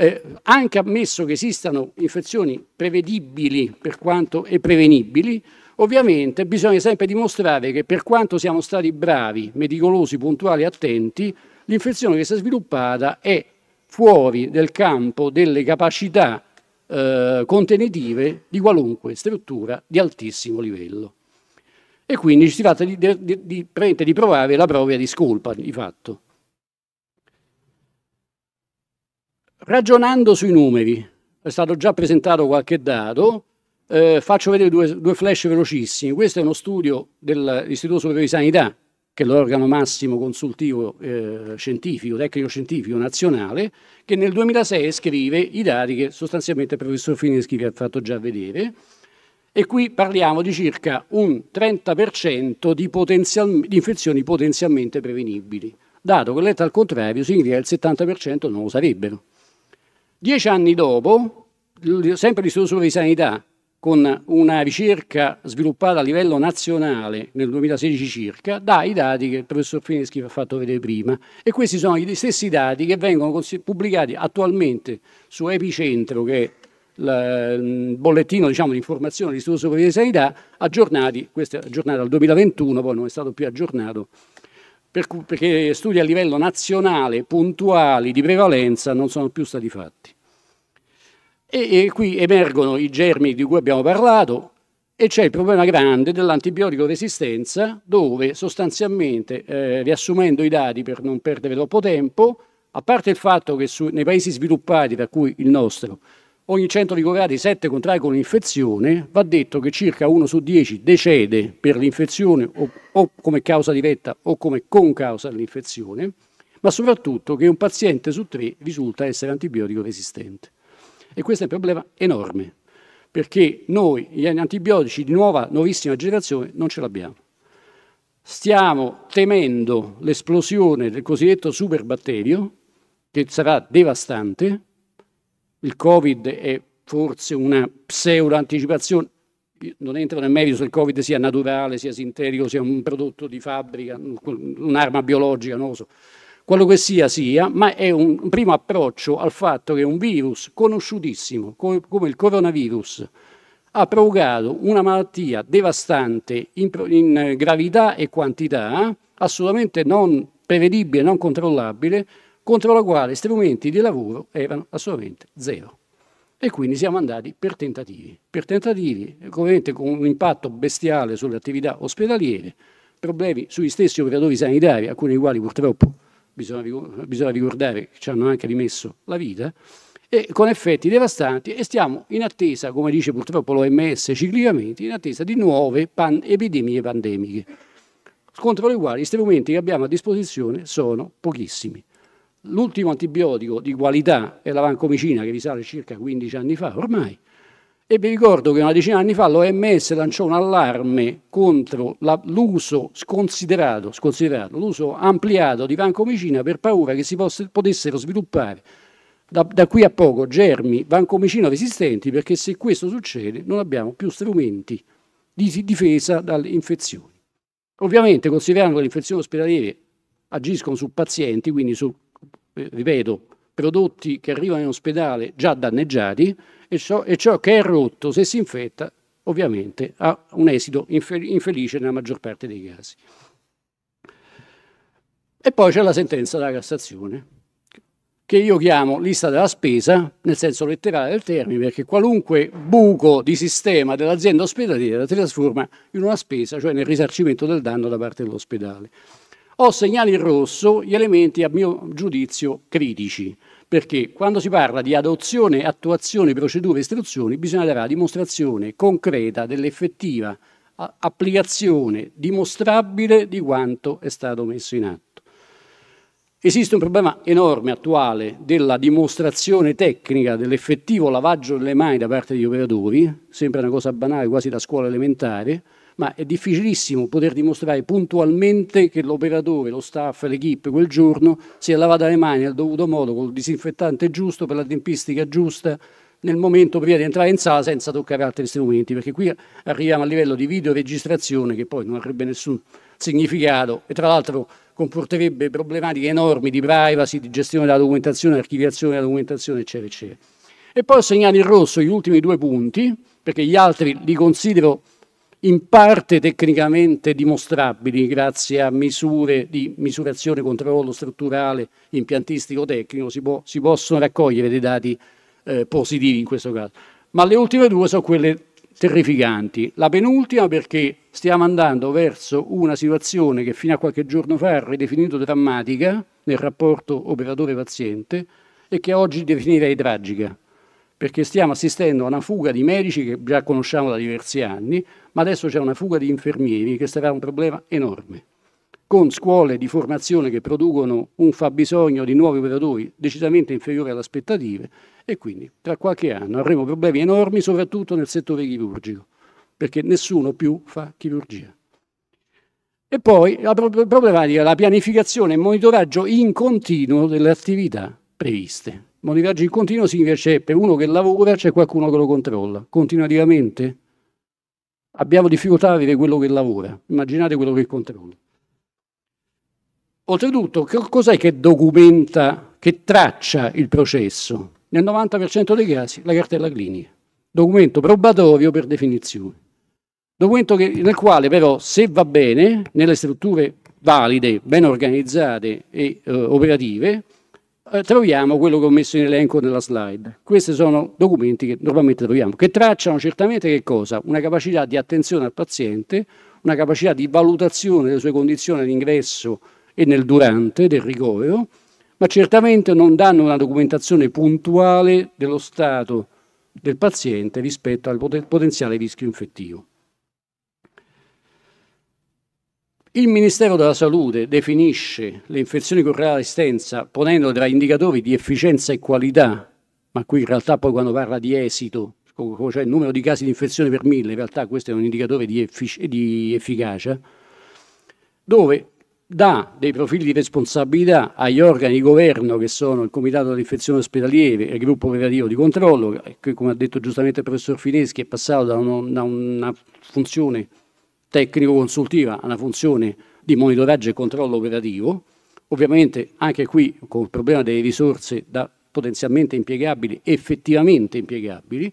eh, anche ammesso che esistano infezioni prevedibili per quanto e prevenibili, ovviamente bisogna sempre dimostrare che per quanto siamo stati bravi, meticolosi, puntuali, attenti, l'infezione che si è sviluppata è fuori del campo delle capacità eh, contenitive di qualunque struttura di altissimo livello. E quindi si tratta di, di, di, di provare la propria discolpa di fatto. ragionando sui numeri, è stato già presentato qualche dato, eh, faccio vedere due, due, flash velocissimi. Questo è uno studio dell'Istituto Superiore di Sanità, che è l'organo massimo consultivo eh, scientifico, tecnico-scientifico nazionale, che nel 2006 scrive i dati che sostanzialmente il professor Fineschi vi ha fatto già vedere. E qui parliamo di circa un 30% di, potenzial, di infezioni potenzialmente prevenibili, dato che letto al contrario significa che il 70% non lo sarebbero. Dieci anni dopo, sempre l'Istituto Superiore di Sanità, con una ricerca sviluppata a livello nazionale nel 2016 circa, dà i dati che il professor Fineschi vi ha fatto vedere prima e questi sono gli stessi dati che vengono pubblicati attualmente su Epicentro, che è il bollettino diciamo, di informazione dell'Istituto Superiore di Sanità, aggiornati, questo è aggiornato al 2021, poi non è stato più aggiornato per cui, perché studi a livello nazionale, puntuali, di prevalenza, non sono più stati fatti. E, e qui emergono i germi di cui abbiamo parlato e c'è il problema grande dell'antibiotico resistenza, dove sostanzialmente, eh, riassumendo i dati per non perdere troppo tempo, a parte il fatto che su, nei paesi sviluppati, tra cui il nostro, ogni 100 ricoverati 7 contrae con l'infezione, va detto che circa 1 su 10 decede per l'infezione o, o come causa diretta o come con causa dell'infezione, ma soprattutto che un paziente su 3 risulta essere antibiotico resistente. E questo è un problema enorme, perché noi gli antibiotici di nuova, nuovissima generazione non ce l'abbiamo. Stiamo temendo l'esplosione del cosiddetto superbatterio, che sarà devastante, il Covid è forse una pseudo-anticipazione, non entro nel merito se il Covid sia naturale, sia sintetico, sia un prodotto di fabbrica, un'arma biologica, non lo so. Quello che sia sia, ma è un primo approccio al fatto che un virus conosciutissimo come il coronavirus ha provocato una malattia devastante in, gravità e quantità, assolutamente non prevedibile, non controllabile, contro la quale strumenti di lavoro erano assolutamente zero. E quindi siamo andati per tentativi, per tentativi ovviamente con un impatto bestiale sulle attività ospedaliere, problemi sugli stessi operatori sanitari, alcuni dei quali purtroppo bisogna, bisogna ricordare che ci hanno anche rimesso la vita, e con effetti devastanti e stiamo in attesa, come dice purtroppo l'OMS ciclicamente, in attesa di nuove pan epidemie pandemiche, contro le quali gli strumenti che abbiamo a disposizione sono pochissimi. L'ultimo antibiotico di qualità è la vancomicina che risale circa 15 anni fa ormai. E vi ricordo che una decina di anni fa l'OMS lanciò un allarme contro l'uso sconsiderato, sconsiderato l'uso ampliato di vancomicina per paura che si poss- potessero sviluppare da, da, qui a poco germi vancomicina resistenti perché se questo succede non abbiamo più strumenti di difesa dalle infezioni. Ovviamente considerando che le infezioni ospedaliere agiscono su pazienti, quindi su eh, ripeto, prodotti che arrivano in ospedale già danneggiati e ciò, e ciò che è rotto, se si infetta, ovviamente ha un esito infelice nella maggior parte dei casi. E poi c'è la sentenza della Cassazione, che io chiamo lista della spesa, nel senso letterale del termine, perché qualunque buco di sistema dell'azienda ospedaliera trasforma in una spesa, cioè nel risarcimento del danno da parte dell'ospedale o segnali in rosso gli elementi, a mio giudizio, critici. Perché quando si parla di adozione, attuazione, procedure, e istruzioni, bisogna dare la dimostrazione concreta dell'effettiva applicazione dimostrabile di quanto è stato messo in atto. Esiste un problema enorme attuale della dimostrazione tecnica dell'effettivo lavaggio delle mani da parte degli operatori, sembra una cosa banale quasi da scuola elementare, ma è difficilissimo poter dimostrare puntualmente che l'operatore, lo staff, l'equipe quel giorno si è lavata le mani al dovuto modo col disinfettante giusto per la tempistica giusta nel momento prima di entrare in sala senza toccare altri strumenti, perché qui arriviamo a livello di videoregistrazione che poi non avrebbe nessun significato e tra l'altro comporterebbe problematiche enormi di privacy, di gestione della documentazione, archiviazione della documentazione, eccetera, eccetera. E poi ho segnato in rosso gli ultimi due punti, perché gli altri li considero in parte tecnicamente dimostrabili grazie a misure di misurazione, controllo strutturale, impiantistico, tecnico, si, può, si possono raccogliere dei dati eh, positivi in questo caso. Ma le ultime due sono quelle terrificanti. La penultima perché stiamo andando verso una situazione che fino a qualche giorno fa era ridefinito drammatica nel rapporto operatore-paziente e che oggi definirei tragica perché stiamo assistendo a una fuga di medici che già conosciamo da diversi anni, ma adesso c'è una fuga di infermieri che sarà un problema enorme, con scuole di formazione che producono un fabbisogno di nuovi operatori decisamente inferiore alle aspettative e quindi tra qualche anno avremo problemi enormi soprattutto nel settore chirurgico, perché nessuno più fa chirurgia. E poi la problematica è la pianificazione e monitoraggio in continuo delle attività previste Monitoraggio in continuo significa c'è per uno che lavora c'è qualcuno che lo controlla continuativamente. Abbiamo difficoltà a vedere quello che lavora, immaginate quello che controlla. Oltretutto, che cos'è che documenta, che traccia il processo? Nel 90% dei casi la cartella clinica, documento probatorio per definizione. Documento che, nel quale però, se va bene, nelle strutture valide, ben organizzate e eh, operative, eh, troviamo quello che ho messo in elenco nella slide. Questi sono documenti che normalmente troviamo, che tracciano certamente che cosa? Una capacità di attenzione al paziente, una capacità di valutazione delle sue condizioni all'ingresso e nel durante del ricovero, ma certamente non danno una documentazione puntuale dello stato del paziente rispetto al potenziale rischio infettivo. Il Ministero della Salute definisce le infezioni con resistenza ponendo tra indicatori di efficienza e qualità, ma qui in realtà poi quando parla di esito, cioè il numero di casi di infezione per mille, in realtà questo è un indicatore di, effic- di efficacia, dove dà dei profili di responsabilità agli organi di governo che sono il Comitato delle Infezioni Ospedaliere e il Gruppo Operativo di Controllo, eh, che come ha detto giustamente il professor Fineschi è passato da, uno, da una funzione tecnico-consultiva ha una funzione di monitoraggio e controllo operativo, ovviamente anche qui con il problema delle risorse da potenzialmente impiegabili, effettivamente impiegabili,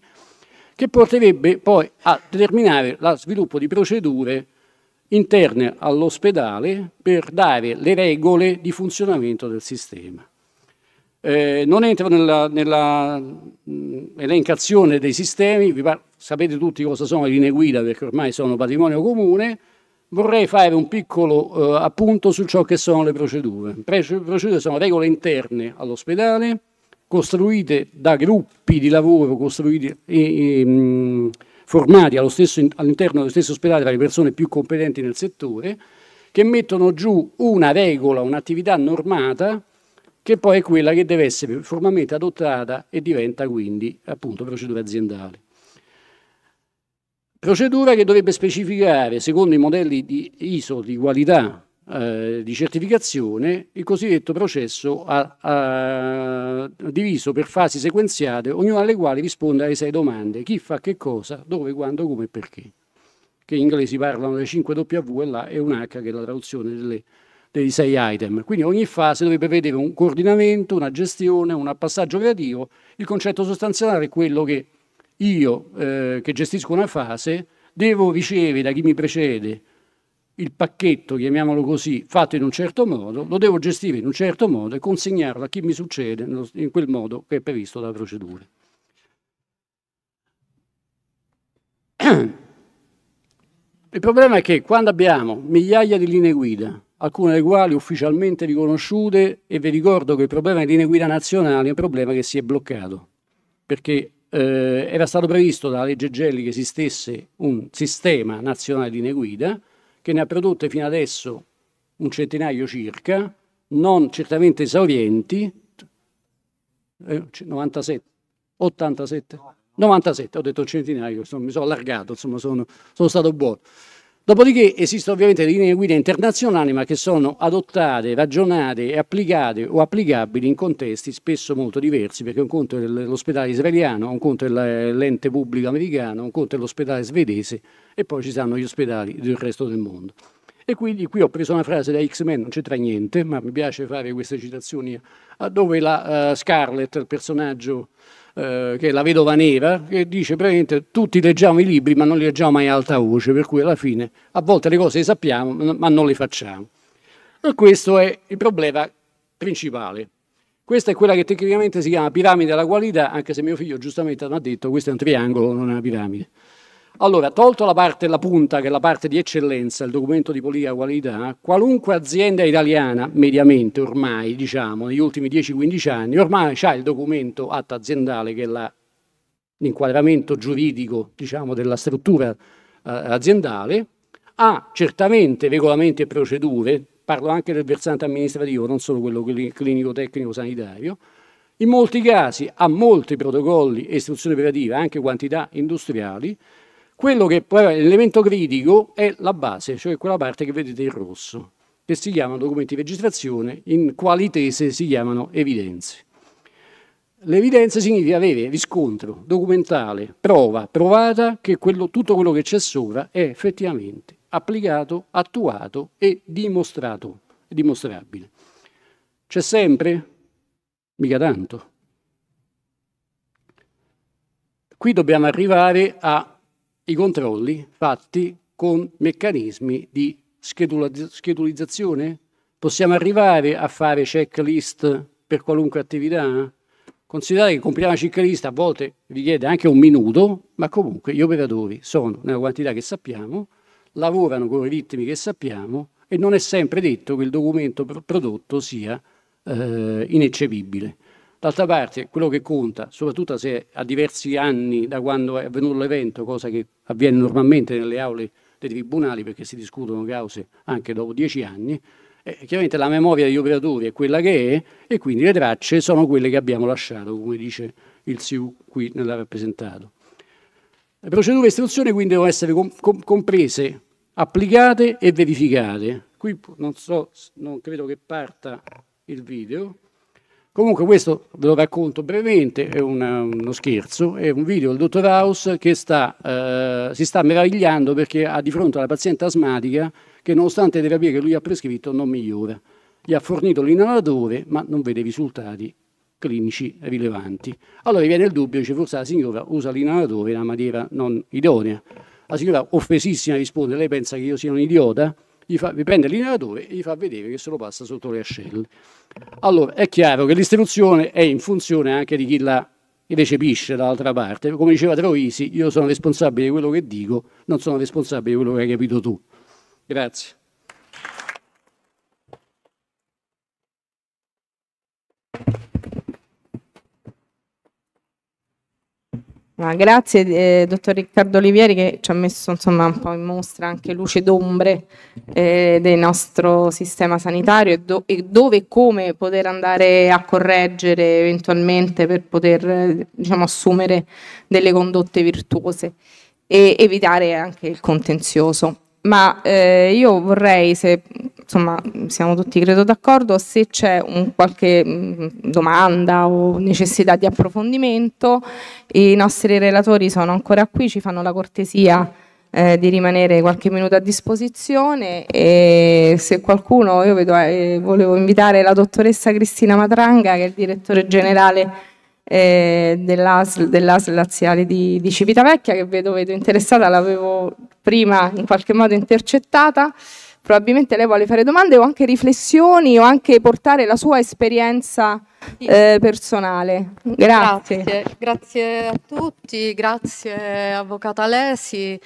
che porterebbe poi a determinare lo sviluppo di procedure interne all'ospedale per dare le regole di funzionamento del sistema eh, non entro nella, nella mh, mm, elencazione dei sistemi, par- sapete tutti cosa sono le linee guida perché ormai sono patrimonio comune, vorrei fare un piccolo eh, appunto su ciò che sono le procedure. Le procedure sono regole interne all'ospedale, costruite da gruppi di lavoro costruiti, e, e, mh, mm, formati stesso, all'interno dello stesso ospedale dalle persone più competenti nel settore, che mettono giù una regola, un'attività normata che poi è quella che deve essere formalmente adottata e diventa quindi appunto procedura aziendale. Procedura che dovrebbe specificare, secondo i modelli di ISO di qualità eh, di certificazione, il cosiddetto processo a, a, diviso per fasi sequenziate, ognuna delle quali risponde alle sei domande, chi fa che cosa, dove, quando, come e perché. Che in inglese parlano le 5 W e là è un H che è la traduzione delle dei sei item. Quindi ogni fase dovrebbe vedere un coordinamento, una gestione, un passaggio creativo. Il concetto sostanziale è quello che io, eh, che gestisco una fase, devo ricevere da chi mi precede il pacchetto, chiamiamolo così, fatto in un certo modo, lo devo gestire in un certo modo e consegnarlo a chi mi succede in quel modo che è previsto dalla procedura. Il problema è che quando abbiamo migliaia di linee guida, alcune delle quali ufficialmente riconosciute e vi ricordo che il problema delle linee guida nazionali è un problema che si è bloccato perché eh, era stato previsto dalla legge Gelli che esistesse un sistema nazionale di linee guida che ne ha prodotte fino adesso un centinaio circa, non certamente esaurienti, eh, 97, 87, 97, ho detto un centinaio, insomma, mi sono allargato, insomma, sono, sono stato buono. Dopodiché esistono ovviamente linee guida internazionali ma che sono adottate, ragionate e applicate o applicabili in contesti spesso molto diversi perché un conto è l'ospedale israeliano, un conto è l'ente pubblico americano, un conto è l'ospedale svedese e poi ci saranno gli ospedali del resto del mondo. E quindi qui ho preso una frase da X-Men, non c'entra niente, ma mi piace fare queste citazioni, dove la uh, Scarlett, il personaggio eh, che è La vedova nera, che dice praticamente tutti leggiamo i libri ma non li leggiamo mai a alta voce, per cui alla fine a volte le cose le sappiamo ma non le facciamo. E questo è il problema principale. Questa è quella che tecnicamente si chiama piramide della qualità, anche se mio figlio giustamente mi ha detto questo è un triangolo, non è una piramide. Allora, tolto la parte, della punta, che è la parte di eccellenza, il documento di politica qualità, qualunque azienda italiana, mediamente ormai, diciamo, negli ultimi 10-15 anni, ormai ha il documento atto aziendale che è l'inquadramento giuridico, diciamo, della struttura eh, aziendale, ha certamente regolamenti e procedure, parlo anche del versante amministrativo, non solo quello clinico-tecnico-sanitario, in molti casi ha molti protocolli e istruzioni operative, anche quantità industriali, quello che poi è l'elemento critico è la base, cioè quella parte che vedete in rosso, che si chiamano documenti di registrazione, in quali tese si chiamano evidenze. L'evidenza significa avere riscontro documentale, prova, provata che quello, tutto quello che c'è sopra è effettivamente applicato, attuato e dimostrato, dimostrabile. C'è sempre? Mica tanto. Qui dobbiamo arrivare a i controlli fatti con meccanismi di schedulizzazione? Possiamo arrivare a fare checklist per qualunque attività? Considerate che compriamo una checklist a volte richiede anche un minuto, ma comunque gli operatori sono nella quantità che sappiamo, lavorano con i ritmi che sappiamo e non è sempre detto che il documento prodotto sia eh, ineccepibile. D'altra parte, quello che conta, soprattutto se a diversi anni da quando è avvenuto l'evento, cosa che avviene normalmente nelle aule dei tribunali perché si discutono cause anche dopo dieci anni, è eh, chiaramente la memoria degli operatori è quella che è e quindi le tracce sono quelle che abbiamo lasciato, come dice il SIU qui nella rappresentato. Le procedure di istruzione quindi devono essere com com comprese, applicate e verificate. Qui non so, non credo che parta il video. Comunque questo ve lo racconto brevemente, è una, uno scherzo, è un video del dottor House che sta, eh, si sta meravigliando perché ha di fronte alla paziente asmatica che nonostante le terapie che lui ha prescritto non migliora. Gli ha fornito l'inalatore ma non vede risultati clinici rilevanti. Allora viene il dubbio, dice forse la signora usa l'inalatore in una maniera non idonea. La signora offesissima risponde, lei pensa che io sia un idiota? gli fa, vi prende l'ineratore e gli fa vedere che se lo passa sotto le ascelle. Allora è chiaro che l'istruzione è in funzione anche di chi la recepisce dall'altra parte. Come diceva Troisi, io sono responsabile di quello che dico, non sono responsabile di quello che hai capito tu. Grazie. Ah, grazie eh, dottor Riccardo Olivieri che ci ha messo insomma, un po' in mostra anche luce d'ombre eh, del nostro sistema sanitario e, do e, dove e come poter andare a correggere eventualmente per poter eh, diciamo, assumere delle condotte virtuose e evitare anche il contenzioso ma eh, io vorrei, se insomma siamo tutti credo d'accordo, se c'è un qualche mm, domanda o necessità di approfondimento, i nostri relatori sono ancora qui, ci fanno la cortesia eh, di rimanere qualche minuto a disposizione e se qualcuno, io vedo, eh, volevo invitare la dottoressa Cristina Matranga che è il direttore generale eh, dell'ASL dell Laziale di, di Civitavecchia che vedo, vedo interessata, l'avevo prima in qualche modo intercettata, probabilmente lei vuole fare domande o anche riflessioni o anche portare la sua esperienza eh, personale. Grazie. grazie. grazie. a tutti, grazie Avvocata Lesi,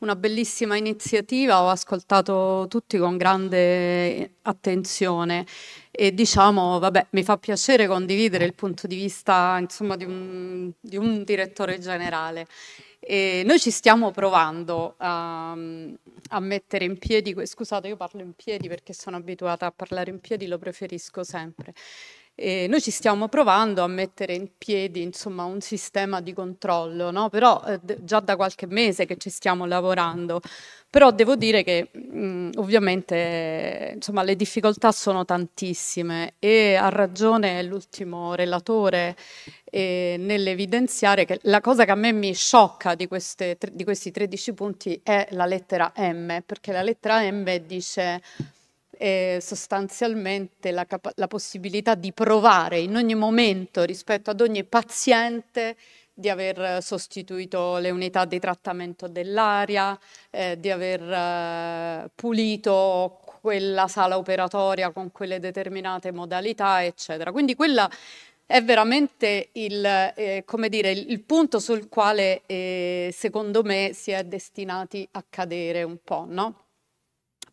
una bellissima iniziativa, ho ascoltato tutti con grande attenzione e diciamo, vabbè, mi fa piacere condividere il punto di vista insomma, di, un, di un direttore generale. E noi ci stiamo provando a, a mettere in piedi, scusate io parlo in piedi perché sono abituata a parlare in piedi, lo preferisco sempre. E noi ci stiamo provando a mettere in piedi insomma, un sistema di controllo, no? però eh, già da qualche mese che ci stiamo lavorando. Però devo dire che mh, mm, ovviamente insomma, le difficoltà sono tantissime e ha ragione l'ultimo relatore eh, nell'evidenziare che la cosa che a me mi sciocca di, queste, di questi 13 punti è la lettera M, perché la lettera M dice eh, sostanzialmente la, la possibilità di provare in ogni momento rispetto ad ogni paziente di aver sostituito le unità di trattamento dell'aria, eh, di aver eh, pulito quella sala operatoria con quelle determinate modalità, eccetera. Quindi quella è veramente il, eh, dire, il punto sul quale eh, secondo me si è destinati a cadere un po', no?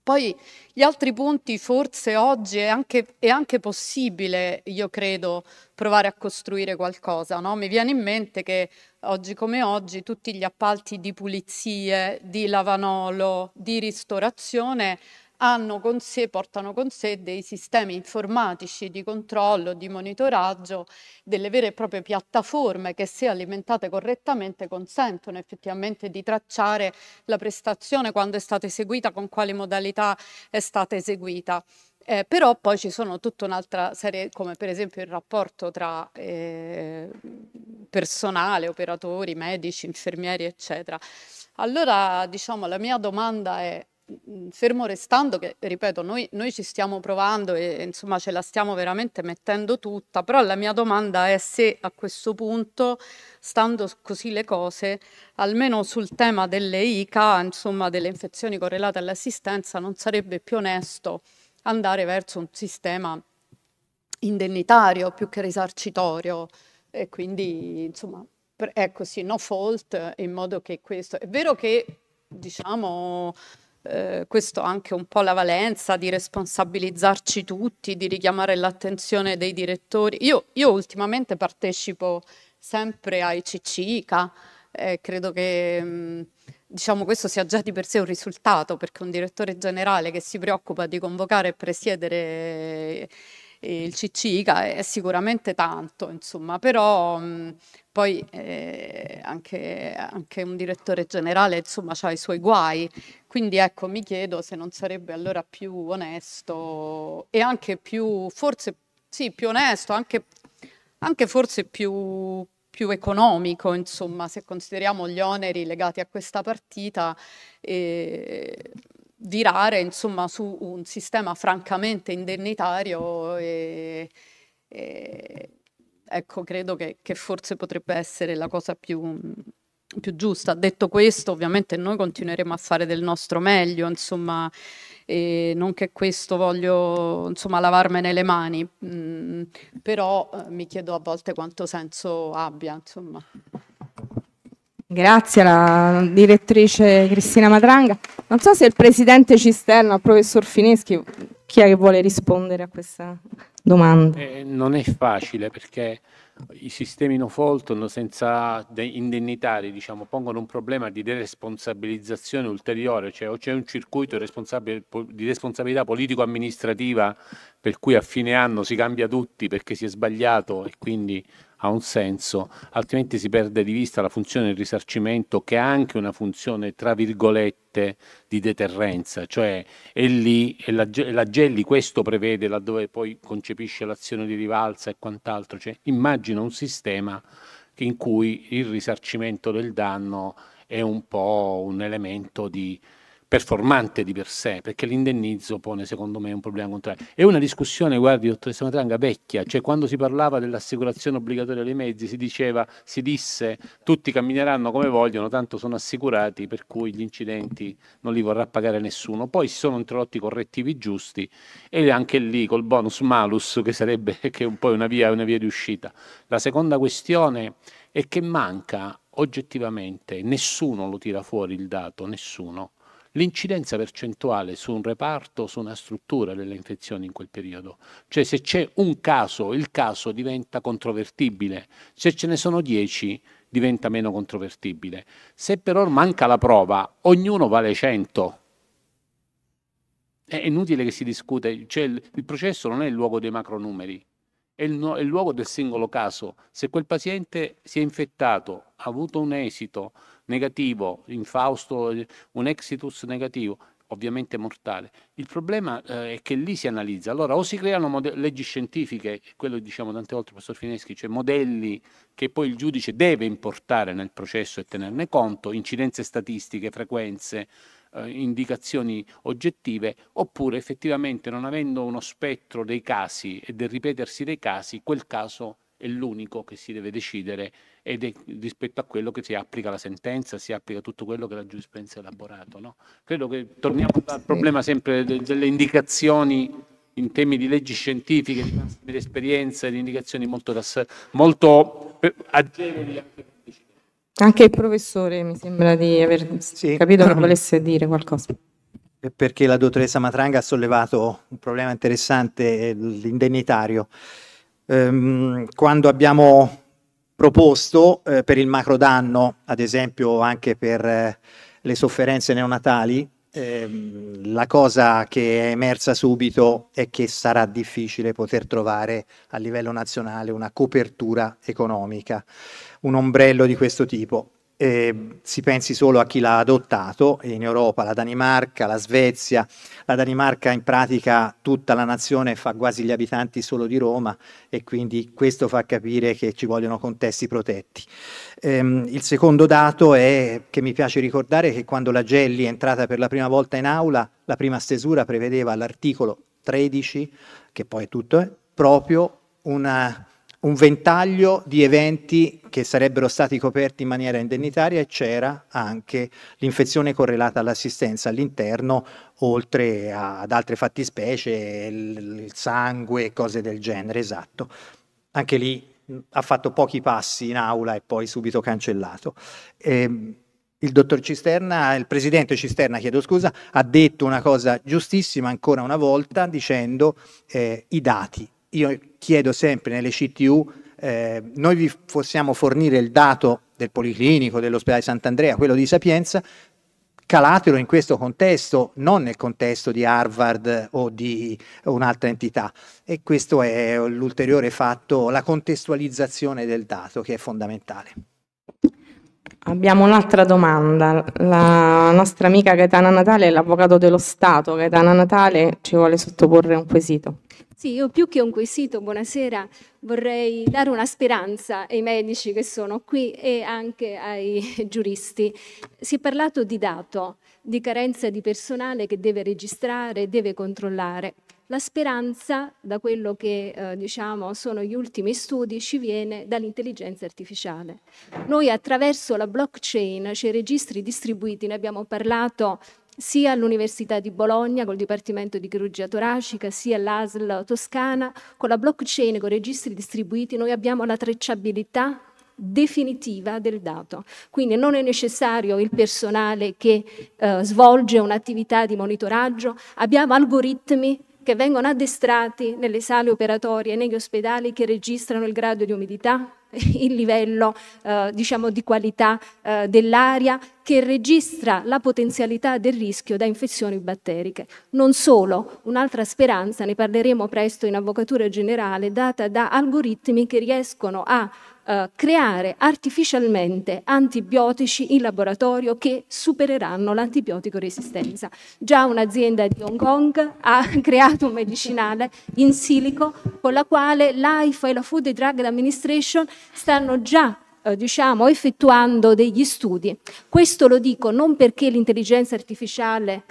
Poi gli altri punti forse oggi è anche, è anche possibile, io credo, provare a costruire qualcosa. No? Mi viene in mente che oggi come oggi tutti gli appalti di pulizie, di lavanolo, di ristorazione hanno con sé, portano con sé dei sistemi informatici di controllo, di monitoraggio, delle vere e proprie piattaforme che se alimentate correttamente consentono effettivamente di tracciare la prestazione quando è stata eseguita, con quale modalità è stata eseguita. Eh, però poi ci sono tutta un'altra serie, come per esempio il rapporto tra eh, personale, operatori, medici, infermieri, eccetera. Allora, diciamo, la mia domanda è Mm, fermo restando che, ripeto, noi, noi ci stiamo provando e insomma ce la stiamo veramente mettendo tutta, però la mia domanda è se a questo punto, stando così le cose, almeno sul tema delle ICA, insomma delle infezioni correlate all'assistenza, non sarebbe più onesto andare verso un sistema indennitario più che risarcitorio e quindi insomma ecco sì, no fault in modo che questo è vero che diciamo eh, questo ha anche un po' la valenza di responsabilizzarci tutti, di richiamare l'attenzione dei direttori. Io, io ultimamente partecipo sempre ai CCICA, eh, credo che mh, mm, diciamo, questo sia già di per sé un risultato perché un direttore generale che si preoccupa di convocare e presiedere e il ciccica è, è sicuramente tanto, insomma, però mh, poi eh, anche, anche, un direttore generale insomma ha i suoi guai, quindi ecco mi chiedo se non sarebbe allora più onesto e anche più, forse sì, più onesto, anche, anche forse più, più economico, insomma, se consideriamo gli oneri legati a questa partita. Eh, virare insomma, su un sistema francamente indennitario e, e ecco, credo che, che, forse potrebbe essere la cosa più, più, giusta. Detto questo, ovviamente noi continueremo a fare del nostro meglio, insomma, e non che questo voglio insomma, lavarmene le mani, mh, mm, però eh, mi chiedo a volte quanto senso abbia. Insomma. Grazie alla direttrice Cristina Matranga. Non so se il presidente Cisterna, il professor Fineschi, chi è che vuole rispondere a questa domanda? Eh, non è facile perché i sistemi no fault senza indennitari diciamo, pongono un problema di deresponsabilizzazione ulteriore, cioè o c'è un circuito di responsabilità politico-amministrativa per cui a fine anno si cambia tutti perché si è sbagliato e quindi ha un senso, altrimenti si perde di vista la funzione del risarcimento che è anche una funzione, tra virgolette, di deterrenza, cioè è lì, e la, la Gelli questo prevede laddove poi concepisce l'azione di rivalsa e quant'altro, cioè immagina un sistema in cui il risarcimento del danno è un po' un elemento di performante di per sé, perché l'indennizzo pone secondo me un problema contrario. È una discussione, guardi, dottoressa Matranga, vecchia, cioè quando si parlava dell'assicurazione obbligatoria dei mezzi si diceva, si disse, tutti cammineranno come vogliono, tanto sono assicurati, per cui gli incidenti non li vorrà pagare nessuno. Poi si sono introdotti i correttivi giusti e anche lì col bonus malus, che sarebbe che è un po' una via, una via di uscita. La seconda questione è che manca oggettivamente, nessuno lo tira fuori il dato, nessuno l'incidenza percentuale su un reparto, su una struttura delle infezioni in quel periodo. Cioè se c'è un caso, il caso diventa controvertibile, se ce ne sono dieci diventa meno controvertibile. Se però manca la prova, ognuno vale 100. È inutile che si discute, cioè, il, processo non è il luogo dei macronumeri, è il, no, è il luogo del singolo caso. Se quel paziente si è infettato, ha avuto un esito, negativo, infausto, un exitus negativo, ovviamente mortale. Il problema eh, è che lì si analizza. Allora, o si creano mode- leggi scientifiche, quello diciamo tante volte, il professor Fineschi, cioè modelli che poi il giudice deve importare nel processo e tenerne conto, incidenze statistiche, frequenze, eh, indicazioni oggettive, oppure effettivamente non avendo uno spettro dei casi e del ripetersi dei casi, quel caso è l'unico che si deve decidere ed è rispetto a quello che si applica la sentenza, si applica tutto quello che la giurisprudenza ha elaborato. No? Credo che torniamo al problema sempre delle indicazioni in temi di leggi scientifiche, di massime esperienze, di indicazioni molto, molto eh, agevoli. Anche il professore mi sembra di aver sì. capito che volesse dire qualcosa perché la dottoressa Matranga ha sollevato un problema interessante, eh, l'indennitario ehm, quando abbiamo proposto eh, per il macro danno, ad esempio anche per eh, le sofferenze neonatali, ehm, la cosa che è emersa subito è che sarà difficile poter trovare a livello nazionale una copertura economica, un ombrello di questo tipo eh, si pensi solo a chi l'ha adottato in Europa, la Danimarca, la Svezia, la Danimarca in pratica tutta la nazione fa quasi gli abitanti solo di Roma e quindi questo fa capire che ci vogliono contesti protetti. Ehm, il secondo dato è che mi piace ricordare che quando la Gelli è entrata per la prima volta in aula, la prima stesura prevedeva all'articolo 13, che poi è tutto, eh, proprio una un ventaglio di eventi che sarebbero stati coperti in maniera indennitaria e c'era anche l'infezione correlata all'assistenza all'interno, oltre a, ad altre fattispecie, il sangue e cose del genere, esatto. Anche lì ha fatto pochi passi in aula e poi subito cancellato. E, ehm, il dottor Cisterna, il presidente Cisterna, chiedo scusa, ha detto una cosa giustissima ancora una volta dicendo eh, i dati io chiedo sempre nelle CTU, eh, noi vi possiamo fornire il dato del Policlinico, dell'ospedale Sant'Andrea, quello di Sapienza, calatelo in questo contesto, non nel contesto di Harvard o di un'altra entità. E questo è l'ulteriore fatto, la contestualizzazione del dato che è fondamentale. Abbiamo un'altra domanda. La nostra amica Gaetana Natale, l'avvocato dello Stato, Gaetana Natale, ci vuole sottoporre un quesito. Sì, io più che un quesito, buonasera, vorrei dare una speranza ai medici che sono qui e anche ai giuristi. Si è parlato di dato, di carenza di personale che deve registrare, deve controllare. La speranza, da quello che eh, diciamo sono gli ultimi studi, ci viene dall'intelligenza artificiale. Noi attraverso la blockchain, cioè i registri distribuiti, ne abbiamo parlato sia all'Università di Bologna col Dipartimento di Chirurgia Toracica, sia all'ASL Toscana, con la blockchain, e con i registri distribuiti, noi abbiamo la tracciabilità definitiva del dato. Quindi non è necessario il personale che eh, svolge un'attività di monitoraggio, abbiamo algoritmi che vengono addestrati nelle sale operatorie, negli ospedali che registrano il grado di umidità, il livello eh, diciamo di qualità eh, dell'aria che registra la potenzialità del rischio da infezioni batteriche. Non solo, un'altra speranza, ne parleremo presto in avvocatura generale, data da algoritmi che riescono a eh, creare artificialmente antibiotici in laboratorio che supereranno l'antibiotico resistenza. Già un'azienda di Hong Kong ha creato un medicinale in silico con la quale l'AIFA e la Food and Drug Administration stanno già eh, diciamo, effettuando degli studi. Questo lo dico non perché l'intelligenza artificiale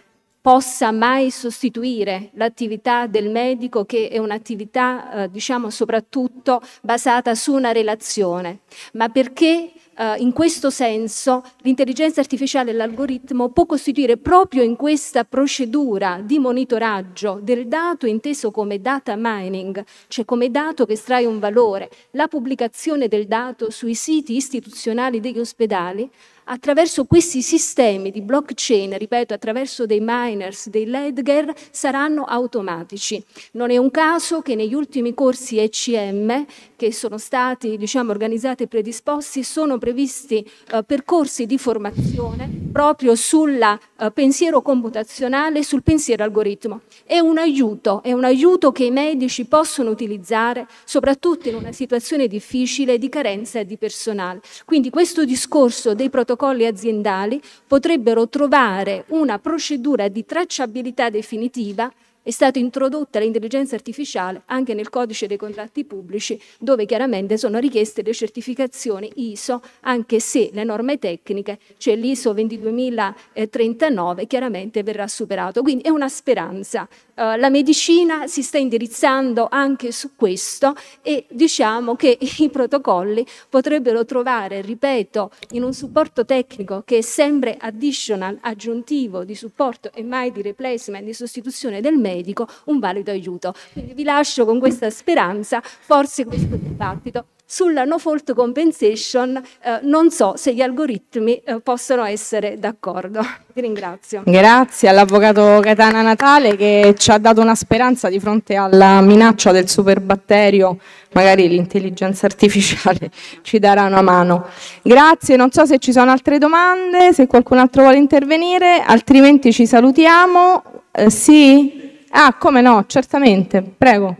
possa mai sostituire l'attività del medico che è un'attività eh, diciamo soprattutto basata su una relazione, ma perché eh, in questo senso l'intelligenza artificiale e l'algoritmo può costituire proprio in questa procedura di monitoraggio del dato inteso come data mining, cioè come dato che estrae un valore, la pubblicazione del dato sui siti istituzionali degli ospedali attraverso questi sistemi di blockchain, ripeto, attraverso dei miners, dei ledger, saranno automatici. Non è un caso che negli ultimi corsi ECM che sono stati diciamo, organizzati e predisposti sono previsti eh, percorsi di formazione proprio sul eh, pensiero computazionale, e sul pensiero algoritmo. È un aiuto, è un aiuto che i medici possono utilizzare soprattutto in una situazione difficile di carenza di personale. Quindi questo discorso dei protocolli aziendali potrebbero trovare una procedura di tracciabilità definitiva è stata introdotta l'intelligenza artificiale anche nel codice dei contratti pubblici dove chiaramente sono richieste le certificazioni ISO anche se le norme tecniche, cioè l'ISO 22039 chiaramente verrà superato. Quindi è una speranza. Uh, la medicina si sta indirizzando anche su questo e diciamo che i protocolli potrebbero trovare, ripeto, in un supporto tecnico che è sempre additional, aggiuntivo di supporto e mai di replacement, di sostituzione del medico, medico un valido aiuto. Quindi vi lascio con questa speranza, forse questo dibattito sulla no fault compensation eh, non so se gli algoritmi eh, possono essere d'accordo. Vi ringrazio. Grazie all'avvocato Catana Natale che ci ha dato una speranza di fronte alla minaccia del superbatterio, magari l'intelligenza artificiale ci darà una mano. Grazie, non so se ci sono altre domande, se qualcun altro vuole intervenire, altrimenti ci salutiamo. Eh, sì? Ah, come no, certamente, prego.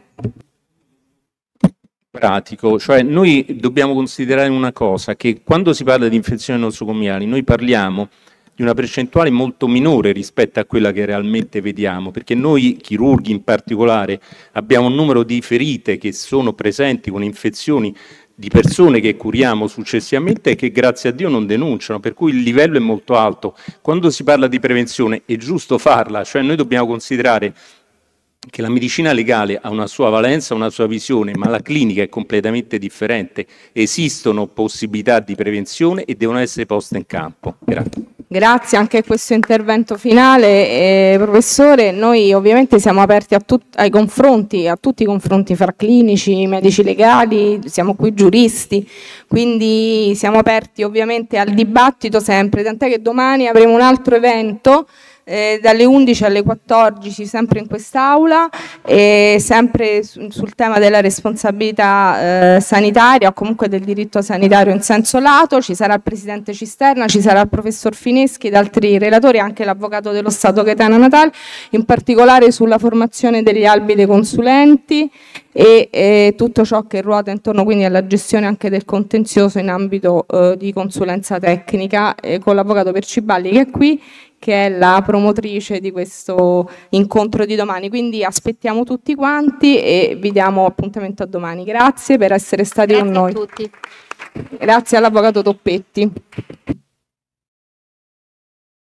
Pratico, cioè noi dobbiamo considerare una cosa, che quando si parla di infezioni nosocomiali noi parliamo di una percentuale molto minore rispetto a quella che realmente vediamo, perché noi chirurghi in particolare abbiamo un numero di ferite che sono presenti con infezioni di persone che curiamo successivamente e che grazie a Dio non denunciano, per cui il livello è molto alto. Quando si parla di prevenzione è giusto farla, cioè noi dobbiamo considerare che la medicina legale ha una sua valenza, una sua visione, ma la clinica è completamente differente. Esistono possibilità di prevenzione e devono essere poste in campo. Grazie. Grazie anche a questo intervento finale. Eh, professore, noi ovviamente siamo aperti a, ai confronti, a tutti i confronti fra clinici, medici legali, siamo qui giuristi, quindi siamo aperti ovviamente al dibattito sempre, tant'è che domani avremo un altro evento eh, dalle 11 alle 14 sempre in quest'aula e sempre su, sul tema della responsabilità eh, sanitaria o comunque del diritto sanitario in senso lato, ci sarà il Presidente Cisterna, ci sarà il Professor Fineschi ed altri relatori, anche l'Avvocato dello Stato Gaetano Natale, in particolare sulla formazione degli albi dei consulenti e, e tutto ciò che ruota intorno quindi alla gestione anche del contenzioso in ambito eh, di consulenza tecnica eh, con l'Avvocato Perciballi che è qui che è la promotrice di questo incontro di domani. Quindi aspettiamo tutti quanti e vi diamo appuntamento a domani. Grazie per essere stati Grazie con noi. Grazie a tutti. Grazie all'avvocato Toppetti.